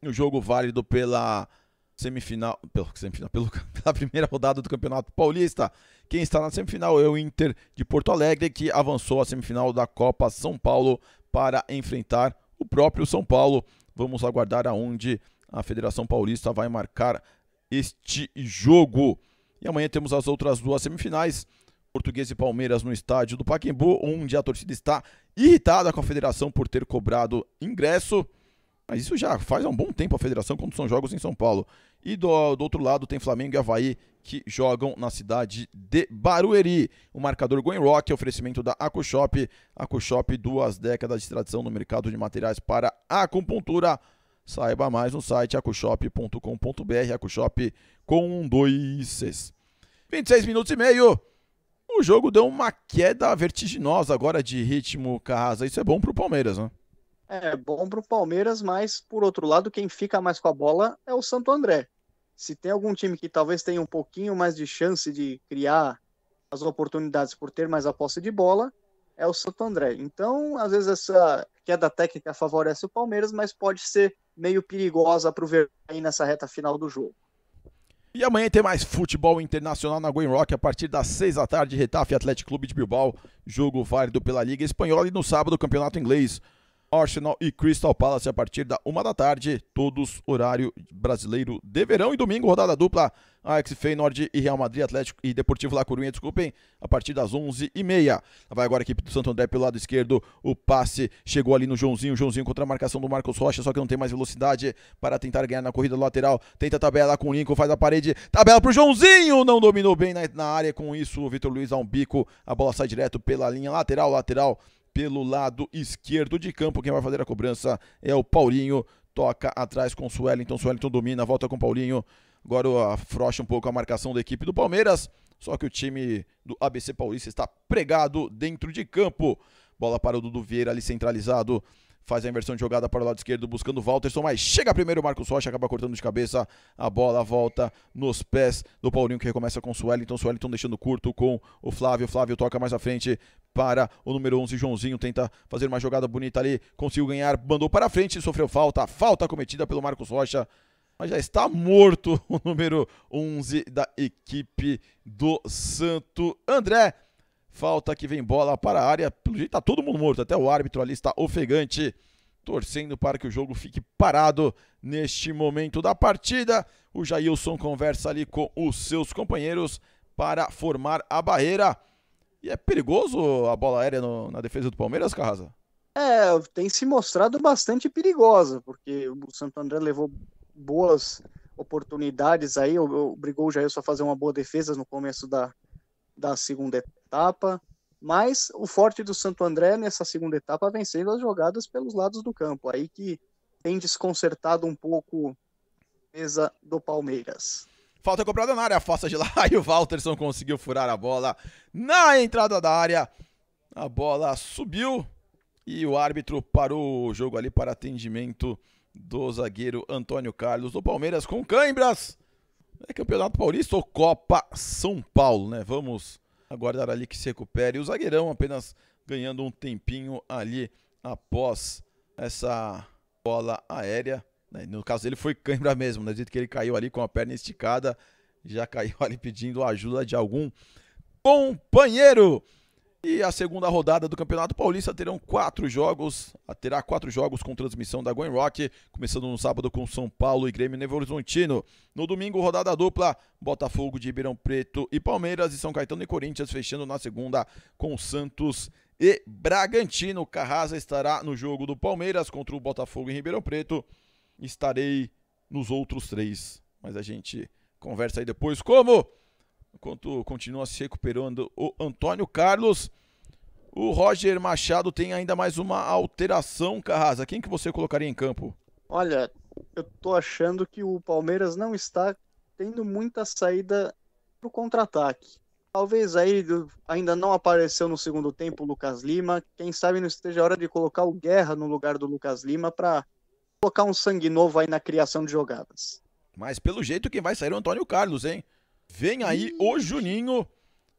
O jogo válido pela semifinal, pelo, semifinal pelo, pela primeira rodada do Campeonato Paulista. Quem está na semifinal é o Inter de Porto Alegre, que avançou à semifinal da Copa São Paulo para enfrentar o próprio São Paulo. Vamos aguardar aonde a Federação Paulista vai marcar este jogo. E amanhã temos as outras duas semifinais. Português e Palmeiras no estádio do Paquembu, onde a torcida está irritada com a federação por ter cobrado ingresso. Mas isso já faz há um bom tempo a federação quando são jogos em São Paulo. E do, do outro lado tem Flamengo e Havaí que jogam na cidade de Barueri. O marcador Going Rock, oferecimento da AcuShop. AcuShop, duas décadas de tradição no mercado de materiais para acupuntura. Saiba mais no site acushop.com.br, acushop com dois Cs. 26 minutos e meio. O jogo deu uma queda vertiginosa agora de ritmo, Carrasa. Isso é bom para o Palmeiras, né? É bom para o Palmeiras, mas por outro lado, quem fica mais com a bola é o Santo André. Se tem algum time que talvez tenha um pouquinho mais de chance de criar as oportunidades por ter mais a posse de bola, é o Santo André. Então, às vezes, essa queda técnica favorece o Palmeiras, mas pode ser meio perigosa para o aí nessa reta final do jogo. E amanhã tem mais futebol internacional na Green Rock a partir das 6 da tarde, Retafe Atlético Clube de Bilbao, jogo válido pela Liga Espanhola e no sábado, Campeonato Inglês. Arsenal e Crystal Palace a partir da uma da tarde, todos horário brasileiro de verão e domingo rodada dupla Ajax, Feyenoord e Real Madrid, Atlético e Deportivo La Coruña, desculpem, a partir das 11h30. Vai agora a equipe do Santo André pelo lado esquerdo, o passe chegou ali no Joãozinho, Joãozinho contra a marcação do Marcos Rocha, só que não tem mais velocidade para tentar ganhar na corrida lateral, tenta a tabela com o Lincoln, faz a parede, tabela para o Joãozinho, não dominou bem na, na área, com isso o Vitor Luiz dá um bico, a bola sai direto pela linha lateral, lateral pelo lado esquerdo de campo. Quem vai fazer a cobrança é o Paulinho. Toca atrás com o Swellington. Swellington domina, volta com o Paulinho. Agora afrouxa um pouco a marcação da equipe do Palmeiras. Só que o time do ABC Paulista está pregado dentro de campo. Bola para o Dudu Vieira ali centralizado. Faz a inversão de jogada para o lado esquerdo, buscando o Walterson, mas chega primeiro o Marcos Rocha, acaba cortando de cabeça. A bola volta nos pés do Paulinho, que recomeça com o Suelton. Suelton deixando curto com o Flávio. Flávio toca mais à frente para o número 11, Joãozinho, tenta fazer uma jogada bonita ali, conseguiu ganhar, mandou para frente, sofreu falta, falta cometida pelo Marcos Rocha, mas já está morto o número 11 da equipe do Santo André. Falta que vem bola para a área, pelo jeito está todo mundo morto, até o árbitro ali está ofegante, torcendo para que o jogo fique parado neste momento da partida. O Jailson conversa ali com os seus companheiros para formar a barreira. E é perigoso a bola aérea no, na defesa do Palmeiras, Carrasa? É, tem se mostrado bastante perigosa, porque o Santo André levou boas oportunidades aí, obrigou o Jailson a fazer uma boa defesa no começo da, da segunda etapa. Mas o forte do Santo André nessa segunda etapa vem sendo as jogadas pelos lados do campo, aí que tem desconcertado um pouco a defesa do Palmeiras. Falta cobrada na área, força de lá. E o Walterson conseguiu furar a bola na entrada da área. A bola subiu e o árbitro parou o jogo ali para atendimento do zagueiro Antônio Carlos do Palmeiras com cãibras. É Campeonato Paulista ou Copa São Paulo, né? Vamos aguardar ali que se recupere. O zagueirão apenas ganhando um tempinho ali após essa bola aérea. Né? No caso dele foi cãibra mesmo, né? dito que ele caiu ali com a perna esticada, já caiu ali pedindo ajuda de algum companheiro. E a segunda rodada do Campeonato Paulista terão quatro jogos, terá quatro jogos com transmissão da Gwen Rock, começando no sábado com São Paulo e Grêmio Novo Horizontino. No domingo, rodada dupla, Botafogo de Ribeirão Preto e Palmeiras e São Caetano e Corinthians, fechando na segunda com Santos e Bragantino. Carrasa estará no jogo do Palmeiras contra o Botafogo em Ribeirão Preto estarei nos outros três. Mas a gente conversa aí depois como, enquanto continua se recuperando o Antônio Carlos, o Roger Machado tem ainda mais uma alteração, Carrasa. Quem que você colocaria em campo? Olha, eu tô achando que o Palmeiras não está tendo muita saída pro contra-ataque. Talvez aí ainda não apareceu no segundo tempo o Lucas Lima. Quem sabe não esteja a hora de colocar o Guerra no lugar do Lucas Lima para colocar um sangue novo aí na criação de jogadas. Mas pelo jeito quem vai sair é o Antônio Carlos, hein? Vem aí o Juninho.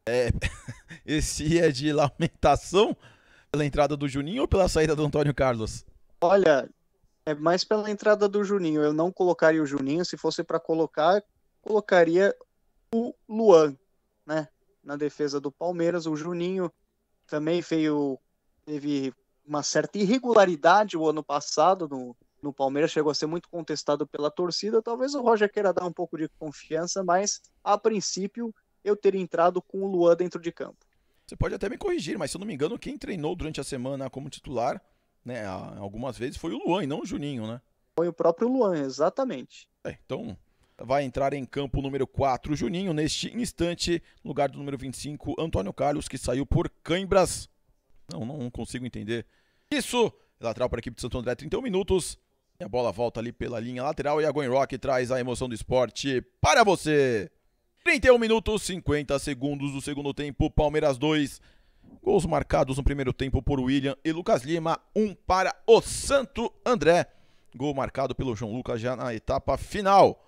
É, esse é de lamentação pela entrada do Juninho ou pela saída do Antônio Carlos? Olha, é mais pela entrada do Juninho. Eu não colocaria o Juninho. Se fosse para colocar, colocaria o Luan, né? Na defesa do Palmeiras, o Juninho também veio, teve uma certa irregularidade o ano passado no, no Palmeiras chegou a ser muito contestado pela torcida. Talvez o Roger queira dar um pouco de confiança, mas a princípio eu teria entrado com o Luan dentro de campo. Você pode até me corrigir, mas se eu não me engano, quem treinou durante a semana como titular, né, algumas vezes foi o Luan e não o Juninho, né? Foi o próprio Luan, exatamente. É, então vai entrar em campo o número 4, Juninho, neste instante, no lugar do número 25, Antônio Carlos, que saiu por cãibras. Não, não consigo entender. Isso, lateral para a equipe de Santo André, 31 minutos. E a bola volta ali pela linha lateral e a Gwen Rock traz a emoção do esporte para você. 31 minutos, 50 segundos do segundo tempo, Palmeiras 2. Gols marcados no primeiro tempo por William e Lucas Lima, um para o Santo André. Gol marcado pelo João Lucas já na etapa final.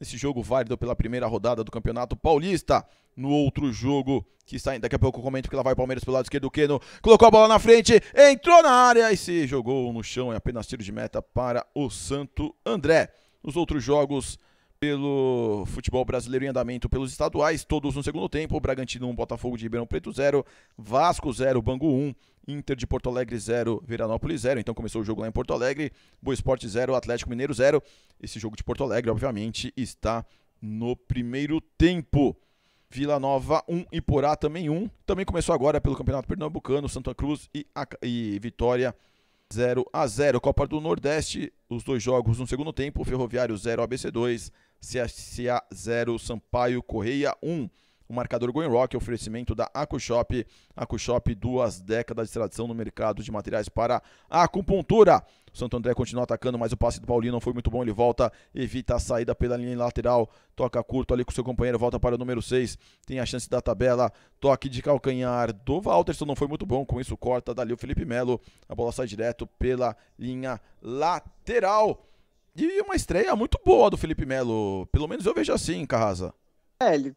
Nesse jogo válido pela primeira rodada do Campeonato Paulista no outro jogo que está Daqui a pouco eu comento que lá vai o Palmeiras pelo lado esquerdo. O Keno colocou a bola na frente, entrou na área e se jogou no chão. É apenas tiro de meta para o Santo André. Nos outros jogos pelo futebol brasileiro em andamento pelos estaduais, todos no segundo tempo, Bragantino 1, Botafogo de Ribeirão Preto 0, Vasco 0, Bangu 1, Inter de Porto Alegre 0, Veranópolis 0, então começou o jogo lá em Porto Alegre, Boa Esporte 0, Atlético Mineiro 0, esse jogo de Porto Alegre obviamente está no primeiro tempo. Vila Nova 1 e Porá também 1. Também começou agora pelo Campeonato Pernambucano, Santa Cruz e, e Vitória 0 a 0. Copa do Nordeste, os dois jogos no segundo tempo, Ferroviário 0 ABC 2, CSA 0 Sampaio Correia 1. O marcador Going Rock, oferecimento da AcuShop. AcuShop, duas décadas de tradição no mercado de materiais para acupuntura. Santo André continua atacando, mas o passe do Paulinho não foi muito bom. Ele volta, evita a saída pela linha lateral, toca curto ali com seu companheiro, volta para o número 6. Tem a chance da tabela, toque de calcanhar do Walterson, não foi muito bom. Com isso, corta dali o Felipe Melo. A bola sai direto pela linha lateral. E uma estreia muito boa do Felipe Melo. Pelo menos eu vejo assim, Carrasa. É, ele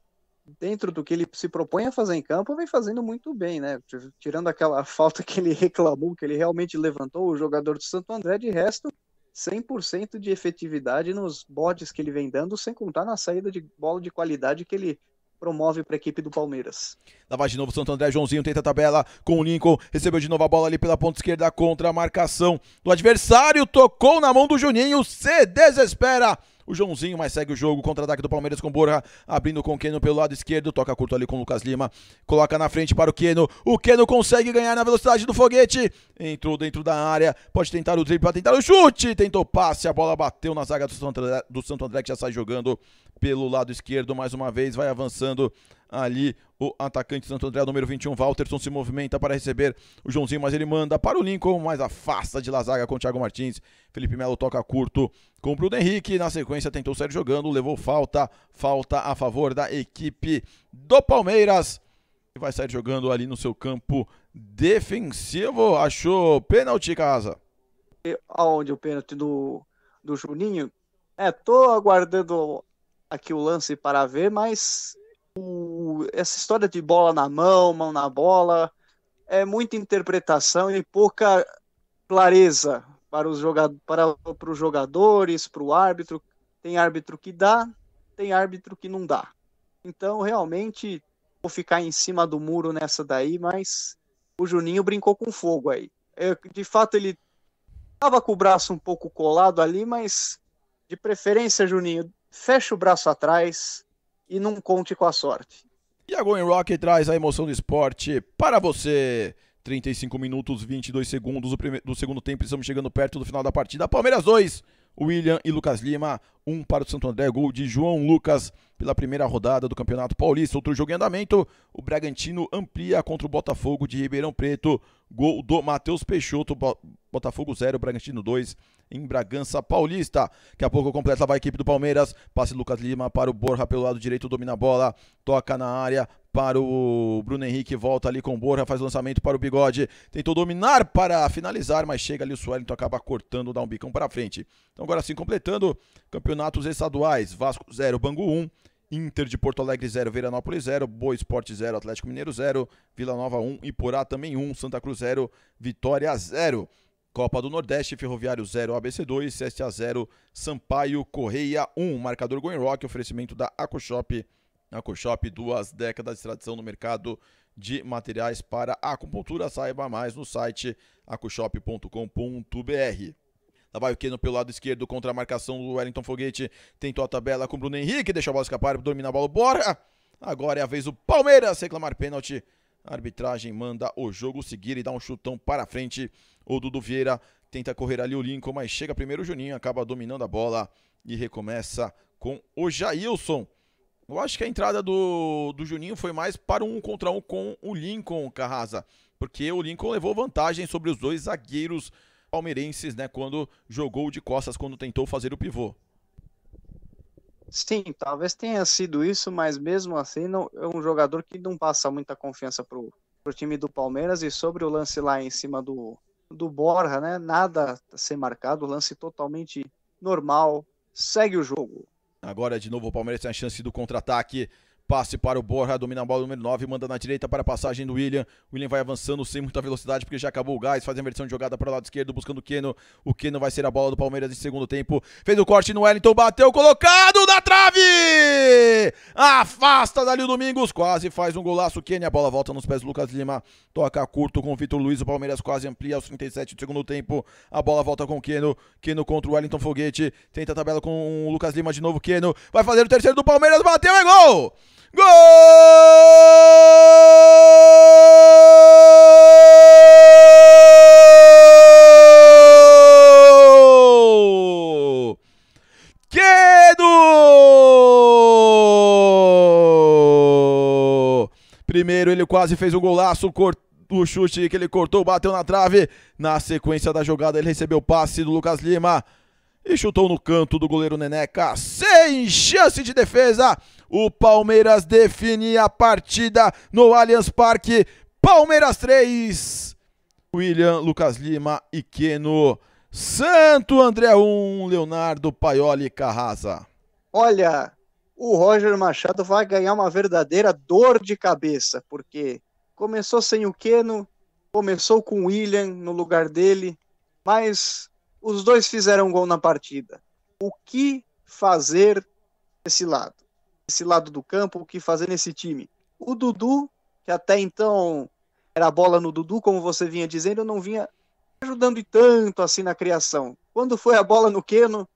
dentro do que ele se propõe a fazer em campo, vem fazendo muito bem, né? Tirando aquela falta que ele reclamou, que ele realmente levantou o jogador do Santo André, de resto, 100% de efetividade nos botes que ele vem dando, sem contar na saída de bola de qualidade que ele promove para a equipe do Palmeiras. Lá vai de novo Santo André, Joãozinho tenta a tabela com o Lincoln, recebeu de novo a bola ali pela ponta esquerda contra a marcação do adversário, tocou na mão do Juninho, se desespera o Joãozinho, mas segue o jogo. Contra-ataque do Palmeiras com Borja. Abrindo com o Keno pelo lado esquerdo. Toca curto ali com o Lucas Lima. Coloca na frente para o Keno. O Keno consegue ganhar na velocidade do foguete. Entrou dentro da área. Pode tentar o drible para tentar o chute. Tentou passe. A bola bateu na zaga do Santo André, do Santo André que já sai jogando pelo lado esquerdo, mais uma vez, vai avançando ali o atacante Santo André, número 21, Walterson, se movimenta para receber o Joãozinho, mas ele manda para o Lincoln, mas afasta de Lazaga com o Thiago Martins. Felipe Melo toca curto com o Bruno Henrique, na sequência tentou sair jogando, levou falta, falta a favor da equipe do Palmeiras. E vai sair jogando ali no seu campo defensivo, achou pênalti, Casa. Aonde o pênalti do, do Juninho? É, tô aguardando aqui o lance para ver, mas o, essa história de bola na mão, mão na bola, é muita interpretação e pouca clareza para os, joga para, para os jogadores, para o árbitro. Tem árbitro que dá, tem árbitro que não dá. Então, realmente, vou ficar em cima do muro nessa daí, mas o Juninho brincou com fogo aí. Eu, é, de fato, ele estava com o braço um pouco colado ali, mas de preferência, Juninho, feche o braço atrás e não conte com a sorte. E a Going Rock traz a emoção do esporte para você. 35 minutos, 22 segundos do, primeiro, do segundo tempo, estamos chegando perto do final da partida. Palmeiras 2, William e Lucas Lima. Um para o Santo André, gol de João Lucas pela primeira rodada do Campeonato Paulista. Outro jogo em andamento, o Bragantino amplia contra o Botafogo de Ribeirão Preto. Gol do Matheus Peixoto, Botafogo 0, Bragantino 2 em Bragança Paulista. Daqui a pouco completa a equipe do Palmeiras. Passe Lucas Lima para o Borja pelo lado direito, domina a bola, toca na área para o Bruno Henrique, volta ali com o Borja, faz lançamento para o Bigode, tentou dominar para finalizar, mas chega ali o Suelton, acaba cortando, dá um bicão para frente. Então agora sim, completando campeonatos estaduais, Vasco 0, Bangu 1, Inter de Porto Alegre 0, Veranópolis 0, Boa Esporte 0, Atlético Mineiro 0, Vila Nova 1, um, Iporá também 1, um, Santa Cruz 0, Vitória 0. Copa do Nordeste, Ferroviário 0, ABC 2, CSA 0, Sampaio Correia 1. Marcador Going Rock, oferecimento da AcoShop. AcoShop, duas décadas de tradição no mercado de materiais para acupuntura. Saiba mais no site acoshop.com.br. Lá vai o Keno pelo lado esquerdo contra a marcação do Wellington Foguete. Tentou a tabela com o Bruno Henrique, deixa a bola escapar, domina a bola, bora! Agora é a vez do Palmeiras reclamar pênalti a arbitragem manda o jogo seguir e dá um chutão para frente. O Dudu Vieira tenta correr ali o Lincoln, mas chega primeiro o Juninho, acaba dominando a bola e recomeça com o Jailson. Eu acho que a entrada do, do Juninho foi mais para um contra um com o Lincoln, Carrasa, porque o Lincoln levou vantagem sobre os dois zagueiros palmeirenses, né, quando jogou de costas, quando tentou fazer o pivô. Sim, talvez tenha sido isso, mas mesmo assim não, é um jogador que não passa muita confiança pro, pro time do Palmeiras e sobre o lance lá em cima do, do Borra, né? Nada a ser marcado, lance totalmente normal, segue o jogo. Agora de novo o Palmeiras tem a chance do contra-ataque. Passe para o Borja, domina a bola número 9, manda na direita para a passagem do William. O William vai avançando sem muita velocidade porque já acabou o gás, faz a inversão de jogada para o lado esquerdo, buscando o Keno. O Keno vai ser a bola do Palmeiras em segundo tempo. Fez o corte no Wellington, bateu, colocado na trave! Afasta dali o Domingos, quase faz um golaço. O Keno, a bola volta nos pés do Lucas Lima, toca curto com o Vitor Luiz. O Palmeiras quase amplia aos 37 do segundo tempo. A bola volta com o Keno. Keno contra o Wellington Foguete. Tenta a tabela com o Lucas Lima de novo. Keno vai fazer o terceiro do Palmeiras, bateu, é gol! Gol! Quedo! Primeiro ele quase fez o golaço, cortou o chute que ele cortou, bateu na trave. Na sequência da jogada, ele recebeu o passe do Lucas Lima e chutou no canto do goleiro Neneca. Sem chance de defesa. O Palmeiras define a partida no Allianz Parque. Palmeiras 3. William, Lucas Lima e Keno. Santo André 1, Leonardo Paioli Carrasa. Olha, o Roger Machado vai ganhar uma verdadeira dor de cabeça, porque começou sem o Keno, começou com o William no lugar dele, mas os dois fizeram gol na partida. O que fazer desse lado? esse lado do campo, o que fazer nesse time. O Dudu, que até então era a bola no Dudu, como você vinha dizendo, não vinha ajudando tanto assim na criação. Quando foi a bola no Keno,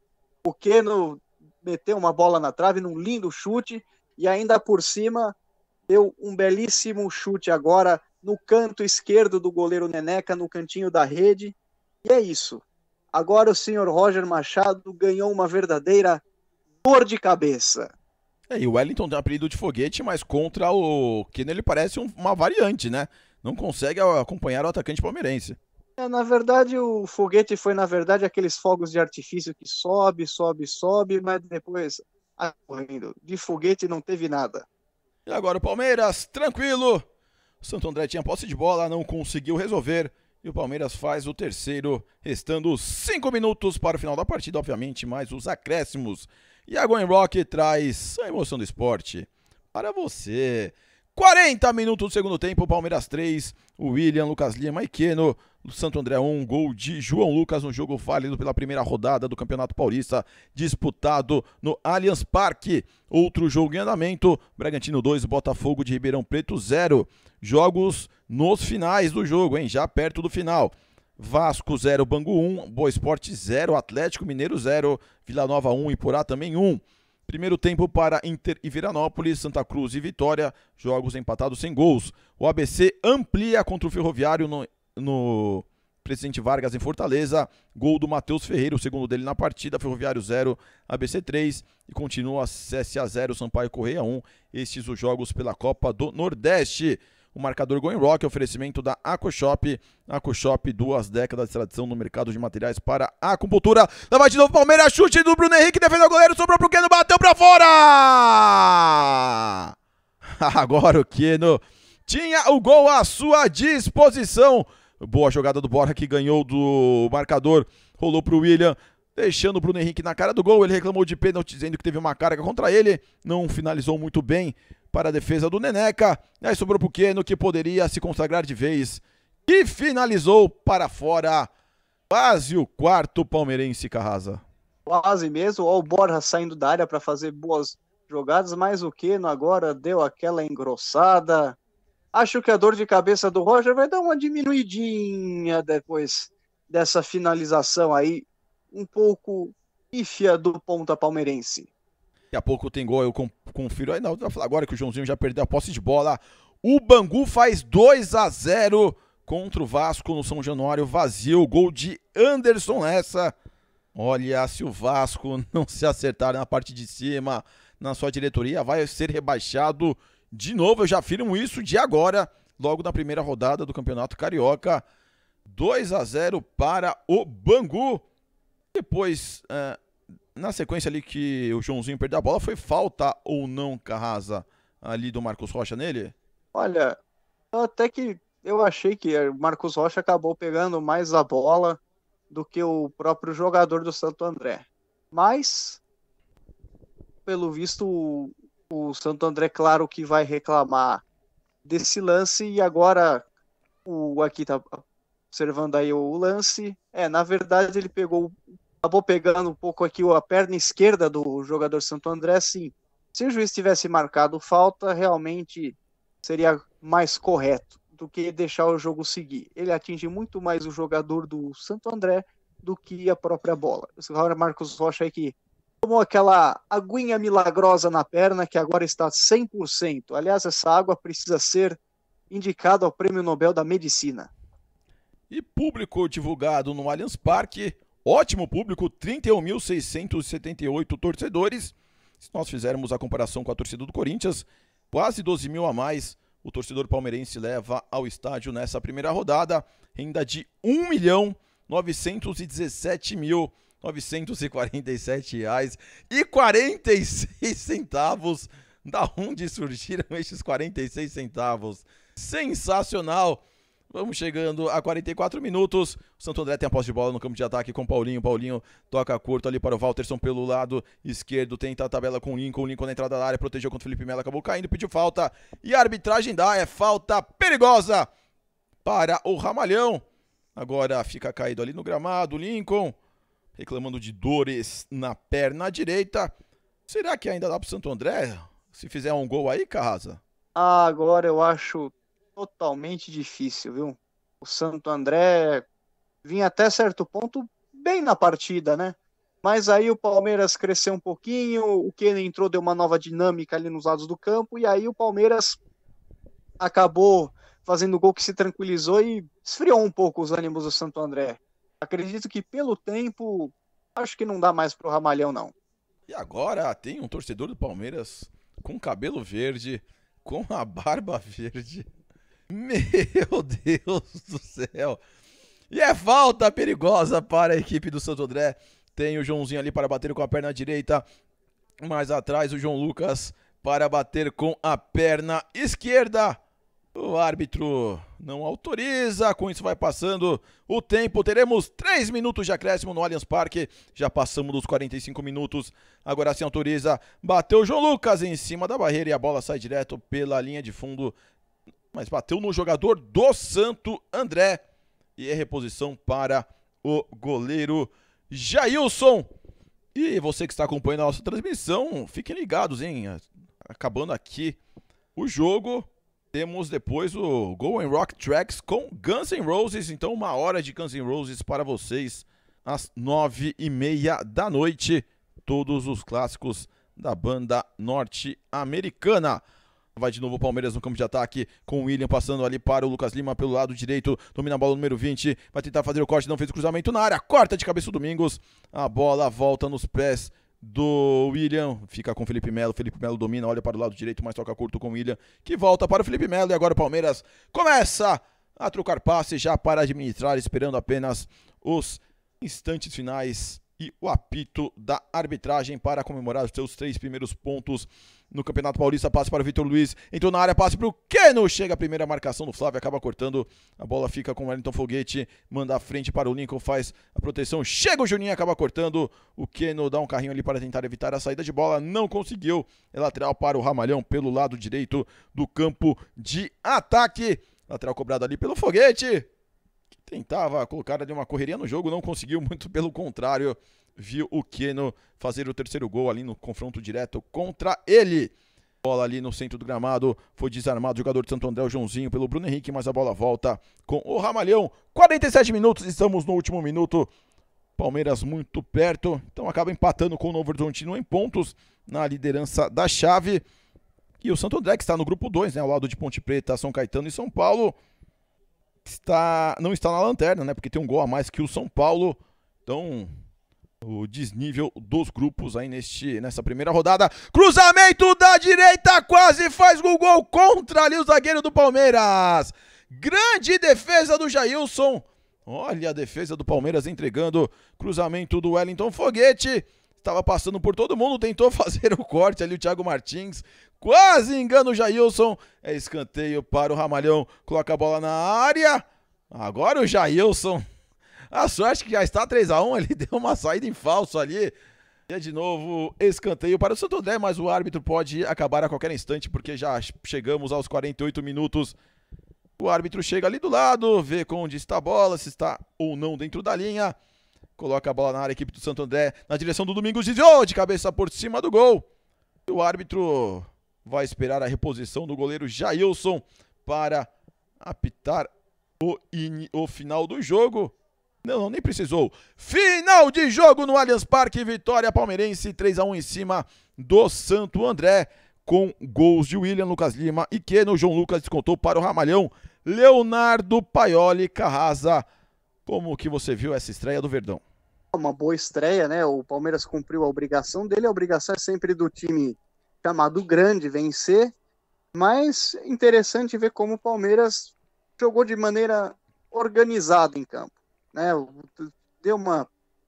o Keno meteu uma bola na trave num lindo chute e ainda por cima deu um belíssimo chute agora no canto esquerdo do goleiro Neneca, no cantinho da rede. E é isso. Agora o senhor Roger Machado ganhou uma verdadeira dor de cabeça. É, e o Wellington tem um apelido de foguete, mas contra o que ele parece um, uma variante, né? Não consegue acompanhar o atacante palmeirense. É, na verdade, o foguete foi, na verdade, aqueles fogos de artifício que sobe, sobe, sobe, mas depois correndo. De foguete não teve nada. E agora o Palmeiras, tranquilo. O Santo André tinha posse de bola, não conseguiu resolver. E o Palmeiras faz o terceiro, restando cinco minutos para o final da partida, obviamente, mais os acréscimos. E a Going Rock traz a emoção do esporte para você. 40 minutos do segundo tempo, Palmeiras 3, William, Lucas Lima e Queno, Santo André 1, gol de João Lucas, um jogo válido pela primeira rodada do Campeonato Paulista, disputado no Allianz Parque. Outro jogo em andamento, Bragantino 2, Botafogo de Ribeirão Preto 0. Jogos nos finais do jogo, hein? Já perto do final. Vasco 0, Bangu 1, Boa Esporte 0, Atlético Mineiro 0, Vila Nova 1 e Porá também 1. Primeiro tempo para Inter e Viranópolis, Santa Cruz e Vitória, jogos empatados sem gols. O ABC amplia contra o Ferroviário no, no Presidente Vargas em Fortaleza, gol do Matheus Ferreira, o segundo dele na partida, Ferroviário 0, ABC 3 e continua CSA 0, Sampaio Correia 1. Estes os jogos pela Copa do Nordeste o marcador Going Rock, oferecimento da AcoShop. AcoShop, duas décadas de tradição no mercado de materiais para a acupuntura. Lá vai de novo Palmeiras, chute do Bruno Henrique, defendeu o goleiro, sobrou pro Keno, bateu pra fora! Agora o Keno tinha o gol à sua disposição. Boa jogada do Borja que ganhou do marcador, rolou pro William, deixando o Bruno Henrique na cara do gol. Ele reclamou de pênalti, dizendo que teve uma carga contra ele, não finalizou muito bem para a defesa do Neneca. E aí sobrou para o Keno, que poderia se consagrar de vez. E finalizou para fora. Quase o quarto palmeirense, Carrasa. Quase mesmo. o Borja saindo da área para fazer boas jogadas, mas o Keno agora deu aquela engrossada. Acho que a dor de cabeça do Roger vai dar uma diminuidinha depois dessa finalização aí, um pouco pífia do ponta palmeirense. Daqui a pouco tem gol, eu confiro. Aí não, vai falar agora que o Joãozinho já perdeu a posse de bola. O Bangu faz 2 a 0 contra o Vasco no São Januário vazio. Gol de Anderson essa. Olha, se o Vasco não se acertar na parte de cima, na sua diretoria, vai ser rebaixado de novo. Eu já afirmo isso de agora, logo na primeira rodada do Campeonato Carioca. 2 a 0 para o Bangu. Depois, uh, na sequência ali que o Joãozinho perdeu a bola, foi falta ou não, Carrasa, ali do Marcos Rocha nele? Olha, até que eu achei que o Marcos Rocha acabou pegando mais a bola do que o próprio jogador do Santo André. Mas, pelo visto, o, o Santo André, claro que vai reclamar desse lance e agora o aqui tá observando aí o lance. É, na verdade ele pegou o acabou pegando um pouco aqui a perna esquerda do jogador Santo André, sim. Se o juiz tivesse marcado falta, realmente seria mais correto do que deixar o jogo seguir. Ele atinge muito mais o jogador do Santo André do que a própria bola. Agora Marcos Rocha aí que tomou aquela aguinha milagrosa na perna que agora está 100%. Aliás, essa água precisa ser indicada ao Prêmio Nobel da Medicina. E público divulgado no Allianz Parque, Ótimo público, 31.678 torcedores. Se nós fizermos a comparação com a torcida do Corinthians, quase 12 mil a mais o torcedor palmeirense leva ao estádio nessa primeira rodada, renda de 1 milhão 917 mil 947 reais e 46 centavos. Da onde surgiram estes 46 centavos? Sensacional! Vamos chegando a 44 minutos. O Santo André tem a posse de bola no campo de ataque com Paulinho. Paulinho toca curto ali para o Walterson pelo lado esquerdo. Tenta a tabela com o Lincoln. O Lincoln na entrada da área protegeu contra o Felipe Melo. Acabou caindo, pediu falta. E a arbitragem dá. É falta perigosa para o Ramalhão. Agora fica caído ali no gramado. Lincoln reclamando de dores na perna direita. Será que ainda dá para o Santo André? Se fizer um gol aí, Carrasa? Ah, agora eu acho totalmente difícil, viu? O Santo André vinha até certo ponto bem na partida, né? Mas aí o Palmeiras cresceu um pouquinho, o Kene entrou, deu uma nova dinâmica ali nos lados do campo, e aí o Palmeiras acabou fazendo gol que se tranquilizou e esfriou um pouco os ânimos do Santo André. Acredito que pelo tempo, acho que não dá mais pro Ramalhão, não. E agora tem um torcedor do Palmeiras com cabelo verde, com a barba verde meu Deus do céu. E é falta perigosa para a equipe do Santo André. Tem o Joãozinho ali para bater com a perna direita. Mais atrás o João Lucas para bater com a perna esquerda. O árbitro não autoriza, com isso vai passando o tempo. Teremos 3 minutos de acréscimo no Allianz Parque. Já passamos dos 45 minutos. Agora se autoriza. Bateu o João Lucas em cima da barreira e a bola sai direto pela linha de fundo mas bateu no jogador do Santo André. E é reposição para o goleiro Jailson. E você que está acompanhando a nossa transmissão, fiquem ligados, hein? Acabando aqui o jogo, temos depois o Going Rock Tracks com Guns N' Roses. Então, uma hora de Guns N' Roses para vocês às nove e meia da noite. Todos os clássicos da banda norte-americana. Vai de novo o Palmeiras no campo de ataque, com o William passando ali para o Lucas Lima pelo lado direito. Domina a bola número 20. Vai tentar fazer o corte, não fez o cruzamento na área. Corta de cabeça o Domingos. A bola volta nos pés do William, fica com o Felipe Melo, Felipe Melo domina, olha para o lado direito, mas toca curto com o William, que volta para o Felipe Melo e agora o Palmeiras começa a trocar passe já para administrar, esperando apenas os instantes finais e o apito da arbitragem para comemorar os seus três primeiros pontos no Campeonato Paulista. Passe para o Vitor Luiz, entrou na área, passe para o Keno, chega a primeira marcação do Flávio, acaba cortando, a bola fica com o Wellington Foguete, manda a frente para o Lincoln, faz a proteção, chega o Juninho, acaba cortando, o Keno dá um carrinho ali para tentar evitar a saída de bola, não conseguiu, é lateral para o Ramalhão pelo lado direito do campo de ataque. Lateral cobrado ali pelo Foguete tentava colocar ali uma correria no jogo, não conseguiu, muito pelo contrário, viu o Keno fazer o terceiro gol ali no confronto direto contra ele. Bola ali no centro do gramado, foi desarmado o jogador de Santo André, o Joãozinho, pelo Bruno Henrique, mas a bola volta com o Ramalhão. 47 minutos, estamos no último minuto. Palmeiras muito perto, então acaba empatando com o Novo Horizontino em pontos na liderança da chave. E o Santo André, que está no grupo 2, né, ao lado de Ponte Preta, São Caetano e São Paulo, está, não está na lanterna, né? Porque tem um gol a mais que o São Paulo. Então, o desnível dos grupos aí neste, nessa primeira rodada. Cruzamento da direita, quase faz o gol contra ali o zagueiro do Palmeiras. Grande defesa do Jailson. Olha a defesa do Palmeiras entregando cruzamento do Wellington Foguete. Estava passando por todo mundo, tentou fazer o corte ali o Thiago Martins quase engana o Jailson. É escanteio para o Ramalhão, coloca a bola na área. Agora o Jailson. A sorte que já está 3 a 1 ele deu uma saída em falso ali. E é de novo escanteio para o Santo André, mas o árbitro pode acabar a qualquer instante, porque já chegamos aos 48 minutos. O árbitro chega ali do lado, vê onde está a bola, se está ou não dentro da linha. Coloca a bola na área, equipe do Santo André, na direção do Domingos, desviou de cabeça por cima do gol. E o árbitro vai esperar a reposição do goleiro Jailson para apitar o, o final do jogo. Não, não, nem precisou. Final de jogo no Allianz Parque, vitória palmeirense, 3 a 1 em cima do Santo André, com gols de William Lucas Lima e Keno. João Lucas descontou para o Ramalhão, Leonardo Paioli Carrasa. Como que você viu essa estreia do Verdão? Uma boa estreia, né? O Palmeiras cumpriu a obrigação dele, a obrigação é sempre do time chamado grande vencer, mas interessante ver como o Palmeiras jogou de maneira organizada em campo, né? Deu uma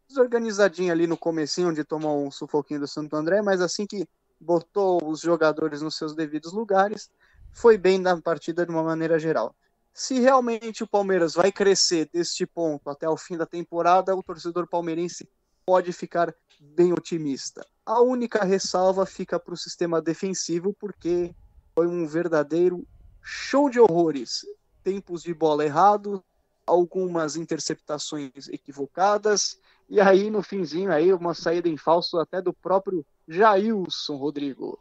desorganizadinha ali no comecinho, onde tomou um sufoquinho do Santo André, mas assim que botou os jogadores nos seus devidos lugares, foi bem na partida de uma maneira geral. Se realmente o Palmeiras vai crescer deste ponto até o fim da temporada, o torcedor palmeirense pode ficar bem otimista. A única ressalva fica para o sistema defensivo, porque foi um verdadeiro show de horrores. Tempos de bola errado, algumas interceptações equivocadas, e aí no finzinho aí uma saída em falso até do próprio Jailson Rodrigo.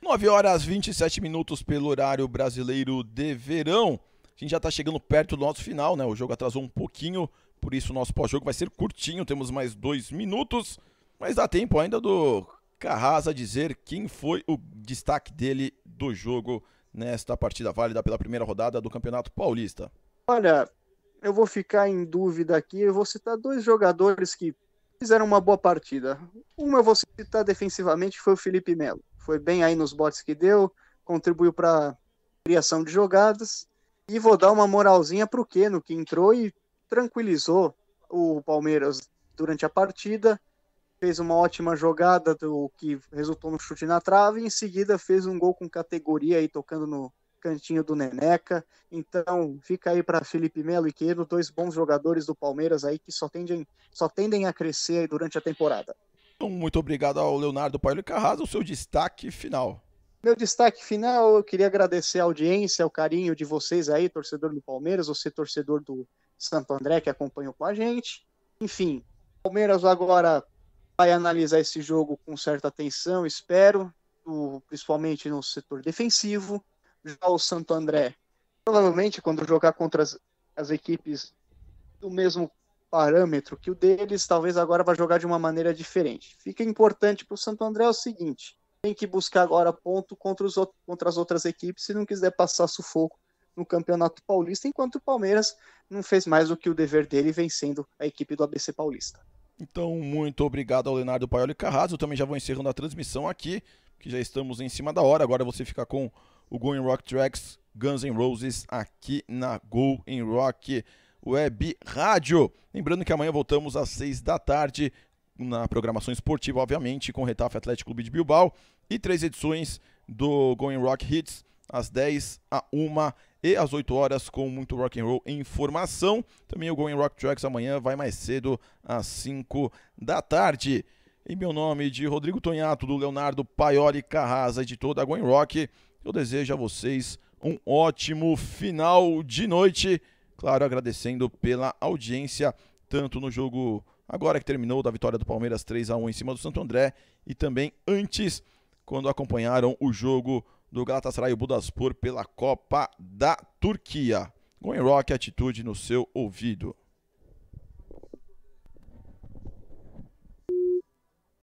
9 horas 27 minutos pelo horário brasileiro de verão. A gente já está chegando perto do nosso final, né? O jogo atrasou um pouquinho, por isso o nosso pós-jogo vai ser curtinho, temos mais dois minutos. Mas dá tempo ainda do Carrasa dizer quem foi o destaque dele do jogo nesta partida válida pela primeira rodada do Campeonato Paulista. Olha, eu vou ficar em dúvida aqui. Eu vou citar dois jogadores que fizeram uma boa partida. Uma eu vou citar defensivamente foi o Felipe Melo. Foi bem aí nos botes que deu, contribuiu para criação de jogadas. E vou dar uma moralzinha para o Keno, que entrou e tranquilizou o Palmeiras durante a partida fez uma ótima jogada do que resultou no chute na trave, e em seguida fez um gol com categoria aí tocando no cantinho do Neneca. Então, fica aí para Felipe Melo e Queiro, dois bons jogadores do Palmeiras aí que só tendem, só tendem a crescer durante a temporada. Então, muito obrigado ao Leonardo Paulo Carrasco, o seu destaque final. Meu destaque final, eu queria agradecer a audiência, o carinho de vocês aí, torcedor do Palmeiras, você torcedor do Santo André que acompanhou com a gente. Enfim, Palmeiras agora vai analisar esse jogo com certa atenção, espero, principalmente no setor defensivo. Já o Santo André, provavelmente quando jogar contra as, as equipes do mesmo parâmetro que o deles, talvez agora vá jogar de uma maneira diferente. Fica importante para o Santo André é o seguinte: tem que buscar agora ponto contra, os, contra as outras equipes se não quiser passar sufoco no Campeonato Paulista, enquanto o Palmeiras não fez mais do que o dever dele vencendo a equipe do ABC Paulista. Então, muito obrigado ao Leonardo Paioli Carrasco. Eu também já vou encerrando a transmissão aqui, que já estamos em cima da hora. Agora você fica com o Going Rock Tracks Guns N' Roses aqui na Going Rock Web Rádio. Lembrando que amanhã voltamos às seis da tarde na programação esportiva, obviamente, com o Retafe Atlético Clube de Bilbao e três edições do Going Rock Hits às 10 a 1 e às 8 horas com muito rock and roll em formação. Também o Going Rock Tracks amanhã vai mais cedo às 5 da tarde. Em meu nome de Rodrigo Tonhato, do Leonardo Paioli Carrasa e de toda a Going Rock, eu desejo a vocês um ótimo final de noite. Claro, agradecendo pela audiência, tanto no jogo agora que terminou da vitória do Palmeiras 3 a 1 em cima do Santo André e também antes quando acompanharam o jogo do Galatasaray Budaspor pela Copa da Turquia. Going Rock, atitude no seu ouvido.